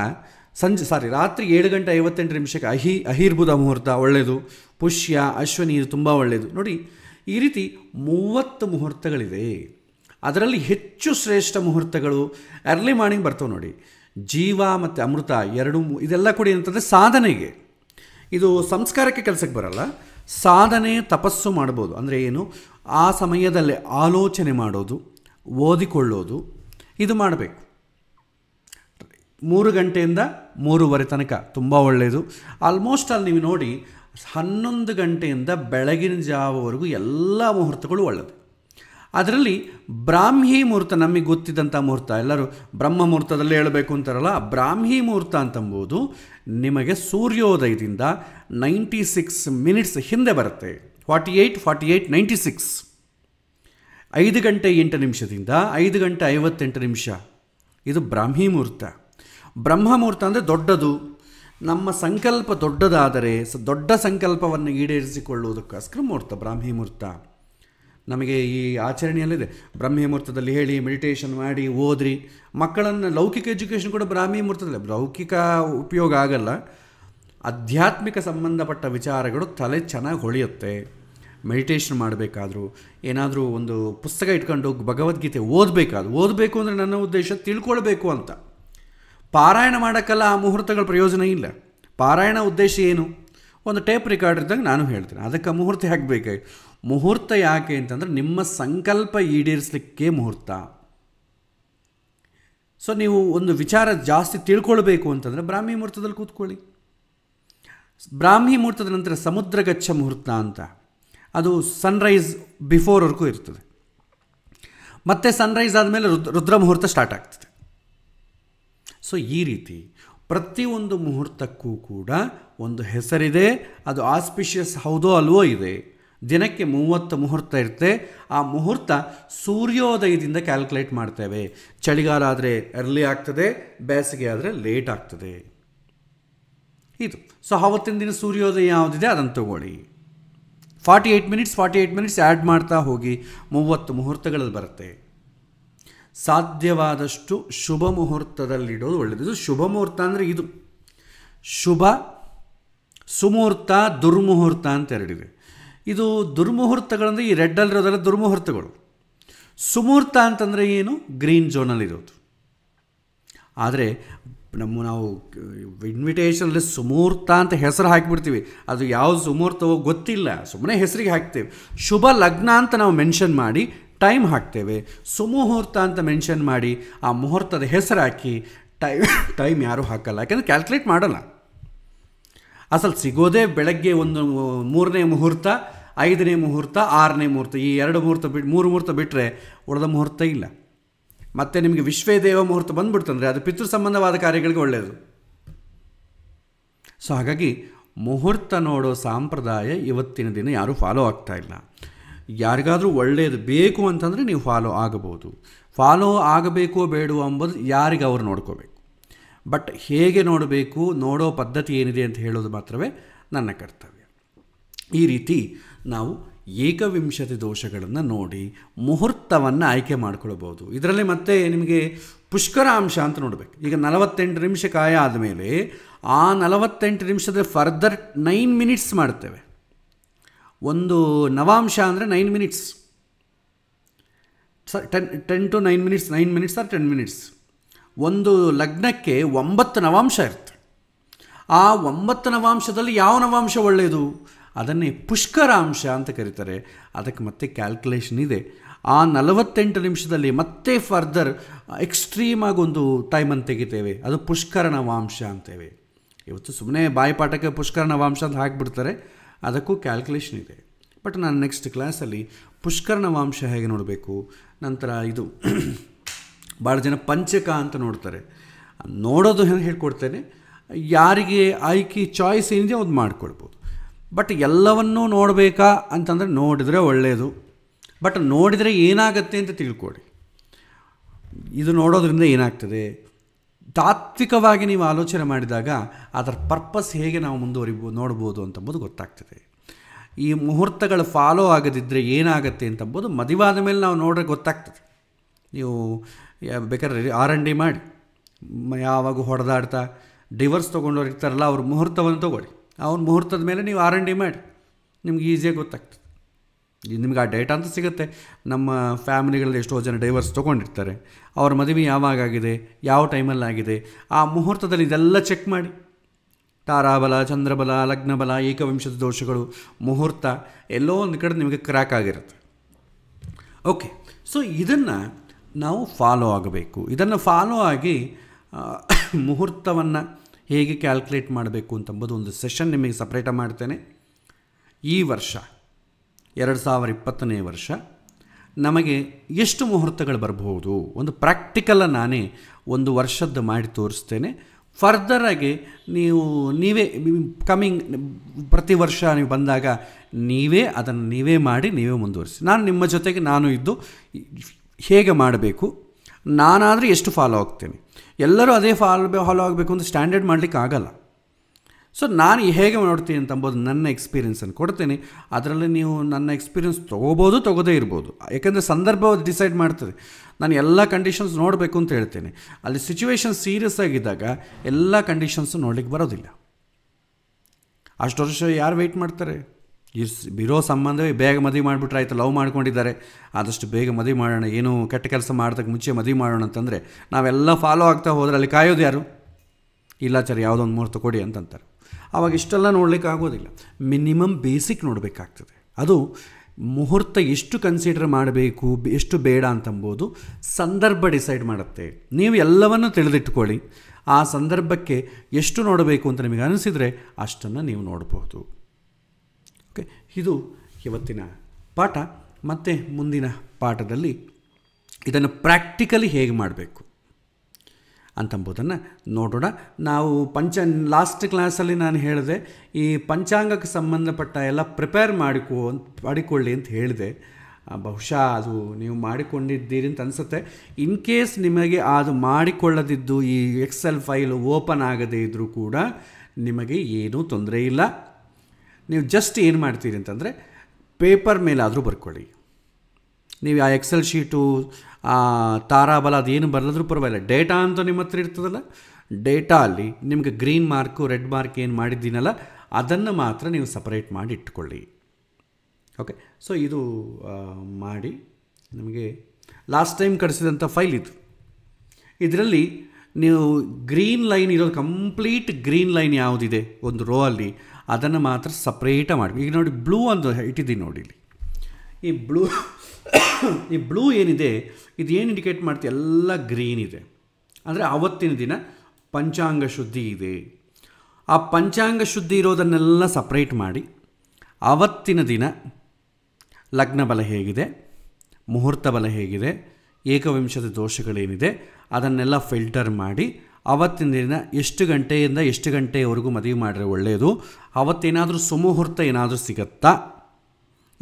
ಸಂಜೆ ಸಾರಿ ರಾತ್ರಿ ಏಳು ಗಂಟೆ ಐವತ್ತೆಂಟು ನಿಮಿಷಕ್ಕೆ ಅಹಿ ಅಹಿರ್ಬುದ ಮುಹೂರ್ತ ಒಳ್ಳೆಯದು ಪುಷ್ಯ ಅಶ್ವನಿ ಇದು ತುಂಬ ಒಳ್ಳೆಯದು ನೋಡಿ ಈ ರೀತಿ ಮೂವತ್ತು ಮುಹೂರ್ತಗಳಿವೆ ಅದರಲ್ಲಿ ಹೆಚ್ಚು ಶ್ರೇಷ್ಠ ಮುಹೂರ್ತಗಳು ಅರ್ಲಿ ಮಾರ್ನಿಂಗ್ ಬರ್ತವೆ ನೋಡಿ ಜೀವ ಮತ್ತು ಅಮೃತ ಎರಡು ಇದೆಲ್ಲ ಕೂಡ ಏನಂತಂದರೆ ಸಾಧನೆಗೆ ಇದು ಸಂಸ್ಕಾರಕ್ಕೆ ಕೆಲಸಕ್ಕೆ ಬರಲ್ಲ ಸಾಧನೆ ತಪಸ್ಸು ಮಾಡ್ಬೋದು ಅಂದರೆ ಏನು ಆ ಸಮಯದಲ್ಲೇ ಆಲೋಚನೆ ಮಾಡೋದು ಓದಿಕೊಳ್ಳೋದು ಇದು ಮಾಡಬೇಕು ಮೂರು ಗಂಟೆಯಿಂದ ಮೂರುವರೆ ತನಕ ತುಂಬ ಒಳ್ಳೆಯದು ಆಲ್ಮೋಸ್ಟ್ ಅಲ್ಲಿ ನೀವು ನೋಡಿ ಹನ್ನೊಂದು ಗಂಟೆಯಿಂದ ಬೆಳಗಿನ ಜಾವವರೆಗೂ ಎಲ್ಲ ಮುಹೂರ್ತಗಳು ಒಳ್ಳೆಯದು ಅದರಲ್ಲಿ ಬ್ರಾಹ್ಮಿ ಮುಹೂರ್ತ ನಮಗೆ ಗೊತ್ತಿದ್ದಂಥ ಮುಹೂರ್ತ ಎಲ್ಲರೂ ಬ್ರಹ್ಮ ಮುಹೂರ್ತದಲ್ಲಿ ಹೇಳಬೇಕು ಅಂತಾರಲ್ಲ ಬ್ರಾಹ್ಮಿ ಮುಹೂರ್ತ ಅಂತಂಬೋದು ನಿಮಗೆ ಸೂರ್ಯೋದಯದಿಂದ ನೈಂಟಿ ಸಿಕ್ಸ್ ಮಿನಿಟ್ಸ್ ಹಿಂದೆ ಬರುತ್ತೆ forty eight forty eight ninety six ಐದು ಗಂಟೆ ಎಂಟು ನಿಮಿಷದಿಂದ ಐದು ಗಂಟೆ ಐವತ್ತೆಂಟು ನಿಮಿಷ ಇದು ಬ್ರಾಹ್ಮಿ ಮುಹೂರ್ತ ಬ್ರಹ್ಮಮೂರ್ತ ಅಂದರೆ ದೊಡ್ಡದು ನಮ್ಮ ಸಂಕಲ್ಪ ದೊಡ್ಡದಾದರೆ ಸ ದೊಡ್ಡ ಸಂಕಲ್ಪವನ್ನು ಈಡೇರಿಸಿಕೊಳ್ಳುವುದಕ್ಕೋಸ್ಕರ ಮುಹೂರ್ತ ಬ್ರಾಹ್ಮೀ ಮುಹೂರ್ತ ನಮಗೆ ಈ ಆಚರಣೆಯಲ್ಲಿದೆ ಬ್ರಾಹ್ಮಿ ಮುಹೂರ್ತದಲ್ಲಿ ಹೇಳಿ ಮೆಡಿಟೇಷನ್ ಮಾಡಿ ಓದ್ರಿ ಮಕ್ಕಳನ್ನು ಲೌಕಿಕ ಎಜುಕೇಷನ್ ಕೂಡ ಬ್ರಾಹ್ಮೀ ಮುಹೂರ್ತದಲ್ಲಿ ಲೌಕಿಕ ಉಪಯೋಗ ಆಗಲ್ಲ ಆಧ್ಯಾತ್ಮಿಕ ಸಂಬಂಧಪಟ್ಟ ವಿಚಾರಗಳು ತಲೆ ಚೆನ್ನಾಗಿ ಹೊಳೆಯುತ್ತೆ ಮೆಡಿಟೇಷನ್ ಮಾಡಬೇಕಾದ್ರೂ ಏನಾದರೂ ಒಂದು ಪುಸ್ತಕ ಇಟ್ಕೊಂಡು ಭಗವದ್ಗೀತೆ ಓದಬೇಕಾದ್ರು ಓದಬೇಕು ಅಂದರೆ ನನ್ನ ಉದ್ದೇಶ ತಿಳ್ಕೊಳ್ಬೇಕು ಅಂತ ಪಾರಾಯಣ ಮಾಡೋಕ್ಕೆಲ್ಲ ಆ ಮುಹೂರ್ತಗಳ ಪ್ರಯೋಜನ ಇಲ್ಲ ಪಾರಾಯಣ ಉದ್ದೇಶ ಏನು ಒಂದು ಟೇಪ್ ರೆಕಾರ್ಡ್ ಇದ್ದಾಗ ನಾನು ಹೇಳ್ತೀನಿ ಅದಕ್ಕೆ ಮುಹೂರ್ತ ಬೇಕಾಗಿ ಮುಹೂರ್ತ ಯಾಕೆ ಅಂತಂದರೆ ನಿಮ್ಮ ಸಂಕಲ್ಪ ಈಡೇರಿಸಲಿಕ್ಕೆ ಮುಹೂರ್ತ ಸೊ ನೀವು ಒಂದು ವಿಚಾರ ಜಾಸ್ತಿ ತಿಳ್ಕೊಳ್ಬೇಕು ಅಂತಂದರೆ ಬ್ರಾಹ್ಮಿ ಮುಹೂರ್ತದಲ್ಲಿ ಕೂತ್ಕೊಳ್ಳಿ ಬ್ರಾಹ್ಮಿ ಮುಹೂರ್ತದ ನಂತರ ಸಮುದ್ರ ಗಚ್ಚ ಮುಹೂರ್ತ ಅಂತ ಅದು ಸನ್ರೈಸ್ ಬಿಫೋರ್ವರೆಗೂ ಇರ್ತದೆ ಮತ್ತೆ ಸನ್ರೈಸ್ ಆದಮೇಲೆ ರುದ್ರ ರುದ್ರ ಮುಹೂರ್ತ ಸ್ಟಾರ್ಟ್ ಆಗ್ತದೆ ಸೊ ಈ ರೀತಿ ಪ್ರತಿಯೊಂದು ಮುಹೂರ್ತಕ್ಕೂ ಕೂಡ ಒಂದು ಹೆಸರಿದೆ ಅದು ಆಸ್ಪಿಷಿಯಸ್ ಹೌದೋ ಅಲ್ವೋ ಇದೆ ದಿನಕ್ಕೆ ಮೂವತ್ತು ಮುಹೂರ್ತ ಇರುತ್ತೆ ಆ ಮುಹೂರ್ತ ಸೂರ್ಯೋದಯದಿಂದ ಕ್ಯಾಲ್ಕುಲೇಟ್ ಮಾಡ್ತೇವೆ ಚಳಿಗಾಲ ಆದರೆ ಅರ್ಲಿ ಆಗ್ತದೆ ಬೇಸಿಗೆ ಆದರೆ ಲೇಟ್ ಆಗ್ತದೆ ಇದು ಸೊ ಆವತ್ತಿನ ದಿನ ಸೂರ್ಯೋದಯ ಯಾವುದಿದೆ ಅದನ್ನು ತಗೊಳ್ಳಿ forty eight minutes forty eight minutes add ಮಾಡ್ತಾ ಹೋಗಿ ಮೂವತ್ತು ಮುಹೂರ್ತಗಳಲ್ಲಿ ಬರುತ್ತೆ ಸಾಧ್ಯವಾದಷ್ಟು ಶುಭ ಮುಹೂರ್ತದಲ್ಲಿಡೋದು ಒಳ್ಳೆಯದು ಇದು ಶುಭ ಮುಹೂರ್ತ ಅಂದರೆ ಇದು ಶುಭ ಸುಮುಹೂರ್ತ ದುರ್ಮುಹೂರ್ತ ಅಂತ ಎರಡಿದೆ ಇದು ದುರ್ಮುಹೂರ್ತಗಳಂದರೆ ಈ ರೆಡ್ಡಲ್ಲಿರೋದೆಲ್ಲ ದುರ್ಮುಹೂರ್ತಗಳು ಸುಮುಹೂರ್ತ ಅಂತಂದರೆ ಏನು ಗ್ರೀನ್ ಇರೋದು ಆದರೆ ನಮ್ಮ ನಾವು ಇನ್ವಿಟೇಷನಲ್ಲಿ ಸುಮೂರ್ತ ಅಂತ ಹೆಸರು ಹಾಕಿಬಿಡ್ತೀವಿ ಅದು ಯಾವ ಸುಮೂರ್ತವೋ ಗೊತ್ತಿಲ್ಲ ಸುಮ್ಮನೆ ಹೆಸರಿಗೆ ಹಾಕ್ತೇವೆ ಶುಭ ಲಗ್ನ ಅಂತ ನಾವು ಮೆನ್ಷನ್ ಮಾಡಿ ಟೈಮ್ ಹಾಕ್ತೇವೆ ಸುಮುಹೂರ್ತ ಅಂತ ಮೆನ್ಷನ್ ಮಾಡಿ ಆ ಮುಹೂರ್ತದ ಹೆಸರು ಹಾಕಿ ಟೈಮ್ ಟೈಮ್ ಯಾರೂ ಹಾಕಲ್ಲ ಯಾಕೆಂದರೆ ಕ್ಯಾಲ್ಕುಲೇಟ್ ಮಾಡಲ್ಲ ಅಸಲು ಸಿಗೋದೇ ಬೆಳಗ್ಗೆ ಒಂದು ಮೂರನೇ ಮುಹೂರ್ತ ಐದನೇ ಮುಹೂರ್ತ ಆರನೇ ಮುಹೂರ್ತ ಈ ಎರಡು ಮುಹೂರ್ತ ಬಿಟ್ಟು ಮೂರು ಮುಹೂರ್ತ ಬಿಟ್ಟರೆ ಉಳಿದ ಮುಹೂರ್ತ ಇಲ್ಲ ಮತ್ತು ನಿಮಗೆ ವಿಶ್ವೇದೇವ ಮುಹೂರ್ತ ಬಂದುಬಿಡ್ತಂದರೆ ಅದು ಪಿತೃ ಸಂಬಂಧವಾದ ಕಾರ್ಯಗಳಿಗೆ ಒಳ್ಳೆಯದು ಸೊ ಹಾಗಾಗಿ ಮುಹೂರ್ತ ನೋಡೋ ಸಾಂಪ್ರದಾಯ ಇವತ್ತಿನ ದಿನ ಯಾರೂ ಫಾಲೋ ಆಗ್ತಾ ಇಲ್ಲ ಯಾರಿಗಾದರೂ ಒಳ್ಳೆಯದು ಬೇಕು ಅಂತಂದರೆ ನೀವು ಫಾಲೋ ಆಗಬಹುದು ಫಾಲೋ ಆಗಬೇಕೋ ಬೇಡವೋ ಅಂಬೋದು ಯಾರಿಗೆ ಅವರು ನೋಡ್ಕೋಬೇಕು ಬಟ್ ಹೇಗೆ ನೋಡಬೇಕು ನೋಡೋ ಪದ್ಧತಿ ಏನಿದೆ ಅಂತ ಹೇಳೋದು ಮಾತ್ರವೇ ನನ್ನ ಕರ್ತವ್ಯ ಈ ರೀತಿ ನಾವು ಏಕವಿಂಶತಿ ದೋಷಗಳನ್ನು ನೋಡಿ ಮುಹೂರ್ತವನ್ನು ಆಯ್ಕೆ ಮಾಡ್ಕೊಳ್ಬೋದು ಇದರಲ್ಲಿ ಮತ್ತೆ ನಿಮಗೆ ಪುಷ್ಕರ ಅಂಶ ಅಂತ ನೋಡಬೇಕು ಈಗ ನಲವತ್ತೆಂಟು ನಿಮಿಷ ಕಾಯ ಆದಮೇಲೆ ಆ ನಲವತ್ತೆಂಟು ನಿಮಿಷದ ಫರ್ದರ್ ನೈನ್ ಮಿನಿಟ್ಸ್ ಮಾಡ್ತೇವೆ ಒಂದು ನವಾಂಶ ಅಂದರೆ ನೈನ್ ಮಿನಿಟ್ಸ್ ಸ ten ten to nine minutes nine minutes or ten minutes ಒಂದು ಲಗ್ನಕ್ಕೆ ಒಂಬತ್ತು ನವಾಂಶ ಇರುತ್ತೆ ಆ ಒಂಬತ್ತು ನವಾಂಶದಲ್ಲಿ ಯಾವ ನವಾಂಶ ಒಳ್ಳೆಯದು ಅದನ್ನೇ ಪುಷ್ಕರಾಂಶ ಅಂತ ಕರೀತಾರೆ ಅದಕ್ಕೆ ಮತ್ತೆ ಕ್ಯಾಲ್ಕುಲೇಷನ್ ಇದೆ ಆ ನಲವತ್ತೆಂಟು ನಿಮಿಷದಲ್ಲಿ ಮತ್ತೆ ಫರ್ದರ್ ಎಕ್ಸ್ಟ್ರೀಮ್ ಆಗೊಂದು ಟೈಮನ್ನು ತೆಗಿತೇವೆ ಅದು ಪುಷ್ಕರ ನವಾಂಶ ಅಂತೇವೆ ಇವತ್ತು ಸುಮ್ಮನೆ ಬಾಯಿಪಾಠಕ್ಕೆ ಪುಷ್ಕರ ನವಾಂಶ ಅಂತ ಹಾಕಿಬಿಡ್ತಾರೆ ಅದಕ್ಕೂ ಕ್ಯಾಲ್ಕುಲೇಷನ್ ಇದೆ ಬಟ್ ನಾನು ನೆಕ್ಸ್ಟ್ ಕ್ಲಾಸಲ್ಲಿ ಪುಷ್ಕರಣವಾಂಶ ಹೇಗೆ ನೋಡಬೇಕು ನಂತರ ಇದು ಭಾಳ ಜನ ಪಂಚಕ ಅಂತ ನೋಡ್ತಾರೆ ನೋಡೋದು ಹೇಳ್ಕೊಡ್ತೇನೆ ಯಾರಿಗೆ ಆಯ್ಕೆ ಚಾಯ್ಸ್ ಏನಿದೆ ಅದು ಮಾಡಿಕೊಡ್ಬೋದು ಬಟ್ ಎಲ್ಲವನ್ನೂ ನೋಡಬೇಕಾ ಅಂತಂದರೆ ನೋಡಿದರೆ ಒಳ್ಳೆಯದು ಬಟ್ ನೋಡಿದರೆ ಏನಾಗತ್ತೆ ಅಂತ ತಿಳ್ಕೊಡಿ ಇದು ನೋಡೋದ್ರಿಂದ ಏನಾಗ್ತದೆ ತಾತ್ವಿಕವಾಗಿ ನೀವು ಆಲೋಚನೆ ಮಾಡಿದಾಗ ಅದರ ಪರ್ಪಸ್ ಹೇಗೆ ನಾವು ಮುಂದುವರಿಬೋ ನೋಡ್ಬೋದು ಅಂತಂಬುದು ಗೊತ್ತಾಗ್ತದೆ ಈ ಮುಹೂರ್ತಗಳು ಫಾಲೋ ಆಗದಿದ್ದರೆ ಏನಾಗುತ್ತೆ ಅಂತಂಬೋದು ಮದುವಾದ ಮೇಲೆ ನಾವು ನೋಡ್ರೆ ಗೊತ್ತಾಗ್ತದೆ ನೀವು ಬೇಕಾದ್ರೆ ಆರ್ ಎನ್ ಡಿ ಮಾಡಿ ಯಾವಾಗ ಹೊಡೆದಾಡ್ತಾ ಡಿವರ್ಸ್ ತೊಗೊಂಡೋರು ಇರ್ತಾರಲ್ಲ ಅವ್ರ ಮುಹೂರ್ತವನ್ನು ತೊಗೊಳ್ಳಿ ಅವ್ರ ಮುಹೂರ್ತದ ಮೇಲೆ ನೀವು ಆರ್ ಎನ್ ಡಿ ಮಾಡಿ ನಿಮ್ಗೆ ಈಸಿಯಾಗಿ ಗೊತ್ತಾಗ್ತದೆ ನಿಮ್ಗೆ ಆ ಡೇಟಾ ಅಂತ ಸಿಗುತ್ತೆ ನಮ್ಮ ಫ್ಯಾಮಿಲಿಗಳಲ್ಲಿ ಎಷ್ಟೋ ಜನ ಡೈವರ್ಸ್ ತೊಗೊಂಡಿರ್ತಾರೆ ಅವ್ರ ಮದುವೆ ಯಾವಾಗಾಗಿದೆ ಯಾವ ಟೈಮಲ್ಲಿ ಆಗಿದೆ ಆ ಮುಹೂರ್ತದಲ್ಲಿ ಇದೆಲ್ಲ ಚೆಕ್ ಮಾಡಿ ತಾರಾಬಲ ಚಂದ್ರಬಲ ಲಗ್ನಬಲ ಏಕವಿಂಶದ ದೋಷಗಳು ಮುಹೂರ್ತ ಎಲ್ಲೋ ಒಂದು ಕಡೆ ನಿಮಗೆ ಕ್ರ್ಯಾಕ್ ಆಗಿರುತ್ತೆ ಓಕೆ ಸೊ ಇದನ್ನು ನಾವು ಫಾಲೋ ಆಗಬೇಕು ಇದನ್ನು ಫಾಲೋ ಆಗಿ ಮುಹೂರ್ತವನ್ನು ಹೇಗೆ ಕ್ಯಾಲ್ಕುಲೇಟ್ ಮಾಡಬೇಕು ಅಂತಂಬುದು ಒಂದು ಸೆಷನ್ ನಿಮಗೆ ಸಪ್ರೇಟಾಗಿ ಮಾಡ್ತೇನೆ ಈ ವರ್ಷ ಎರಡು ಸಾವಿರ ಇಪ್ಪತ್ತನೇ ವರ್ಷ ನಮಗೆ ಎಷ್ಟು ಮುಹೂರ್ತಗಳು ಬರಬಹುದು ಒಂದು ಪ್ರಾಕ್ಟಿಕಲ್ಲ ನಾನೇ ಒಂದು ವರ್ಷದ್ದು ಮಾಡಿ ತೋರಿಸ್ತೇನೆ ಫರ್ದರಾಗಿ ನೀವು ನೀವೇ ಕಮಿಂಗ್ ಪ್ರತಿ ವರ್ಷ ನೀವು ಬಂದಾಗ ನೀವೇ ಅದನ್ನು ನೀವೇ ಮಾಡಿ ನೀವೇ ಮುಂದುವರಿಸಿ ನಾನು ನಿಮ್ಮ ಜೊತೆಗೆ ನಾನು ಇದ್ದು ಹೇಗೆ ಮಾಡಬೇಕು ನಾನಾದರೂ ಎಷ್ಟು ಫಾಲೋ ಆಗ್ತೇನೆ ಎಲ್ಲರೂ ಅದೇ ಫಾಲೋ ಫಾಲೋ ಆಗಬೇಕು ಅಂತ ಸ್ಟ್ಯಾಂಡರ್ಡ್ ಮಾಡಲಿಕ್ಕೆ ಆಗಲ್ಲ ಸೊ ನಾನು ಹೇಗೆ ನೋಡ್ತೀನಿ ಅಂಬೋದು ನನ್ನ ಎಕ್ಸ್ಪೀರಿಯನ್ಸನ್ನು ಕೊಡ್ತೀನಿ ಅದರಲ್ಲಿ ನೀವು ನನ್ನ ಎಕ್ಸ್ಪೀರಿಯನ್ಸ್ ತೊಗೋಬೋದು ತೊಗೋದೇ ಇರ್ಬೋದು ಯಾಕೆಂದರೆ ಸಂದರ್ಭ ಡಿಸೈಡ್ ಮಾಡ್ತದೆ ನಾನು ಎಲ್ಲ ಕಂಡೀಷನ್ಸ್ ನೋಡಬೇಕು ಅಂತ ಹೇಳ್ತೇನೆ ಅಲ್ಲಿ ಸಿಚುವೇಶನ್ ಸೀರಿಯಸ್ ಆಗಿದ್ದಾಗ ಎಲ್ಲ ಕಂಡೀಷನ್ಸು ನೋಡಲಿಕ್ಕೆ ಬರೋದಿಲ್ಲ ಅಷ್ಟು ವರ್ಷ ಯಾರು ವೆಯ್ಟ್ ಮಾಡ್ತಾರೆ ಇಸ್ ಇರೋ ಸಂಬಂಧವೇ ಬೇಗ ಮದುವೆ ಮಾಡಿಬಿಟ್ರೆ ಆಯಿತು ಲವ್ ಮಾಡ್ಕೊಂಡಿದ್ದಾರೆ ಆದಷ್ಟು ಬೇಗ ಮದುವೆ ಮಾಡೋಣ ಏನು ಕೆಟ್ಟ ಕೆಲಸ ಮಾಡೋದಕ್ಕೆ ಮುಂಚೆ ಮದುವೆ ಮಾಡೋಣ ಅಂತಂದರೆ ನಾವೆಲ್ಲ ಫಾಲೋ ಆಗ್ತಾ ಹೋದರೆ ಅಲ್ಲಿ ಕಾಯೋದು ಯಾರು ಇಲ್ಲ ಸರ್ ಯಾವುದೋ ಒಂದು ಮುಹೂರ್ತ ಕೊಡಿ ಅಂತಂತಾರೆ ಆವಾಗ ಇಷ್ಟೆಲ್ಲ ನೋಡಲಿಕ್ಕೆ ಆಗೋದಿಲ್ಲ ಮಿನಿಮಮ್ ಬೇಸಿಕ್ ನೋಡಬೇಕಾಗ್ತದೆ ಅದು ಮುಹೂರ್ತ ಎಷ್ಟು ಕನ್ಸಿಡರ್ ಮಾಡಬೇಕು ಎಷ್ಟು ಬೇಡ ಅಂತಂಬೋದು ಸಂದರ್ಭ ಡಿಸೈಡ್ ಮಾಡುತ್ತೆ ನೀವು ಎಲ್ಲವನ್ನು ತಿಳಿದಿಟ್ಕೊಳ್ಳಿ ಆ ಸಂದರ್ಭಕ್ಕೆ ಎಷ್ಟು ನೋಡಬೇಕು ಅಂತ ನಿಮಗೆ ಅನಿಸಿದರೆ ಅಷ್ಟನ್ನು ನೀವು ನೋಡಬಹುದು ಓಕೆ ಇದು ಇವತ್ತಿನ ಪಾಠ ಮತ್ತು ಮುಂದಿನ ಪಾಠದಲ್ಲಿ ಇದನ್ನು ಪ್ರಾಕ್ಟಿಕಲಿ ಹೇಗೆ ಮಾಡಬೇಕು ಅಂತಂಬುದನ್ನು ನೋಡೋಣ ನಾವು ಪಂಚ ಲಾಸ್ಟ್ ಕ್ಲಾಸಲ್ಲಿ ನಾನು ಹೇಳಿದೆ ಈ ಪಂಚಾಂಗಕ್ಕೆ ಸಂಬಂಧಪಟ್ಟ ಎಲ್ಲ ಪ್ರಿಪೇರ್ ಮಾಡಿಕೊ ಮಾಡಿಕೊಳ್ಳಿ ಅಂತ ಹೇಳಿದೆ ಬಹುಶಃ ಅದು ನೀವು ಮಾಡಿಕೊಂಡಿದ್ದೀರಿ ಅಂತ ಅನಿಸುತ್ತೆ ಇನ್ ಕೇಸ್ ನಿಮಗೆ ಅದು ಮಾಡಿಕೊಳ್ಳದಿದ್ದು ಈ ಎಕ್ಸೆಲ್ ಫೈಲು ಓಪನ್ ಆಗದೇ ಇದ್ದರೂ ಕೂಡ ನಿಮಗೆ ಏನೂ ತೊಂದರೆ ಇಲ್ಲ ನೀವು ಜಸ್ಟ್ ಏನು ಮಾಡ್ತೀರಿ ಅಂತಂದರೆ ಪೇಪರ್ ಮೇಲಾದರೂ ಬರ್ಕೊಳ್ಳಿ ನೀವು ಆ ಎಕ್ಸೆಲ್ ಶೀಟು ತಾರಾಬಲ ಅದೇನು ಬರಲಾದ್ರೂ ಪರವಾಗಿಲ್ಲ ಡೇಟಾ ಅಂತ ನಿಮ್ಮ ಹತ್ರ ಇರ್ತದಲ್ಲ ಡೇಟಾ ಅಲ್ಲಿ ನಿಮಗೆ ಗ್ರೀನ್ ಮಾರ್ಕು ರೆಡ್ ಮಾರ್ಕ್ ಏನು ಮಾಡಿದ್ದೀನಲ್ಲ ಅದನ್ನು ಮಾತ್ರ ನೀವು ಸಪ್ರೇಟ್ ಮಾಡಿ ಇಟ್ಕೊಳ್ಳಿ ಓಕೆ ಸೊ ಇದು ಮಾಡಿ ನಿಮಗೆ ಲಾಸ್ಟ್ ಟೈಮ್ ಕಳಿಸಿದಂಥ ಫೈಲ್ ಇದು ಇದರಲ್ಲಿ ನೀವು ಗ್ರೀನ್ ಲೈನ್ ಇರೋದು ಕಂಪ್ಲೀಟ್ ಗ್ರೀನ್ ಲೈನ್ ಯಾವುದಿದೆ ಒಂದು ರೋ ಅಲ್ಲಿ ಅದನ್ನು ಮಾತ್ರ ಸಪ್ರೇಟಾಗಿ ಮಾಡಿ ಈಗ ನೋಡಿ ಬ್ಲೂ ಅಂತ ಇಟ್ಟಿದ್ದೀನಿ ನೋಡಿ ಇಲ್ಲಿ ಈ ಬ್ಲೂ ಈ ಬ್ಲೂ ಏನಿದೆ ಇದು ಏನು ಇಂಡಿಕೇಟ್ ಮಾಡ್ತೀವಿ ಎಲ್ಲ ಗ್ರೀನ್ ಇದೆ ಅಂದರೆ ಆವತ್ತಿನ ದಿನ ಪಂಚಾಂಗ ಶುದ್ಧಿ ಇದೆ ಆ ಪಂಚಾಂಗ ಶುದ್ಧಿ ಇರೋದನ್ನೆಲ್ಲ ಸಪ್ರೇಟ್ ಮಾಡಿ ಆವತ್ತಿನ ದಿನ ಲಗ್ನ ಬಲ ಹೇಗಿದೆ ಮುಹೂರ್ತ ಬಲ ಹೇಗಿದೆ ಏಕವಿಂಶದ ದೋಷಗಳೇನಿದೆ ಅದನ್ನೆಲ್ಲ ಫಿಲ್ಟರ್ ಮಾಡಿ ಆವತ್ತಿನ ದಿನ ಎಷ್ಟು ಗಂಟೆಯಿಂದ ಎಷ್ಟು ಗಂಟೆಯವರೆಗೂ ಮದುವೆ ಮಾಡಿದ್ರೆ ಒಳ್ಳೆಯದು ಅವತ್ತೇನಾದರೂ ಸುಮುಹೂರ್ತ ಏನಾದರೂ ಸಿಗತ್ತಾ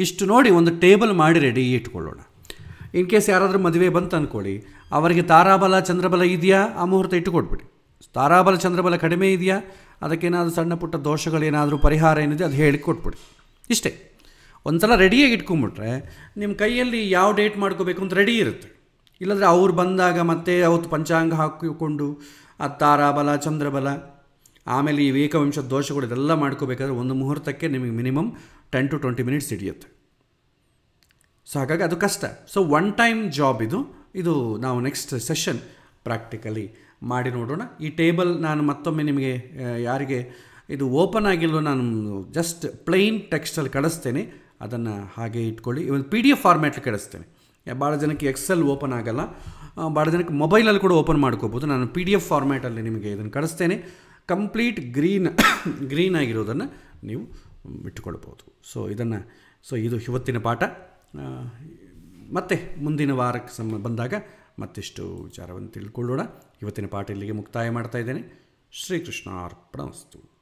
ಇಷ್ಟು ನೋಡಿ ಒಂದು ಟೇಬಲ್ ಮಾಡಿ ರೆಡಿ ಇಟ್ಕೊಳ್ಳೋಣ ಇನ್ ಕೇಸ್ ಯಾರಾದರೂ ಮದುವೆ ಬಂತು ಅಂದ್ಕೊಳ್ಳಿ ಅವರಿಗೆ ತಾರಾಬಲ ಚಂದ್ರಬಲ ಇದೆಯಾ ಆ ಮುಹೂರ್ತ ಇಟ್ಟುಕೊಟ್ಬಿಡಿ ತಾರಾಬಲ ಚಂದ್ರಬಲ ಕಡಿಮೆ ಇದೆಯಾ ಅದಕ್ಕೇನಾದರೂ ಸಣ್ಣ ಪುಟ್ಟ ದೋಷಗಳೇನಾದರೂ ಪರಿಹಾರ ಏನಿದೆ ಅದು ಹೇಳಿ ಕೊಟ್ಬಿಡಿ ಇಷ್ಟೇ ಒಂದು ರೆಡಿಯಾಗಿ ಇಟ್ಕೊಂಬಿಟ್ರೆ ನಿಮ್ಮ ಕೈಯಲ್ಲಿ ಯಾವ ಡೇಟ್ ಮಾಡ್ಕೋಬೇಕು ಅಂತ ರೆಡಿ ಇರುತ್ತೆ ಇಲ್ಲಾಂದರೆ ಅವ್ರು ಬಂದಾಗ ಮತ್ತೆ ಅವತ್ತು ಪಂಚಾಂಗ ಹಾಕಿಕೊಂಡು ಆ ತಾರಾಬಲ ಚಂದ್ರಬಲ ಆಮೇಲೆ ಈ ಏಕವಂಶದ ದೋಷಗಳು ಇದೆಲ್ಲ ಮಾಡ್ಕೋಬೇಕಾದ್ರೆ ಒಂದು ಮುಹೂರ್ತಕ್ಕೆ ನಿಮಗೆ minimum ten to twenty minutes ಹಿಡಿಯುತ್ತೆ ಸೊ ಹಾಗಾಗಿ ಅದು ಕಷ್ಟ ಸೊ ಒನ್ ಟೈಮ್ ಜಾಬ್ ಇದು ಇದು ನಾವು ನೆಕ್ಸ್ಟ್ ಸೆಷನ್ ಪ್ರಾಕ್ಟಿಕಲಿ ಮಾಡಿ ನೋಡೋಣ ಈ ಟೇಬಲ್ ನಾನು ಮತ್ತೊಮ್ಮೆ ನಿಮಗೆ ಯಾರಿಗೆ ಇದು ಓಪನ್ ಆಗಿಲ್ಲ ನಾನು ಜಸ್ಟ್ ಪ್ಲೈನ್ ಟೆಕ್ಸ್ಟಲ್ಲಿ ಕಳಿಸ್ತೇನೆ ಅದನ್ನು ಹಾಗೆ ಇಟ್ಕೊಳ್ಳಿ ಇವನ್ ಪಿ ಡಿ ಎಫ್ ಫಾರ್ಮ್ಯಾಟಲ್ಲಿ ಕಳಿಸ್ತೇನೆ ಭಾಳ ಜನಕ್ಕೆ ಎಕ್ಸೆಲ್ ಓಪನ್ ಆಗಲ್ಲ ಭಾಳ ಜನಕ್ಕೆ ಮೊಬೈಲಲ್ಲಿ ಕೂಡ ಓಪನ್ ಮಾಡ್ಕೋಬೋದು ನಾನು ಪಿ ಡಿ ಎಫ್ ಫಾರ್ಮ್ಯಾಟಲ್ಲಿ ನಿಮಗೆ ಇದನ್ನು ಕಳಿಸ್ತೇನೆ ಕಂಪ್ಲೀಟ್ ಗ್ರೀನ್ ಗ್ರೀನ್ ಆಗಿರೋದನ್ನು ನೀವು ಇಟ್ಟುಕೊಳ್ಬೋದು ಸೊ ಇದನ್ನು ಸೊ ಇದು ಇವತ್ತಿನ ಪಾಠ ಮತ್ತೆ ಮುಂದಿನ ವಾರಕ್ಕೆ ಸಮ ಬಂದಾಗ ಮತ್ತಿಷ್ಟು ವಿಚಾರವನ್ನು ತಿಳ್ಕೊಳ್ಳೋಣ ಇವತ್ತಿನ ಪಾಠ ಇಲ್ಲಿಗೆ ಮುಕ್ತಾಯ ಮಾಡ್ತಾ ಇದ್ದೇನೆ ಶ್ರೀಕೃಷ್ಣ ವಸ್ತು